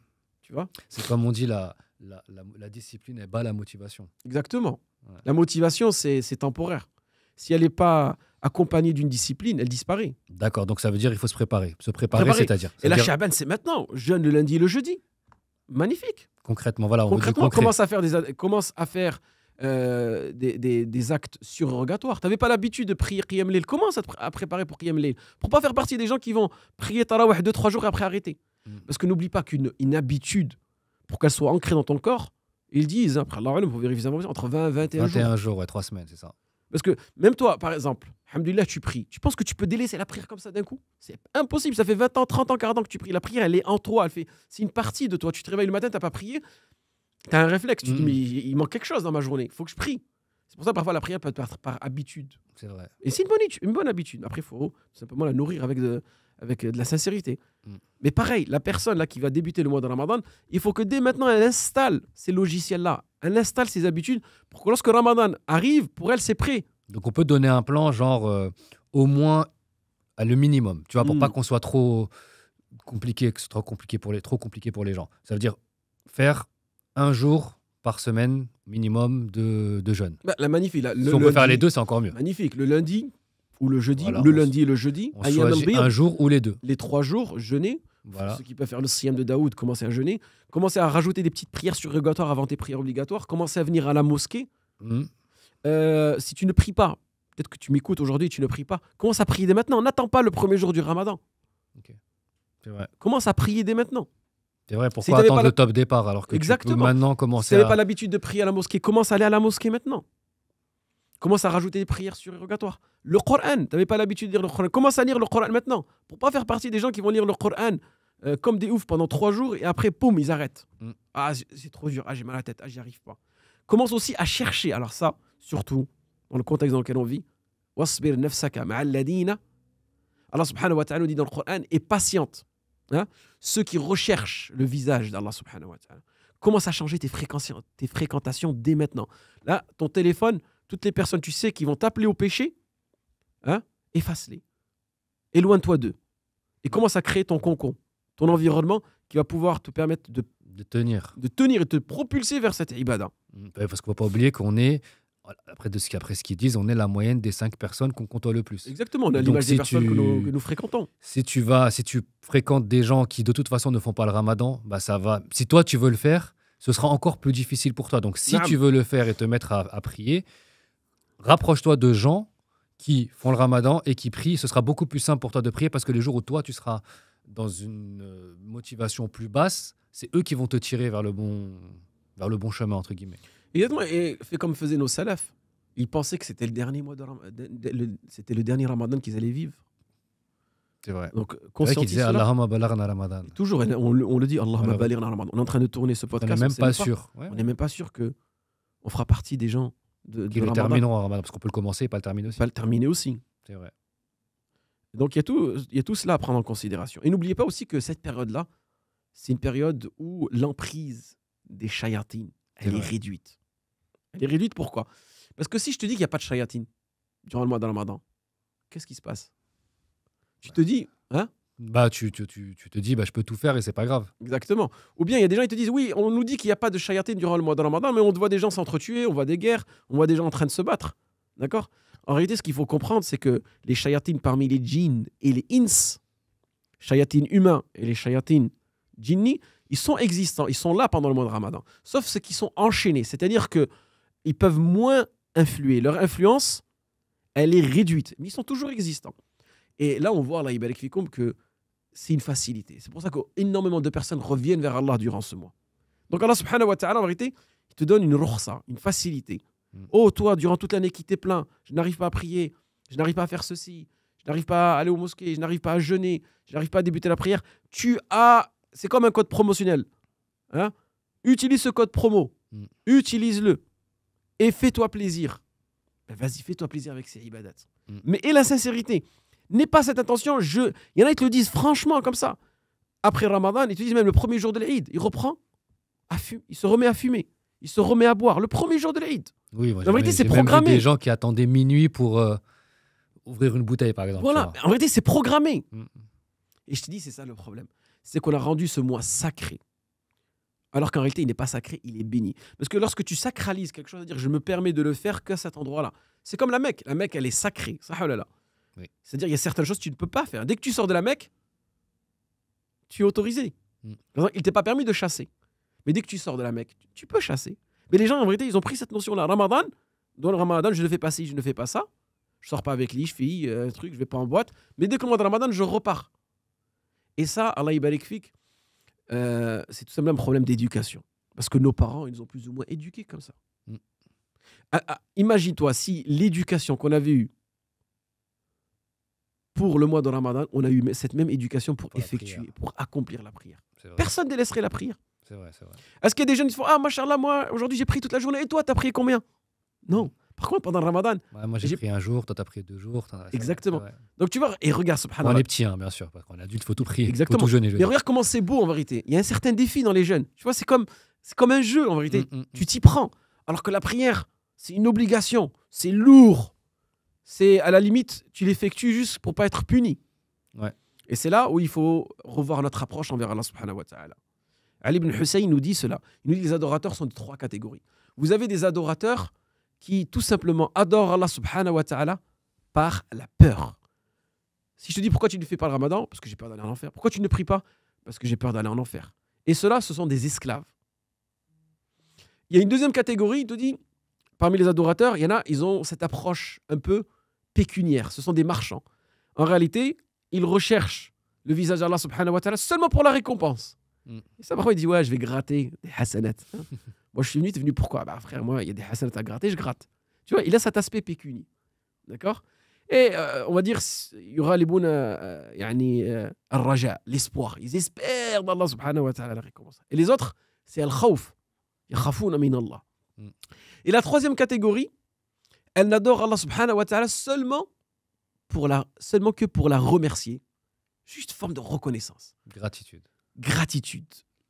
B: Tu vois C'est comme on dit la
A: la, discipline est pas la motivation.
B: Exactement. La motivation, c'est temporaire. Si elle n'est pas accompagnée d'une discipline, elle disparaît.
A: D'accord, donc ça veut dire qu'il faut se préparer. Se préparer, c'est-à-dire. Et la Shaban,
B: c'est maintenant. Jeûne le lundi et le jeudi. Magnifique.
A: Concrètement, voilà. On commence à
B: faire des, euh, actes surrogatoires. Tu n'avais pas l'habitude de prier Qiyam Commence à, te préparer pour Qiyam Lil. Pour pas faire partie des gens qui vont prier Tarawih 2-3 jours après arrêter. Hmm. Parce que n'oublie pas qu'une habitude pour qu'elle soit ancrée dans ton corps, ils disent, après hein, Allah, pour vérifier entre 20 et 21, jours. 21
A: jours, ouais, 3 semaines, c'est ça.
B: Parce que même toi, par exemple, Alhamdulillah, tu pries. Tu penses que tu peux délaisser la prière comme ça d'un coup C'est impossible. Ça fait 20 ans, 30 ans, 40 ans que tu pries. La prière, elle est en toi. Elle fait... C'est une partie de toi. Tu te réveilles le matin, tu n'as pas prié. Tu as un réflexe. te dis, mm. il manque quelque chose dans ma journée. Il faut que je prie. C'est pour ça parfois la prière peut être par, habitude. C'est vrai. Et c'est une bonne, une bonne habitude. Après, il faut simplement la nourrir avec de, avec euh, de la sincérité. Mm. Mais pareil, la personne là qui va débuter le mois de Ramadan, il faut que dès maintenant elle installe ces logiciels-là, elle installe ses habitudes pour que lorsque Ramadan arrive, pour elle, c'est prêt.
A: Donc on peut donner un plan, genre euh, au moins à le minimum, tu vois, pour mm. pas qu'on soit trop compliqué, que ce soit trop compliqué pour les, trop compliqué pour les gens. Ça veut dire faire un jour par semaine minimum de, de jeûne. Bah, la magnifique. si on peut faire les deux, c'est encore mieux.
B: Magnifique. Le lundi, ou le jeudi, le lundi et le jeudi. un, jour ou les deux. Les trois jours, jeûner. Ceux qui peuvent faire le siam de Daoud, commencer à jeûner. Commencer à rajouter des petites prières surrogatoires avant tes prières obligatoires. Commencer à venir à la mosquée. Hmm. Euh, si tu ne pries pas, peut-être que tu m'écoutes aujourd'hui tu ne pries pas, commence à prier dès maintenant. N'attends pas le premier jour du ramadan. Vrai. Commence à prier dès maintenant.
A: C'est vrai, pourquoi attendre le top départ alors que Exactement. tu peux maintenant commencer tu n'avais pas
B: l'habitude de prier à la mosquée, commence à aller à la mosquée maintenant. Commence à rajouter des prières sur surrogatoires. Le Coran, tu n'avais pas l'habitude de lire le Coran. Commence à lire le Coran maintenant. Pour pas faire partie des gens qui vont lire le Coran euh, comme des oufs pendant trois jours et après, poum, ils arrêtent. Mm. Ah, c'est trop dur. Ah, j'ai mal à la tête. Ah, j'y arrive pas. Commence aussi à chercher. Alors, ça, surtout, dans le contexte dans lequel on vit. Wasbir nafsaka ma'alladina. Allah subhanahu wa ta'ala dit dans le Coran et patiente. Hein, ceux qui recherchent le visage d'Allah subhanahu wa ta'ala. Commence à changer tes, tes fréquentations dès maintenant. Là, ton téléphone toutes les personnes, tu sais, qui vont t'appeler au péché, hein, efface-les. Éloigne-toi d'eux. Et commence à créer ton concon, ton environnement qui va pouvoir te permettre de, de tenir. De tenir et te propulser vers cet ibada. Mm, parce qu'on ne faut
A: pas oublier qu'on est après, de ce qu'après ce qu'ils disent, on est la moyenne des cinq personnes qu'on côtoie le plus. Exactement,
B: on a l'image des personnes que, nous, fréquentons.
A: Si tu vas, si tu fréquentes des gens qui de toute façon ne font pas le ramadan, bah ça va. Si toi tu veux le faire, ce sera encore plus difficile pour toi. Donc si tu veux le faire et te mettre à prier, rapproche-toi de gens qui font le ramadan et qui prient. Ce sera beaucoup plus simple pour toi de prier parce que les jours où toi, tu seras dans une euh, motivation
B: plus basse, c'est eux qui vont te tirer vers le bon, vers le bon chemin, entre guillemets. Et fait comme faisaient nos salafs. Ils pensaient que c'était le dernier mois de ramadan c'était le dernier ramadan qu'ils allaient vivre. C'est vrai. Donc, Allahumma ramadan. Toujours, on, le, on le dit Allahumma balagna ramadan. On est en train de tourner ce podcast. On n'est même, pas, sûr. on n'est même pas sûr que on fera partie des gens de, qui le Ramadan. en Ramadan, parce qu'on peut le commencer et pas le terminer aussi. Pas le terminer aussi. C'est vrai. Donc il y, a tout, il y a tout cela à prendre en considération. Et n'oubliez pas aussi que cette période-là, c'est une période où l'emprise des chayatines, elle est, réduite. Elle est réduite pourquoi Parce que si je te dis qu'il n'y a pas de chayatines durant le mois de Ramadan, qu'est-ce qui se passe Tu bah. te dis, hein bah, tu, te dis, bah, je peux tout faire et c'est pas grave. Exactement. Ou bien il y a des gens qui te disent, oui, on nous dit qu'il n'y a pas de chayatine durant le mois de Ramadan, mais on voit des gens s'entretuer, on voit des guerres, on voit des gens en train de se battre. D'accord En réalité, ce qu'il faut comprendre, c'est que les chayatines parmi les djinns et les ins, chayatines humains et les chayatines djinni, ils sont existants, ils sont là pendant le mois de Ramadan. Sauf ceux qui sont enchaînés, c'est-à-dire que ils peuvent moins influer. Leur influence, elle est réduite, mais ils sont toujours existants. Et là, on voit, là, Ibarik que c'est une facilité. C'est pour ça qu'énormément de personnes reviennent vers Allah durant ce mois. Donc Allah subhanahu wa ta'ala, en vérité, il te donne une roursa, une facilité. Hmm. Oh, toi, durant toute l'année qui t'es plein, je n'arrive pas à prier, je n'arrive pas à faire ceci, je n'arrive pas à aller au mosquée, je n'arrive pas à jeûner, je n'arrive pas à débuter la prière. Tu as. C'est comme un code promotionnel. Hein. Utilise ce code promo. Hmm. Utilise-le. Et fais-toi plaisir. Ben, vas-y, fais-toi plaisir avec ces ibadats. Hmm. Mais et la sincérité N'aie pas cette intention. Je... Il y en a qui te le disent franchement comme ça. Après Ramadan, ils te disent même le premier jour de l'Aïd, il reprend, il se remet à fumer, il se remet à boire. Le premier jour de l'Aïd. Oui, moi, en vérité, c'est programmé. des
A: gens qui attendaient minuit pour euh, ouvrir une bouteille, par
B: exemple. Voilà, en vérité, c'est programmé. Mm, mm. Et je te dis, c'est ça le problème. C'est qu'on a rendu ce mois sacré. Alors qu'en réalité, il n'est pas sacré, il est béni. Parce que lorsque tu sacralises quelque chose, à dire je me permets de le faire qu'à cet endroit-là, c'est comme la Mecque. La Mecque, elle est sacrée. Ça, oh là. C'est-à-dire, il y a certaines choses que tu ne peux pas faire. Dès que tu sors de la Mecque, tu es autorisé. Mm. il ne t'est pas permis de chasser. Mais dès que tu sors de la Mecque, tu peux chasser. Mais les gens, en vérité, ils ont pris cette notion-là. Ramadan, dans le Ramadan, je ne fais pas ci, je ne fais pas ça. Je sors pas avec les je fille, euh, un truc, je vais pas en boîte. Mais dès que le mois de Ramadan, je repars. Et ça, Allah Fik, euh, c'est tout simplement un problème d'éducation. Parce que nos parents, ils nous ont plus ou moins éduqués comme ça. Mm. Ah, ah, imagine-toi si l'éducation qu'on avait eue pour le mois de Ramadan, on a eu cette même éducation pour, effectuer, pour accomplir la prière. Personne ne laisserait la prière. C'est vrai, c'est vrai. Est-ce qu'il y a des jeunes qui font Ah, là moi, aujourd'hui, j'ai prié toute la journée et toi, t'as prié combien Non. Par contre, pendant le Ramadan.
A: moi, j'ai prié un jour, toi, t'as prié deux jours.
B: Exactement. Donc, tu vois, et regarde, subhanallah. On est petit, hein,
A: bien sûr, parce qu'on est adulte, faut tout prier. Exactement. Faut tout jeûner, Mais regarde
B: comment c'est beau, en vérité. Il y a un certain défi dans les jeunes. Tu vois, c'est comme, c'est comme un jeu, en vérité. Mm, mm, mm. tu t'y prends. Alors que la prière, c'est une obligation, c'est lourd c'est à la limite, tu l'effectues juste pour pas être puni. Et c'est là où il faut revoir notre approche envers Allah subhanahu wa ta'ala. Ali ibn Hussein nous dit cela. Il nous dit que les adorateurs sont de trois catégories. Vous avez des adorateurs qui tout simplement adorent Allah subhanahu wa ta'ala par la peur. Si je te dis pourquoi tu ne fais pas le ramadan, parce que j'ai peur d'aller en enfer. Pourquoi tu ne pries pas, parce que j'ai peur d'aller en enfer. Et cela, ce sont des esclaves. Il y a une deuxième catégorie, il te dit, parmi les adorateurs, il y en a, ils ont cette approche un peu pécuniaires, ce sont des marchands. En réalité, ils recherchent le visage d'Allah subhanahu wa ta'ala seulement pour la récompense. Hmm. Et ça, parfois, il dit Ouais, je vais gratter des hasanats. Hein. [laughs] moi, je suis venu, es venu pourquoi Bah, frère, moi, il y a des hasanats à gratter, je gratte. Tu vois, il a cet aspect pécunier. D'accord Et euh, on va dire Il y aura les bons, euh, yani, euh, raja, l'espoir. Ils espèrent d'Allah subhanahu wa ta'ala la récompense. Et les autres, c'est al-khawf. Yakhafouna min Allah. Hmm. Et la troisième catégorie, elle n'adore Allah subhanahu wa ta'ala seulement, pour la, seulement que pour la remercier. Juste forme de reconnaissance. Gratitude. Gratitude.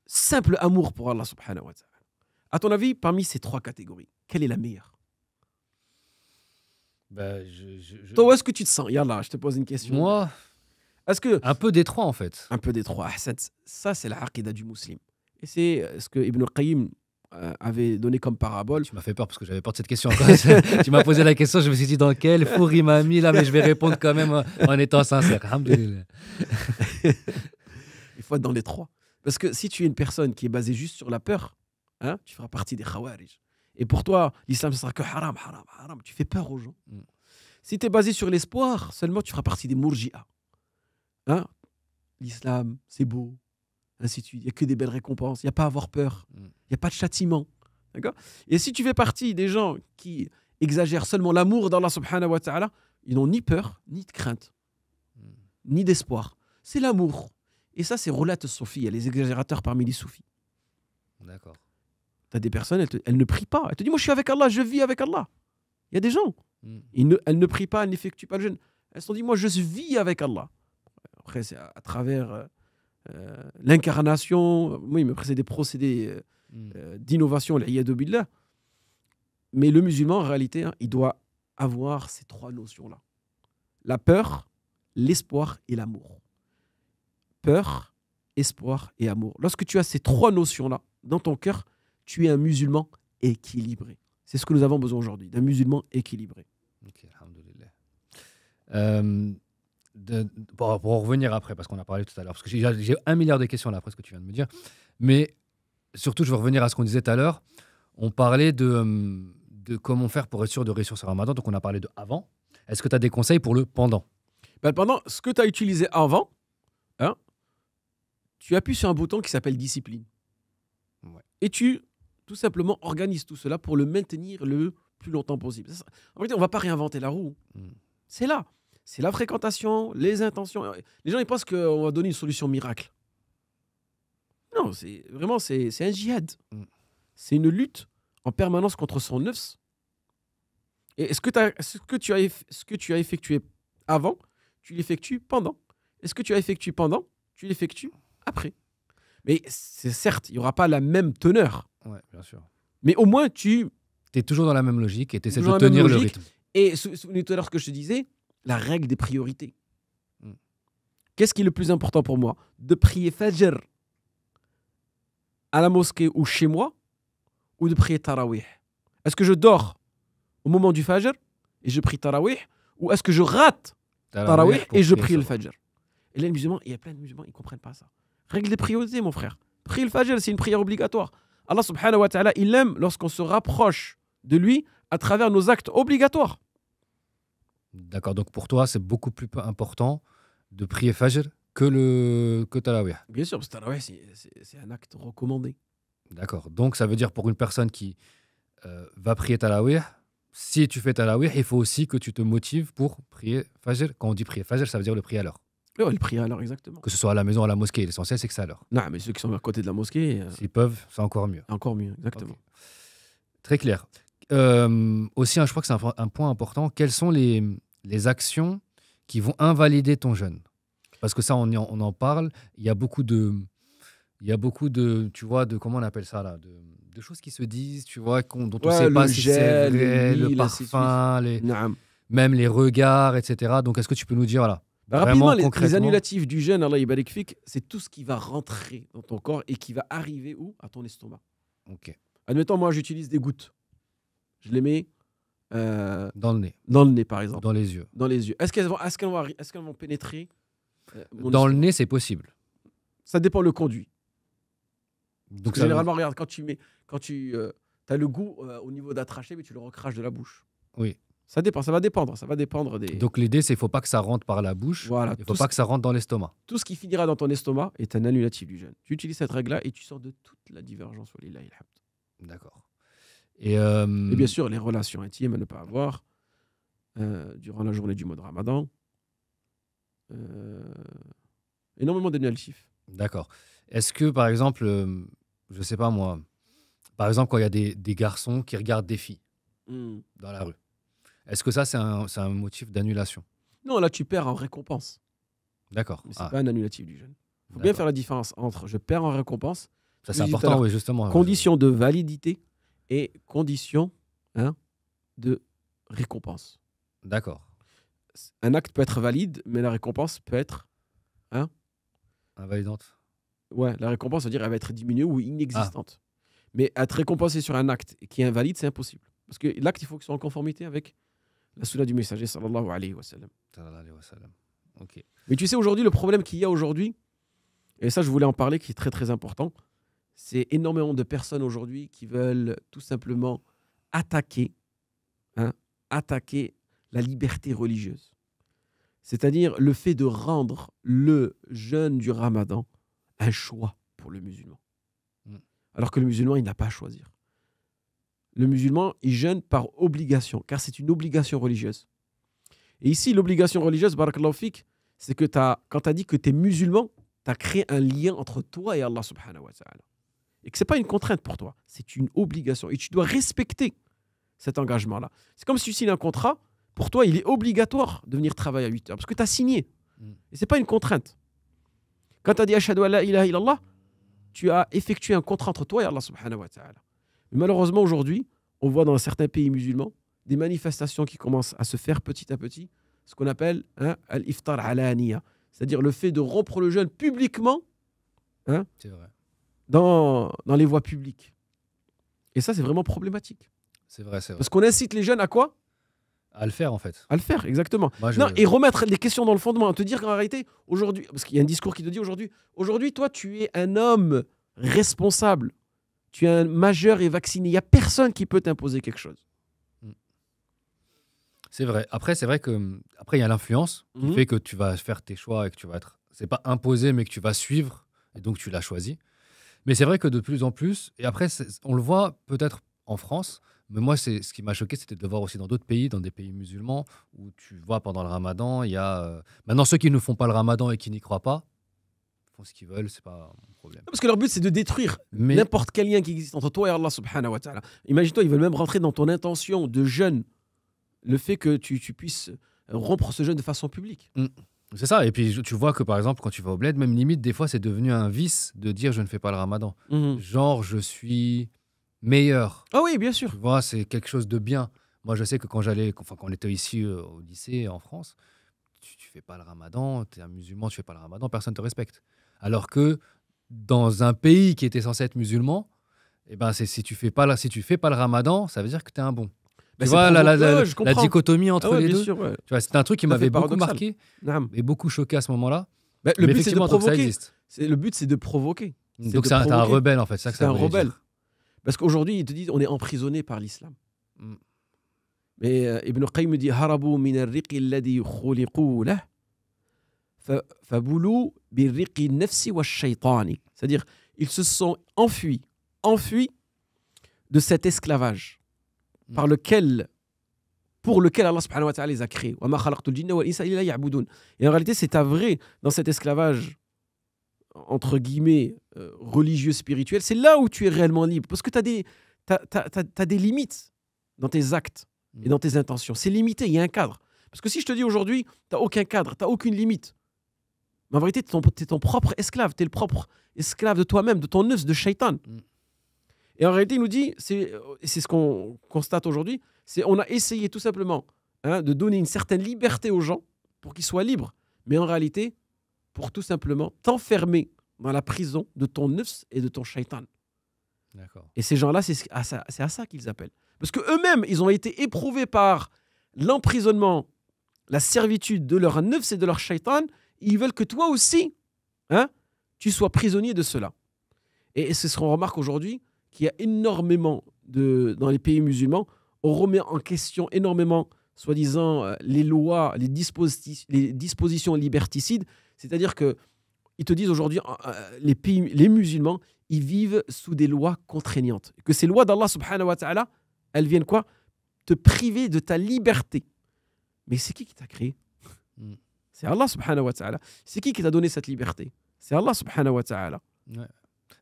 B: Simple amour pour Allah subhanahu wa ta'ala. À ton avis, parmi ces trois catégories, quelle est la meilleure
D: bah, je, Toi,
B: où est-ce que tu te sens Yallah, je te pose une question. Moi est-ce que... Un peu détroit, en fait. Un peu détroit. Ça, c'est la aqida du musulman. Et c'est euh, ce que Ibn al-Qayyim euh, avait donné comme parabole. Tu m'as fait peur parce que j'avais peur de cette question. [laughs] tu m'as posé la
A: question, je me suis dit dans quel four il m'a mis là, mais je vais répondre quand même en étant sincère. il
B: faut être dans les trois. Parce que si tu es une personne qui est basée juste sur la peur, hein, tu feras partie des khawarij. Et pour toi, l'islam, ce sera que haram, haram, haram. Tu fais peur aux gens. Mm. Si tu es basé sur l'espoir, seulement tu feras partie des mourjia. Hein? l'islam, c'est beau, ainsi Il n'y a que des belles récompenses. Il n'y a pas à avoir peur. Mm. Il n'y a pas de châtiment. Et si tu fais partie des gens qui exagèrent seulement l'amour d'Allah subhanahu wa ta'ala, ils n'ont ni peur, ni de crainte, mm. ni d'espoir. C'est l'amour. Et ça, c'est y a les exagérateurs parmi les soufis. D'accord. Tu as des personnes, elles, ne prient pas. Elles te disent Moi, je suis avec Allah, je vis avec Allah. Il y a des gens. Mm. ne, elles ne prient pas, elles n'effectuent pas le jeûne. Elles se sont dit Moi, je vis avec Allah. Après, c'est à, travers euh, euh, l'incarnation. Moi, il me précède des procédés euh, hmm. euh, d'innovation, billah. Mais le musulman, en réalité, hein, il doit avoir ces trois notions-là. La peur, l'espoir et l'amour. Peur, espoir et amour. Lorsque tu as ces trois notions-là dans ton cœur, tu es un musulman équilibré. C'est ce que nous avons besoin aujourd'hui, d'un musulman équilibré
A: pour, revenir après, parce qu'on a parlé tout à l'heure, parce que j'ai un milliard de questions là après ce que tu viens de me dire, mais surtout je veux revenir à ce qu'on disait tout à l'heure. On parlait de, euh, comment faire pour être sûr de réussir ce ramadan, donc on a parlé de avant. Est-ce que tu as des conseils pour le pendant
B: ben, Pendant, ce que tu as utilisé avant, hein, tu appuies sur un bouton qui s'appelle discipline. Et tu, tout simplement, organises tout cela pour le maintenir le plus longtemps possible. En fait, on va pas réinventer la roue. Hmm. C'est là c'est la fréquentation, les intentions. Les gens, ils pensent qu'on va donner une solution miracle. Non, c'est vraiment, c'est un djihad. Mm. C'est une lutte en permanence contre son neuf. Et ce que, as, que tu as, que tu as effectué avant, tu l'effectues pendant. est ce que tu as effectué pendant, tu l'effectues après. Mais c'est certes, il n'y aura pas la même teneur. Ouais, bien sûr. Mais au moins, tu. Tu es toujours dans la même logique et tu essaies de tenir le rythme. Et tout à l'heure ce que je te disais, la règle des priorités. Qu'est-ce qui est le plus important pour moi De prier Fajr à la mosquée ou chez moi ou de prier Tarawih Est-ce que je dors au moment du Fajr et je prie Tarawih ou est-ce que je rate Tarawih et je prie le Fajr Et là, les musulmans, il y a plein de musulmans, ils ne comprennent pas ça. Règle des priorités, mon frère. Prier le Fajr, c'est une prière obligatoire. Allah subhanahu wa ta'ala, il aime lorsqu'on se rapproche de lui à travers nos actes obligatoires.
A: D'accord, donc pour toi, c'est beaucoup plus important de prier Fajr que le que
B: Bien sûr, parce que Tarawih, c'est un acte recommandé.
A: D'accord, donc ça veut dire pour une personne qui euh, va prier Tarawih, si tu fais Tarawih, il faut aussi que tu te motives pour prier Fajr. Quand on dit prier Fajr, ça veut dire le prier à l'heure.
B: Oui, le prier à l'heure, exactement.
A: Que ce soit à la maison, ou à la mosquée, l'essentiel, c'est que c'est à l'heure. Non, mais ceux qui sont à côté de la mosquée. Euh, Ils peuvent, c'est encore mieux. Encore mieux, exactement. Très clair. Euh, aussi, hein, je crois que c'est un, point important. Quels sont les, les actions qui vont invalider ton jeûne. Parce que ça, on, en, parle. Il y a beaucoup de, il y a beaucoup de, tu vois, de comment on appelle ça là, de, choses qui se disent, tu vois, dont on ne sait pas si c'est le, parfum, même les regards, etc. Donc, est-ce que tu peux nous dire là
B: bah, rapidement, les, annulatifs du jeûne, Allah c'est tout ce qui va rentrer dans ton corps et qui va arriver où À ton estomac. Ok. Admettons, moi, j'utilise des gouttes. Je les mets euh, dans le nez. Dans le nez, par exemple. Dans les yeux. Dans les yeux. Est-ce qu'elles vont, est vont, pénétrer euh, Dans le nez, c'est possible. Ça dépend le conduit.
A: Donc ça généralement,
B: regarde, quand tu mets, quand tu, euh, as le goût au niveau d'attracher, mais tu le recraches de la bouche. Oui. Ça dépend, ça va dépendre, ça va dépendre des.
A: Donc l'idée, c'est faut pas que ça rentre par la
B: bouche. Voilà. Il faut pas que ça rentre dans l'estomac. Tout ce qui finira dans ton estomac est un annulatif du jeûne. Tu utilises cette règle-là et tu sors de toute la divergence. D'accord. Euh, Et, bien sûr, les relations intimes à ne pas avoir euh, durant la journée du mois de Ramadan. Euh, énormément d'annulatifs D'accord. Est-ce que, par exemple,
A: je sais pas moi, par exemple, quand il y a des, garçons qui regardent des filles
B: hmm. dans la rue,
A: est-ce que ça, c'est un, motif d'annulation
B: Non, là, tu perds en récompense. D'accord. Mais c'est ah. pas un annulatif du jeune. Il faut bien faire la différence entre je perds en récompense. Ça, c'est important, oui, justement. Condition de validité et condition hein, de récompense. D'accord. Un acte peut être valide, mais la récompense peut être hein, invalidante. Ouais, la récompense, c'est-à-dire elle va être diminuée ou inexistante. Ah. Mais être récompensé sur un acte qui est invalide, c'est impossible. Parce que l'acte, il faut qu'il soit en conformité avec la sunna du messager, Mais tu sais, aujourd'hui, le problème qu'il y a aujourd'hui, et ça, je voulais en parler, qui est très très important, c'est énormément de personnes aujourd'hui qui veulent tout simplement attaquer, hein, attaquer la liberté religieuse. C'est-à-dire le fait de rendre le jeûne du ramadan un choix pour le musulman. Mm. Alors que le musulman, il n'a pas à choisir. Le musulman, il jeûne par obligation, car c'est une obligation religieuse. Et ici, l'obligation religieuse, barakallahu c'est que as, quand tu as dit que tu es musulman, tu as créé un lien entre toi et Allah subhanahu wa ta'ala et que ce n'est pas une contrainte pour toi, c'est une obligation. Et tu dois respecter cet engagement-là. C'est comme si tu signes un contrat, pour toi, il est obligatoire de venir travailler à 8 heures parce que tu as signé. Mm. Et ce n'est pas une contrainte. Quand tu as dit Ashadu Allah ilaha illallah, tu as effectué un contrat entre toi et Allah subhanahu wa ta'ala. Mais malheureusement, aujourd'hui, on voit dans certains pays musulmans des manifestations qui commencent à se faire petit à petit, ce qu'on appelle hein, al-iftar alaniya, c'est-à-dire le fait de rompre le jeûne publiquement hein. C'est vrai dans, dans les voies publiques. Et ça, c'est vraiment problématique. C'est vrai, c'est vrai. Parce qu'on incite les jeunes à quoi à le faire en fait. À le faire, exactement. non, et remettre les questions dans le fondement, te dire qu'en réalité, aujourd'hui, parce qu'il y a un discours qui te dit aujourd'hui, aujourd'hui, toi, tu es un homme responsable, tu es un majeur et vacciné, il n'y a personne qui peut t'imposer quelque chose. Hmm.
A: C'est vrai. Après, c'est vrai que après il y a l'influence qui mhm. fait que tu vas faire tes choix et que tu vas être, c'est pas imposé, mais que tu vas suivre et donc tu l'as choisi. Mais c'est vrai que de plus en plus, et après, on le voit peut-être en France, mais moi, c'est ce qui m'a choqué, c'était de voir aussi dans d'autres pays, dans des pays musulmans, où tu vois pendant le ramadan, il y a. Euh, maintenant, ceux qui ne font pas le ramadan et qui n'y croient pas,
B: font ce qu'ils veulent, c'est pas mon problème. parce que leur but, c'est de détruire n'importe quel lien qui existe entre toi et Allah subhanahu wa ta'ala. Imagine-toi, ils veulent même rentrer dans ton intention de jeûne, le fait que tu, puisses rompre ce jeûne de façon publique. Mm.
A: C'est ça. Et puis, tu vois que par exemple, quand tu vas au bled, même limite, des fois, c'est devenu un vice de dire je ne fais pas le ramadan. Mhm. Genre, je suis meilleur. Ah oui, bien sûr. Tu vois, c'est quelque chose de bien. Moi, je sais que quand j'allais, quand on était ici euh, au lycée en France, tu, fais pas le ramadan, tu es un musulman, tu fais pas le ramadan, personne te respecte. Alors que dans un pays qui était censé être musulman, eh ben, si tu fais pas si tu fais pas le ramadan, ça veut dire que tu es un bon
B: tu vois la, la, la, dichotomie entre les deux. Sûr, Tu vois, un truc qui m'avait beaucoup marqué
A: et beaucoup choqué à ce moment-là. Bah, le, but, de provoquer.
B: le but, c'est de provoquer. Donc c'est un, rebelle en fait, C'est un rebelle. Parce qu'aujourd'hui, ils te disent, on est emprisonné par l'islam. Mm. Mais euh, Ibn Qayyim dit, harabu min al-riqi alladhi khuliqou lah. nafsi wa shaytani. C'est-à-dire, ils se sont enfuis, enfuis de cet esclavage par lequel, pour lequel Allah subhanahu wa ta'ala les a créés. Et en réalité, c'est vrai dans cet esclavage, entre guillemets, euh, religieux, spirituel, c'est là où tu es réellement libre. Parce que tu as des, as, des limites dans tes actes mm. et dans tes intentions. C'est limité, il y a un cadre. Parce que si je te dis aujourd'hui, tu n'as aucun cadre, tu n'as aucune limite, mais en vérité, tu es, ton propre esclave, tu es le propre esclave de toi-même, de ton œuf, de shaitan. Mm. Et en réalité, il nous dit, euh, c'est ce qu'on constate aujourd'hui, c'est on a essayé tout simplement hein, de donner une certaine liberté aux gens pour qu'ils soient libres. Mais en réalité, pour tout simplement t'enfermer dans la prison de ton neuf et de ton shaitan. Et ces gens-là, c'est à ça, qu'ils appellent. Parce que eux-mêmes, ils ont été éprouvés par l'emprisonnement, la servitude de leur neuf et de leur shaitan. Ils veulent que toi aussi, hein, tu sois prisonnier de cela. Et, et c'est ce qu'on remarque aujourd'hui, qu'il y a énormément de, dans les pays musulmans, on remet en question énormément, soi-disant, euh, les lois, les, les dispositions liberticides. C'est-à-dire que ils te disent aujourd'hui, euh, euh, les pays, les musulmans, ils vivent sous des lois contraignantes. Que ces lois d'Allah subhanahu wa ta'ala, elles viennent quoi Te priver de ta liberté. Mais c'est qui qui t'a créé hmm. C'est Allah subhanahu wa ta'ala. C'est qui qui t'a donné cette liberté C'est Allah subhanahu wa ta'ala.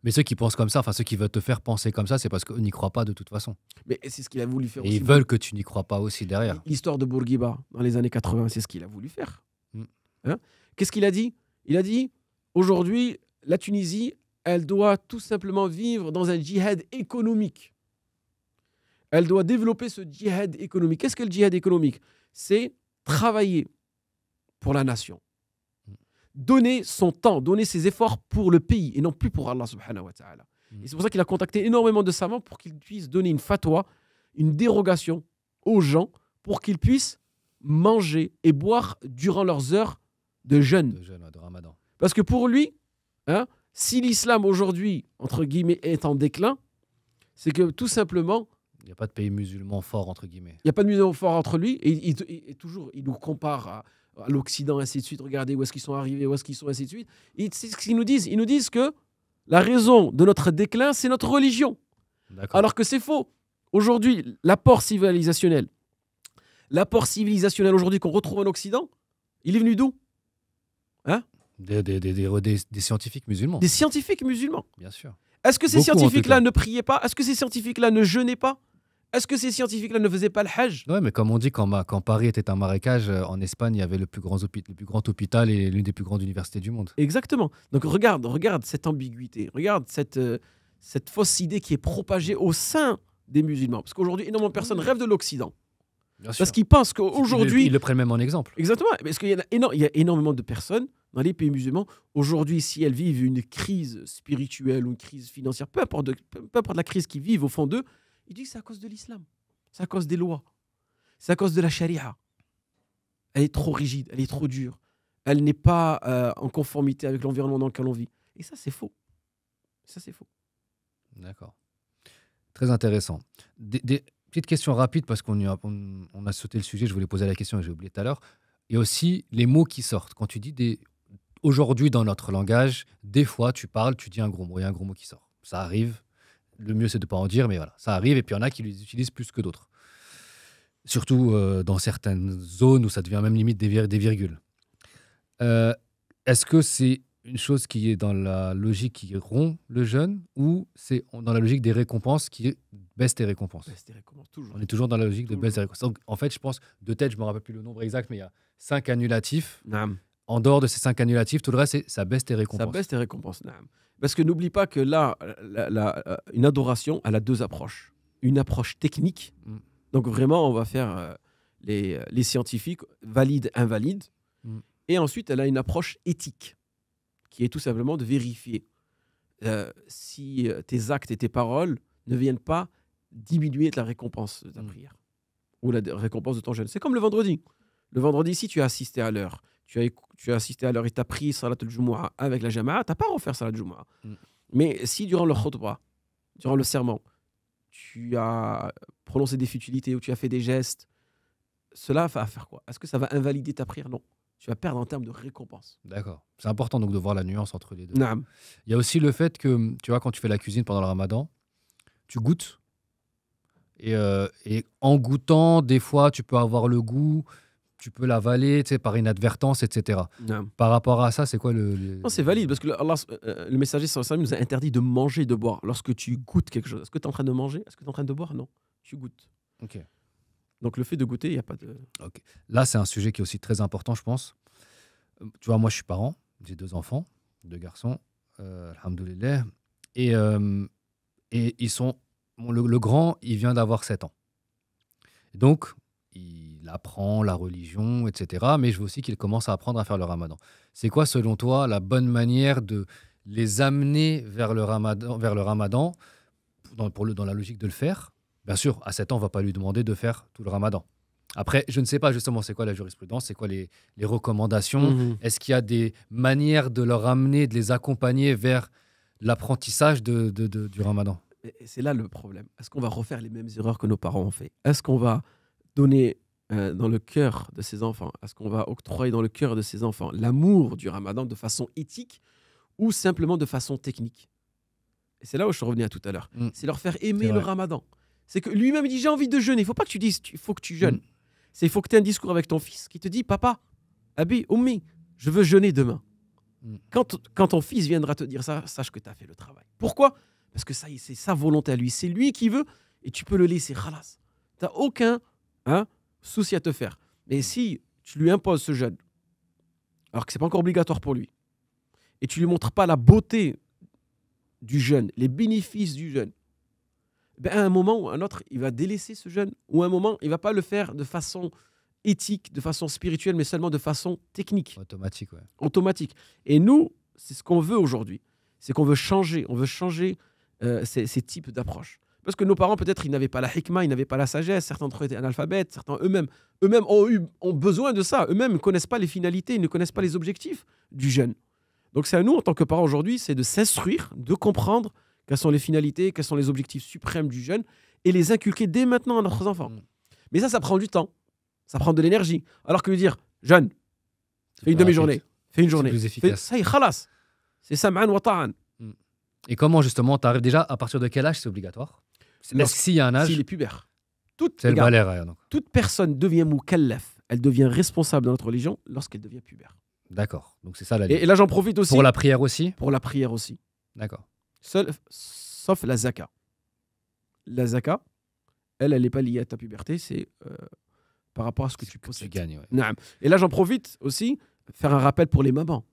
B: Mais ceux qui
A: pensent comme ça, enfin ceux qui veulent te faire penser comme ça, c'est parce qu'on n'y croit pas de toute façon.
B: Mais c'est ce qu'il a voulu faire. Et aussi. ils veulent que tu n'y
A: crois pas aussi derrière.
B: L'histoire de Bourguiba dans les années 80, c'est ce qu'il a voulu faire. Mm. Hein Qu'est-ce qu'il a dit Il a dit aujourd'hui, la Tunisie, elle doit tout simplement vivre dans un djihad économique. Elle doit développer ce djihad économique. Qu'est-ce que le djihad économique C'est travailler pour la nation, donner son temps, donner ses efforts pour le pays et non plus pour Allah subhanahu wa ta'ala. Mm. Et c'est pour ça qu'il a contacté énormément de savants pour qu'ils puissent donner une fatwa, une dérogation aux gens pour qu'ils puissent manger et boire durant leurs heures de jeûne. Parce que pour lui, hein, si l'islam aujourd'hui, entre guillemets, est en déclin, c'est que tout simplement...
A: Il n'y a pas de pays musulman fort, entre
B: guillemets. Il n'y a pas de musulman fort entre lui. Et, et toujours, il nous compare à, à l'Occident, ainsi de suite, regardez où est-ce qu'ils sont arrivés, où est-ce qu'ils sont, ainsi de suite. ce qu'ils nous disent. Ils nous disent que la raison de notre déclin, c'est notre religion. Alors que c'est faux. Aujourd'hui, l'apport civilisationnel, l'apport civilisationnel aujourd'hui qu'on retrouve en Occident, il est venu d'où hein
A: des, des, scientifiques musulmans. Des
B: scientifiques musulmans. Bien sûr. Est-ce que ces scientifiques-là ne priaient pas Est-ce que ces scientifiques-là ne jeûnaient pas est-ce que ces scientifiques-là ne faisaient pas le Hajj
A: Oui, mais comme on dit, quand, Paris était un marécage, euh, en Espagne, il y avait le plus grand, hôpital
B: et l'une des plus grandes universités du monde. Exactement. Donc regarde, regarde cette ambiguïté, regarde cette, euh, fausse idée qui est propagée au sein des musulmans. Parce qu'aujourd'hui, énormément de personnes rêvent de l'Occident. Parce qu'ils pensent qu'aujourd'hui. Ils, le prennent même en exemple. Exactement. Parce qu'il y, a énormément de personnes dans les pays musulmans. Aujourd'hui, si elles vivent une crise spirituelle ou une crise financière, peu importe, de, peu importe la crise qu'ils vivent au fond d'eux, il dit que c'est à cause de l'islam, c'est à cause des lois, c'est à cause de la charia. Elle est trop rigide, elle est trop dure, elle n'est pas euh, en conformité avec l'environnement dans lequel on vit. Et ça, c'est faux. Ça, c'est faux.
C: D'accord.
A: Très intéressant. Des, petites questions rapides parce qu'on a, a sauté le sujet, je voulais poser la question et j'ai oublié tout à l'heure. Et aussi les mots qui sortent. Quand tu dis des, aujourd'hui dans notre langage, des fois tu parles, tu dis un gros mot, il y a un gros mot qui sort. Ça arrive, le mieux, c'est de ne pas en dire, mais voilà, ça arrive. Et puis, il y en a qui les utilisent plus que d'autres. Surtout euh, dans certaines zones où ça devient même limite des, des virgules. Euh, est-ce que c'est une chose qui est dans la logique qui rompt le jeune ou c'est dans la logique des récompenses qui baisse tes récompenses toujours. On est toujours dans la logique de baisse des récompenses. en fait, je pense, de tête, je ne me rappelle plus le nombre exact, mais il y a cinq annulatifs. Nam en
B: dehors de ces cinq annulatifs, tout le reste, ça baisse tes récompenses. Ça baisse tes récompenses, Parce que n'oublie pas que là, euh, une adoration, elle a deux approches. Une approche technique. Mm. Donc vraiment, on va faire euh, euh, les, scientifiques, valides, invalides. Mm. Et ensuite, elle a une approche éthique, qui est tout simplement de vérifier si tes actes et tes paroles ne viennent pas diminuer la récompense de ta mm. ou la récompense de ton jeûne. C'est comme le vendredi. Le vendredi, si tu as assisté à l'heure, tu as, assisté à l'heure et tu as pris Salat al-Jumu'ah avec la Jama'a, tu n'as pas à refaire Salat al-Jumu'ah. Mm. Mais si durant le khutbah, durant le serment, tu as prononcé des futilités ou tu as fait des gestes, cela va faire quoi Est-ce que ça va invalider ta prière Non. Tu vas perdre en termes de récompense. D'accord.
A: C'est important donc de voir la nuance entre les deux. Il y a aussi le fait que, tu vois, quand tu fais la cuisine pendant le ramadan, tu goûtes. et euh, en goûtant, des fois, tu peux avoir le goût tu peux l'avaler par inadvertance, etc. Par rapport à ça, c'est quoi le. Non,
B: c'est valide parce que Allah, euh, le messager nous a interdit de manger et de boire. Lorsque tu goûtes quelque chose, est-ce que tu es en train de manger Est-ce que tu es en train de boire Non, tu goûtes. Ok. Donc le fait de goûter, il n'y a pas de.
A: Là, c'est un sujet qui est aussi très important, je pense. Euh, tu vois, moi, je suis parent, j'ai deux enfants, deux garçons, euh, alhamdoulilah. Et, euh, et ils sont. le, le grand, il vient d'avoir 7 ans. Donc, il apprend la religion, etc. Mais je veux aussi qu'il commence à apprendre à faire le ramadan. C'est quoi, selon toi, la bonne manière de les amener vers le ramadan, vers le ramadan dans, pour le, dans la logique de le faire Bien sûr, à 7 ans, on ne va pas lui demander de faire tout le ramadan. Après, je ne sais pas justement c'est quoi la jurisprudence, c'est quoi les, recommandations. Mhm. Est-ce qu'il y a des manières de leur amener, de les accompagner vers l'apprentissage du ramadan
B: C'est là le problème. Est-ce qu'on va refaire les mêmes erreurs que nos parents ont fait Est-ce qu'on va donner euh, dans le cœur de ses enfants, à ce qu'on va octroyer dans le cœur de ses enfants l'amour du ramadan de façon éthique ou simplement de façon technique. Et c'est là où je suis revenu à tout à l'heure. Mm. C'est leur faire aimer le ramadan. C'est que lui-même il dit j'ai envie de jeûner. Il faut pas que tu dises il faut que tu jeûnes. Mm. C'est il faut que tu aies un discours avec ton fils qui te dit papa, Abi, Oumi, je veux jeûner demain. Mm. Quand, ton fils viendra te dire ça, sache que tu as fait le travail. Pourquoi Parce que ça c'est sa volonté à lui, c'est lui qui veut et tu peux le laisser Tu n'as aucun hein, souci à te faire. Mais mm. si tu lui imposes ce jeûne, alors que ce n'est pas encore obligatoire pour lui, et tu lui montres pas la beauté du jeûne, les bénéfices du jeûne, ben à un moment ou à un autre, il va délaisser ce jeûne, ou à un moment, il va pas le faire de façon éthique, de façon spirituelle, mais seulement de façon technique. Automatique, ouais. Automatique. Et nous, c'est ce qu'on veut aujourd'hui. C'est qu'on veut changer, on veut changer euh, ces, types d'approches. Parce que nos parents, peut-être, ils n'avaient pas la hikma, ils n'avaient pas la sagesse. Certains ont eux étaient analphabètes, certains eux-mêmes eux-mêmes ont, eu, ont besoin de ça. Eux-mêmes ne connaissent pas les finalités, ils ne connaissent pas les objectifs du jeune. Donc c'est à nous, en tant que parents aujourd'hui, c'est de s'instruire, de comprendre quelles sont les finalités, quels sont les objectifs suprêmes du jeune et les inculquer dès maintenant à nos enfants. Mm. Mais ça, ça prend du temps, ça prend de l'énergie. Alors que lui dire, jeune, fais une demi-journée, fais une journée, plus efficace. ça y khalas. C'est sam'an mm. Et comment justement, tu arrives déjà à partir de quel âge c'est obligatoire mais s'il y a un âge. S'il est pubère. Toute, est hein, toute personne devient moukallaf, elle devient responsable dans notre religion lorsqu'elle devient pubère.
A: D'accord. Donc c'est ça la. Et, et là j'en profite aussi. Pour la prière aussi. Pour la
B: prière aussi. D'accord. sauf la zaka. La zaka, elle, elle n'est pas liée à ta puberté, c'est euh, par rapport à ce que tu possèdes. Que tu gagnes. Et là j'en profite aussi faire un rappel pour les mamans.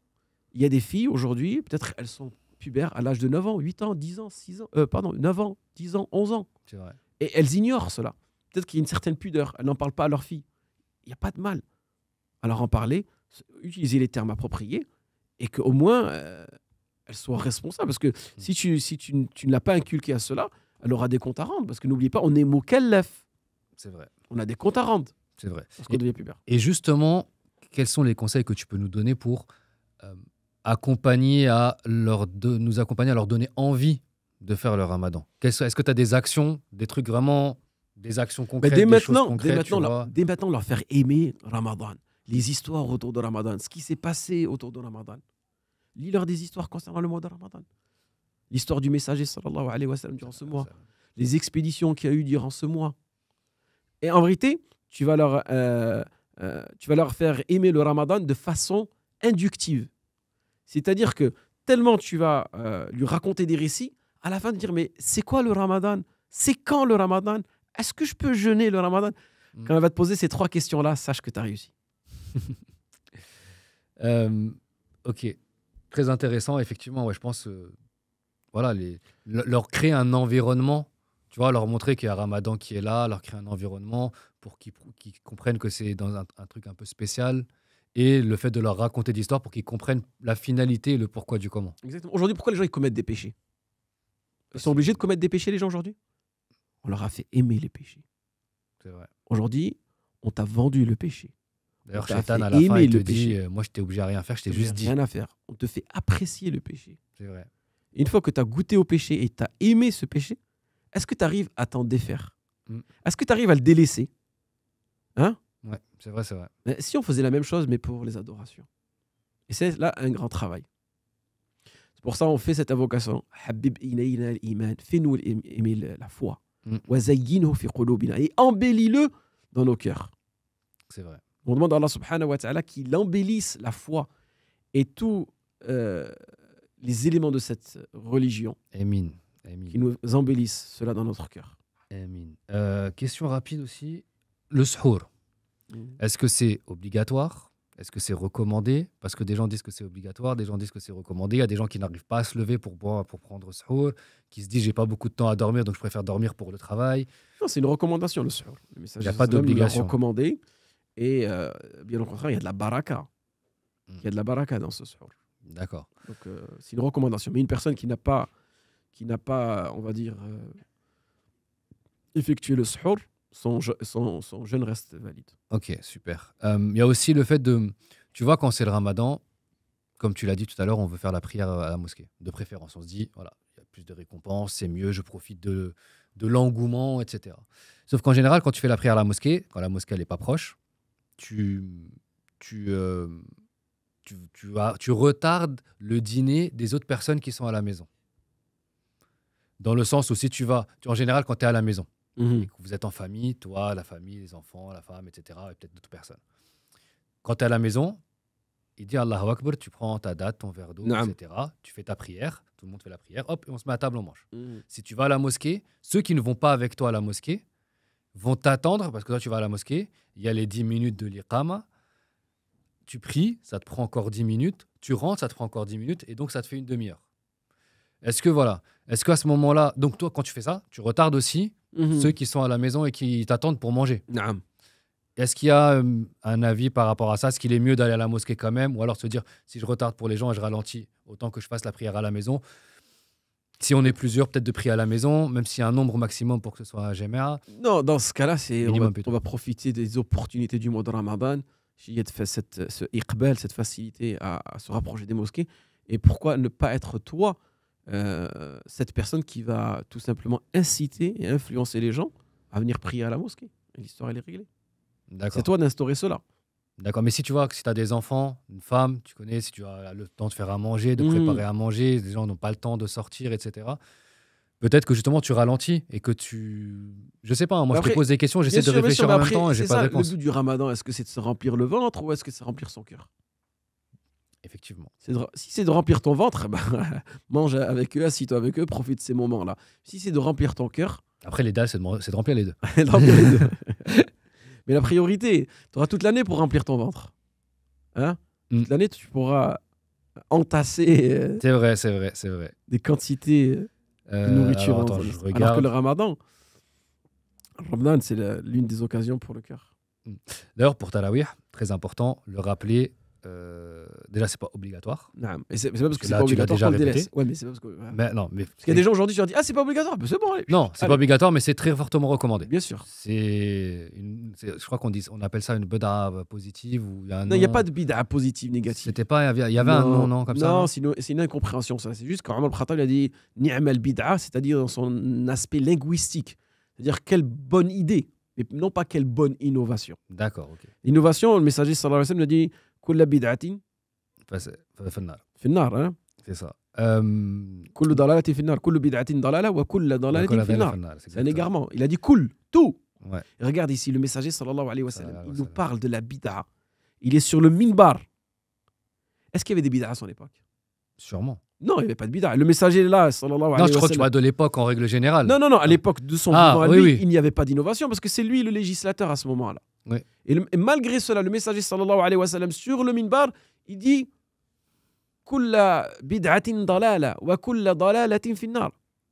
B: Il y a des filles aujourd'hui, peut-être elles sont pubères à l'âge de 9 ans, 8 ans, 10 ans, 6 ans, euh, pardon, 9 ans, 10 ans, 11 ans. vrai. Et elles ignorent cela. Peut-être qu'il y a une certaine pudeur, elles n'en parlent pas à leur fille. Il n'y a pas de mal. Alors en parler, utiliser les termes appropriés et qu'au moins euh, elles elle soit responsable. Parce que hmm. si tu, si tu, tu ne l'as pas inculqué à cela, elle aura des comptes à rendre. Parce que n'oublie pas, on est lève C'est vrai. On a des comptes à rendre.
A: C'est vrai. devient pubère.
B: Et justement, quels sont les conseils que tu peux nous donner pour
A: euh, accompagner à leur nous accompagner à leur donner envie de faire le ramadan Est-ce que tu as des actions, des trucs vraiment,
B: des actions concrètes, des maintenant, concrètes, dès maintenant, leur, dès maintenant, leur faire aimer Ramadan, les histoires autour de Ramadan, ce qui s'est passé autour de Ramadan. Lis-leur des histoires concernant le mois de Ramadan. L'histoire du messager sallallahu alayhi wa sallam durant ce mois, les expéditions qu'il y a eu durant ce mois. Et en vérité, tu vas leur, euh, euh, tu vas leur faire aimer le Ramadan de façon inductive. C'est-à-dire que tellement tu vas euh, lui raconter des récits, à la fin de dire Mais c'est quoi le ramadan C'est quand le ramadan Est-ce que je peux jeûner le ramadan mm. Quand elle va te poser ces trois questions-là, sache que tu as réussi. [laughs]
A: Euh, ok. Très intéressant, effectivement. Ouais, je pense. Euh, voilà, les, leur créer un environnement tu vois, leur montrer qu'il y a Ramadan qui est là, leur créer un environnement pour qu'ils comprennent que c'est dans un, truc un peu spécial, et le fait de leur raconter l'histoire
B: pour qu'ils comprennent la finalité et le pourquoi du comment. Exactement. Aujourd'hui, pourquoi les gens commettent des péchés Ils sont obligés de commettre des péchés, les gens, aujourd'hui On leur a fait aimer les péchés. C'est vrai. Aujourd'hui, on t'a vendu le péché. D'ailleurs, Shaitan, à la fin, il te dit euh, Moi, je t'ai obligé à rien faire, je t'ai juste dit. Rien à faire. On te fait apprécier le péché. C'est vrai. Une fois que tu as goûté au péché et tu as aimé ce péché, est-ce que tu arrives à t'en défaire mm. Est-ce que tu arrives à le délaisser Hein Ouais, c'est vrai, c'est vrai. Mais si on faisait la même chose, mais pour les adorations. Et c'est là un grand travail. C'est pour ça qu'on fait cette invocation. Habib iman fais-nous aimer la foi. Mm. Et embellis-le dans nos cœurs. C'est vrai. On demande à Allah subhanahu wa ta'ala qu'il embellisse la foi et tous euh, les éléments de cette religion. Amin. Amin. Qu'il nous embellisse cela dans notre cœur. Amin. Euh, question rapide aussi.
A: Le suhur. Mm. Est-ce que c'est obligatoire Est-ce que c'est recommandé Parce que des gens disent que c'est obligatoire, des gens disent que c'est recommandé. Il y a des gens qui n'arrivent pas à se lever pour boire, pour prendre sahur, qui se disent j'ai pas beaucoup de temps à dormir, donc je préfère dormir pour le
B: travail. Non, c'est une recommandation le sahur. Il n'y a pas d'obligation. recommandé. Et euh, bien au contraire, il y a de la baraka. Mm. Il y a de la baraka dans ce sahur. D'accord. Donc euh, c'est une recommandation. Mais une personne qui n'a pas, qui n'a pas, on va dire, euh, effectué le sahur, son, son, jeûne reste valide.
A: Ok, super. Euh, il y a aussi le fait de, tu vois, quand c'est le ramadan, comme tu l'as dit tout à l'heure, on veut faire la prière à la mosquée,
B: de préférence. On se dit,
A: voilà, il y a plus de récompenses, c'est mieux, je profite de, de l'engouement, etc. Sauf qu'en général, quand tu fais la prière à la mosquée, quand la mosquée n'est pas proche, tu, tu, euh, tu, tu, tu retardes le dîner des autres personnes qui sont à la maison. Dans le sens où si tu vas, tu, en général, quand tu es à la maison, Mmh. Et que vous êtes en famille, toi, la famille, les enfants, la femme, etc. Et peut-être d'autres personnes. Quand tu es à la maison, il dit Allahu Akbar, tu prends ta date, ton verre d'eau, etc. Tu fais ta prière, tout le monde fait la prière, hop, et on se met à table, on mange. Mmh. Si tu vas à la mosquée, ceux qui ne vont pas avec toi à la mosquée vont t'attendre parce que toi, tu vas à la mosquée, il y a les 10 minutes de l'iqama, tu pries, ça te prend encore 10 minutes, tu rentres, ça te prend encore 10 minutes, et donc ça te fait une demi-heure. Est-ce que voilà, est-ce qu'à ce, moment-là, donc toi, quand tu fais ça, tu retardes aussi mhm. ceux qui sont à la maison et qui t'attendent pour manger. Non. Est-ce qu'il y a euh, un avis par rapport à ça Est-ce qu'il est mieux d'aller à la mosquée quand même Ou alors se dire, si je retarde pour les gens et je ralentis, autant que je fasse la prière à la maison si on est plusieurs, peut-être de prier à la maison, même s'il y a un nombre maximum pour que ce soit à GMA.
B: Non, dans ce cas-là, c'est on, va profiter des opportunités du mois de Ramadan. Il y a cette, ce iqbal, cette facilité à se rapprocher des mosquées. Et pourquoi ne pas être toi euh, cette personne qui va tout simplement inciter et influencer les gens à venir prier à la mosquée. L'histoire, elle est réglée. C'est toi d'instaurer cela. D'accord, mais si tu vois que si tu as des enfants, une femme, tu connais,
A: si tu as le temps de faire à manger, de mhm. préparer à manger, des gens n'ont pas le temps de sortir, etc. Peut-être que justement tu ralentis et que tu. Je sais pas, hein, moi je te pose des questions, j'essaie de réfléchir en même temps et j'ai pas de réponse.
B: Le but du ramadan, est-ce que c'est de se remplir le ventre ou est-ce que c'est remplir son cœur Effectivement. si c'est de remplir ton ventre, [laughs] bah, mange avec eux, assis-toi avec eux, profite de ces moments-là. Si c'est de remplir ton cœur. Après, les dalles, c'est de, remplir les deux. [laughs] [laughs] Mais la priorité, tu auras toute l'année pour remplir ton ventre. Hein mm. Toute l'année, tu pourras entasser. Euh, c'est vrai, c'est vrai, c'est vrai. Des quantités euh, de euh, nourriture. je que le ramadan, ramadan c'est l'une des occasions pour le cœur.
A: Mm. D'ailleurs, pour Tarawih, très important, le rappeler euh, déjà c'est
B: pas obligatoire. c'est, pas parce que, c'est pas obligatoire qu'on non, mais y a des gens aujourd'hui qui ont dit ah c'est pas obligatoire, bah, c'est bon. Non, c'est pas
A: obligatoire, mais c'est très fortement recommandé. Bien sûr. C'est, je crois qu'on dit, on appelle ça une bida positive ou a Non, il n'y a pas
B: de bida positive négative. C'était pas, il y avait un non non comme ça. Non, c'est une, incompréhension ça. C'est juste quand le il a dit ni'mal bida, c'est-à-dire dans son aspect linguistique, c'est-à-dire quelle bonne idée, mais non pas quelle bonne innovation. D'accord. ok L'innovation, le messager sallallahu alayhi wa sallam a dit كل بدعة في النار في النار أه؟ في Euh, كل ضلالة في النار كل بدعة ضلالة وكل ضلالة في, النار c'est un égarement il a dit cool, tout ouais. regarde ici le messager alayhi wa sallam il nous parle de la bid'a il est sur le minbar est-ce qu'il y avait des bid'a à son époque sûrement non, il n'y avait pas de bid'a. Le messager est là, sallallahu alayhi Non, je crois que tu parles de l'époque en règle générale. Non, non, non, à ah. l'époque de son ah, oui, oui. il n'y avait pas d'innovation parce que c'est lui le législateur à ce moment-là. Et, malgré cela, le messager sallallahu alayhi wa sallam, sur le minbar, il dit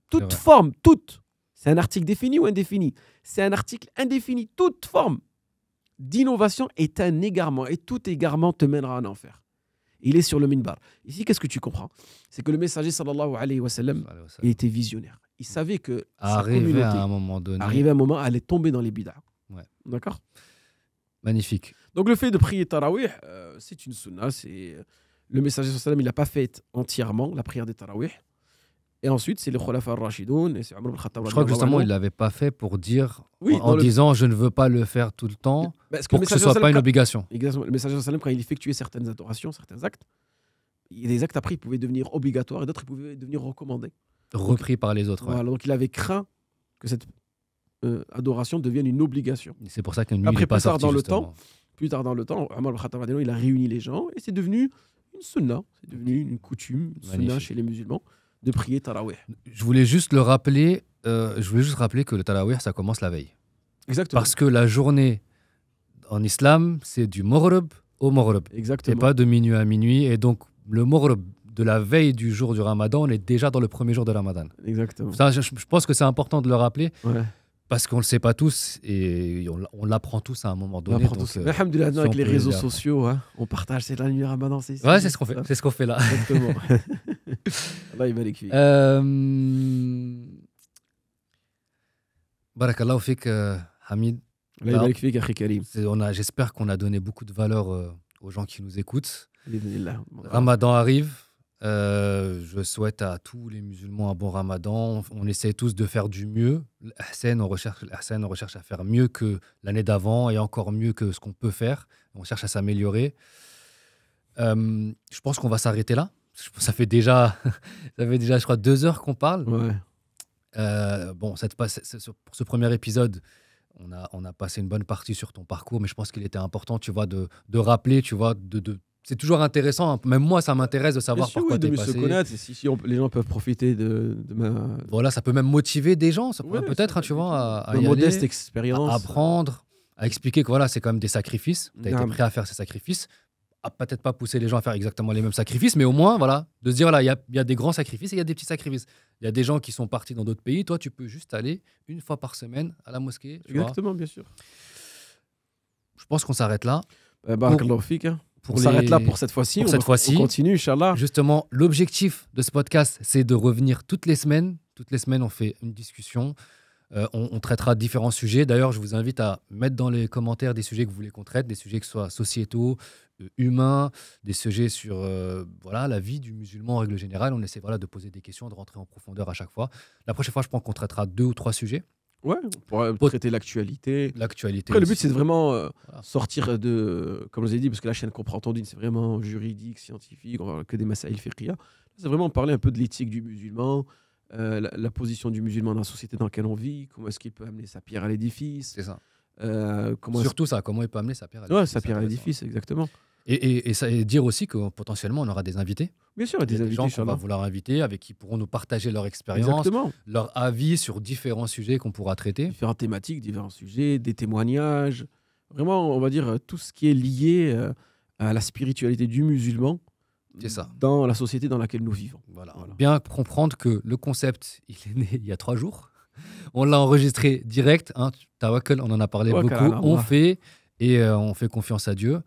B: Toute forme, toute. C'est un article défini ou indéfini C'est un article indéfini. Toute forme d'innovation est un égarement et tout égarement te mènera en enfer. Il est sur le minbar. Ici, qu'est-ce que tu comprends C'est que le messager sallallahu alayhi wa sallam, il était visionnaire. Il savait que arriver à un moment donné, à un moment, allait tomber dans les bidas. D'accord Magnifique. Donc le fait de prier Tarawih, euh, c'est une sunna. C'est euh, le messager sallam, il n'a pas fait entièrement la prière des Tarawih. Et ensuite, c'est le kholafa al-Rashidun et c'est khattab Je crois que justement, il ne
A: l'avait pas fait pour dire, en, disant je ne veux pas le faire tout le temps, bah, Parce pour que ce ne soit pas une obligation.
B: Exactement. Le messager sallam, quand il effectuait certaines adorations, certains actes, des actes après, ils pouvaient devenir obligatoires et d'autres, pouvaient devenir recommandés. Repris par les autres. donc il avait craint que cette euh, adoration devienne une obligation. C'est pour ça qu'un Après, est pas plus tard dans le temps, plus tard dans le temps, Amal Khattab il a réuni les gens et c'est devenu une sunna, c'est devenu une coutume, sunna chez les musulmans de prier Taraweh.
A: Je voulais juste le rappeler, euh, je voulais juste rappeler que le Taraweh, ça commence la veille. Exactement. Parce que la journée en islam, c'est du Maghrib au Maghrib. Exactement. Et pas de minuit à minuit et donc le Maghrib de la veille du jour du Ramadan, on est déjà dans le premier jour de Ramadan. Exactement. je, pense que c'est important de le rappeler. Ouais parce qu'on ne le sait pas tous et on, l'apprend tous à un moment donné. Euh, on donc, Mais avec les réseaux sociaux,
B: hein, on partage, cette la lumière à c'est ce qu'on fait, hein. c'est ce qu'on fait là. Exactement.
A: là, [laughs] il va les cuire. Euh, fik, euh, Hamid. Là, on J'espère qu'on a donné beaucoup de valeur aux gens qui nous écoutent. Ramadan arrive. Euh, je souhaite à tous les musulmans un bon ramadan. On, essaie tous de faire du mieux. Hassan, on recherche, on recherche à faire mieux que l'année d'avant et encore mieux que ce qu'on peut faire. On cherche à s'améliorer. Euh, je pense qu'on va s'arrêter là. Ça fait déjà, [laughs] ça fait déjà, je crois, deux heures qu'on parle. Euh, bon, pour ce premier épisode, on a, on a passé une bonne partie sur ton parcours, mais je pense qu'il était important, tu vois, de, de rappeler, tu vois, de c'est toujours intéressant. Hein. Même moi, ça m'intéresse de savoir pourquoi oui, de se connaître.
B: Si, les gens peuvent profiter de, ma. Voilà, ça
A: peut même motiver des gens. Ça peut-être, hein, tu vois, à, y modeste expérience, apprendre, à expliquer que voilà, c'est quand même des sacrifices. Tu as été prêt à faire ces sacrifices. À peut-être pas pousser les gens à faire exactement les mêmes sacrifices, mais au moins, voilà, de se dire voilà, il y a, des grands sacrifices et il y a des petits sacrifices. Il y a des gens qui sont partis dans d'autres pays. Toi, tu peux juste aller une fois par semaine à la mosquée. exactement, bien sûr.
B: Je pense qu'on s'arrête là. Eh ben, hein on s'arrête là pour cette fois-ci. on continue,
A: Inch'Allah. Justement, l'objectif de ce podcast, c'est de revenir toutes les semaines. Toutes les semaines, on fait une discussion. Euh, on, traitera différents sujets. D'ailleurs, je vous invite à mettre dans les commentaires des sujets que vous voulez qu'on traite, des sujets que soient sociétaux, euh, humains, des sujets sur euh, voilà, la vie du musulman en règle générale. On essaie voilà, de poser des questions, de rentrer en profondeur à chaque fois. La prochaine
B: fois, je pense qu'on traitera deux ou trois sujets. Ouais, euh, pour traiter l'actualité. L'actualité. le but, c'est vraiment euh, sortir de. Comme je vous ai dit, parce que la chaîne Comprend Tondine, c'est vraiment juridique, scientifique, on que des Masaïl Fiqhia. C'est vraiment parler un peu de l'éthique du musulman, euh, la, position du musulman dans la société dans laquelle on vit, comment est-ce qu'il peut amener sa pierre à l'édifice. C'est ça. comment Surtout ça, comment il peut amener sa pierre à l'édifice. Ouais, sa pierre à l'édifice, exactement. Et, ça, dire aussi que potentiellement, on
A: aura des invités. Bien sûr, des, invités. Des gens qu'on va vouloir inviter, avec qui pourront nous partager leur expérience,
B: leur avis sur différents sujets qu'on pourra traiter. Différentes thématiques, différents sujets, des témoignages. Vraiment, on va dire euh, tout ce qui est lié euh, à la spiritualité du musulman. ça. Dans la société dans laquelle nous vivons.
A: Voilà. Bien comprendre que le concept, [laughs] il est né il y a trois jours. On l'a enregistré direct. Hein. on en a parlé beaucoup. On fait et euh, on fait confiance à Dieu.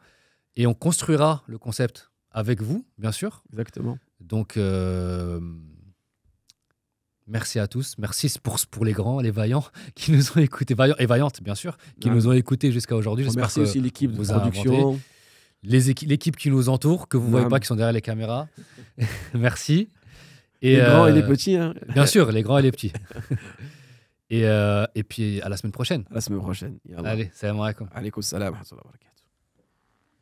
A: Et on construira le concept avec vous, bien sûr. Exactement. Donc, euh, merci à tous. Merci pour, pour les grands, les vaillants [laughs] qui nous ont écoutés, vaillants et vaillantes, bien sûr, qui nous ont écoutés jusqu'à aujourd'hui. Merci aussi l'équipe de production. L'équipe qui nous entoure, que vous ne voyez pas, qui sont derrière les caméras. [laughs] merci. Et les grands et les euh, petits. Hein. bien sûr, [laughs] les grands et les petits. et, euh, et puis à la semaine prochaine. À la semaine prochaine. Allez, salam alaikum. Alaykoum salam.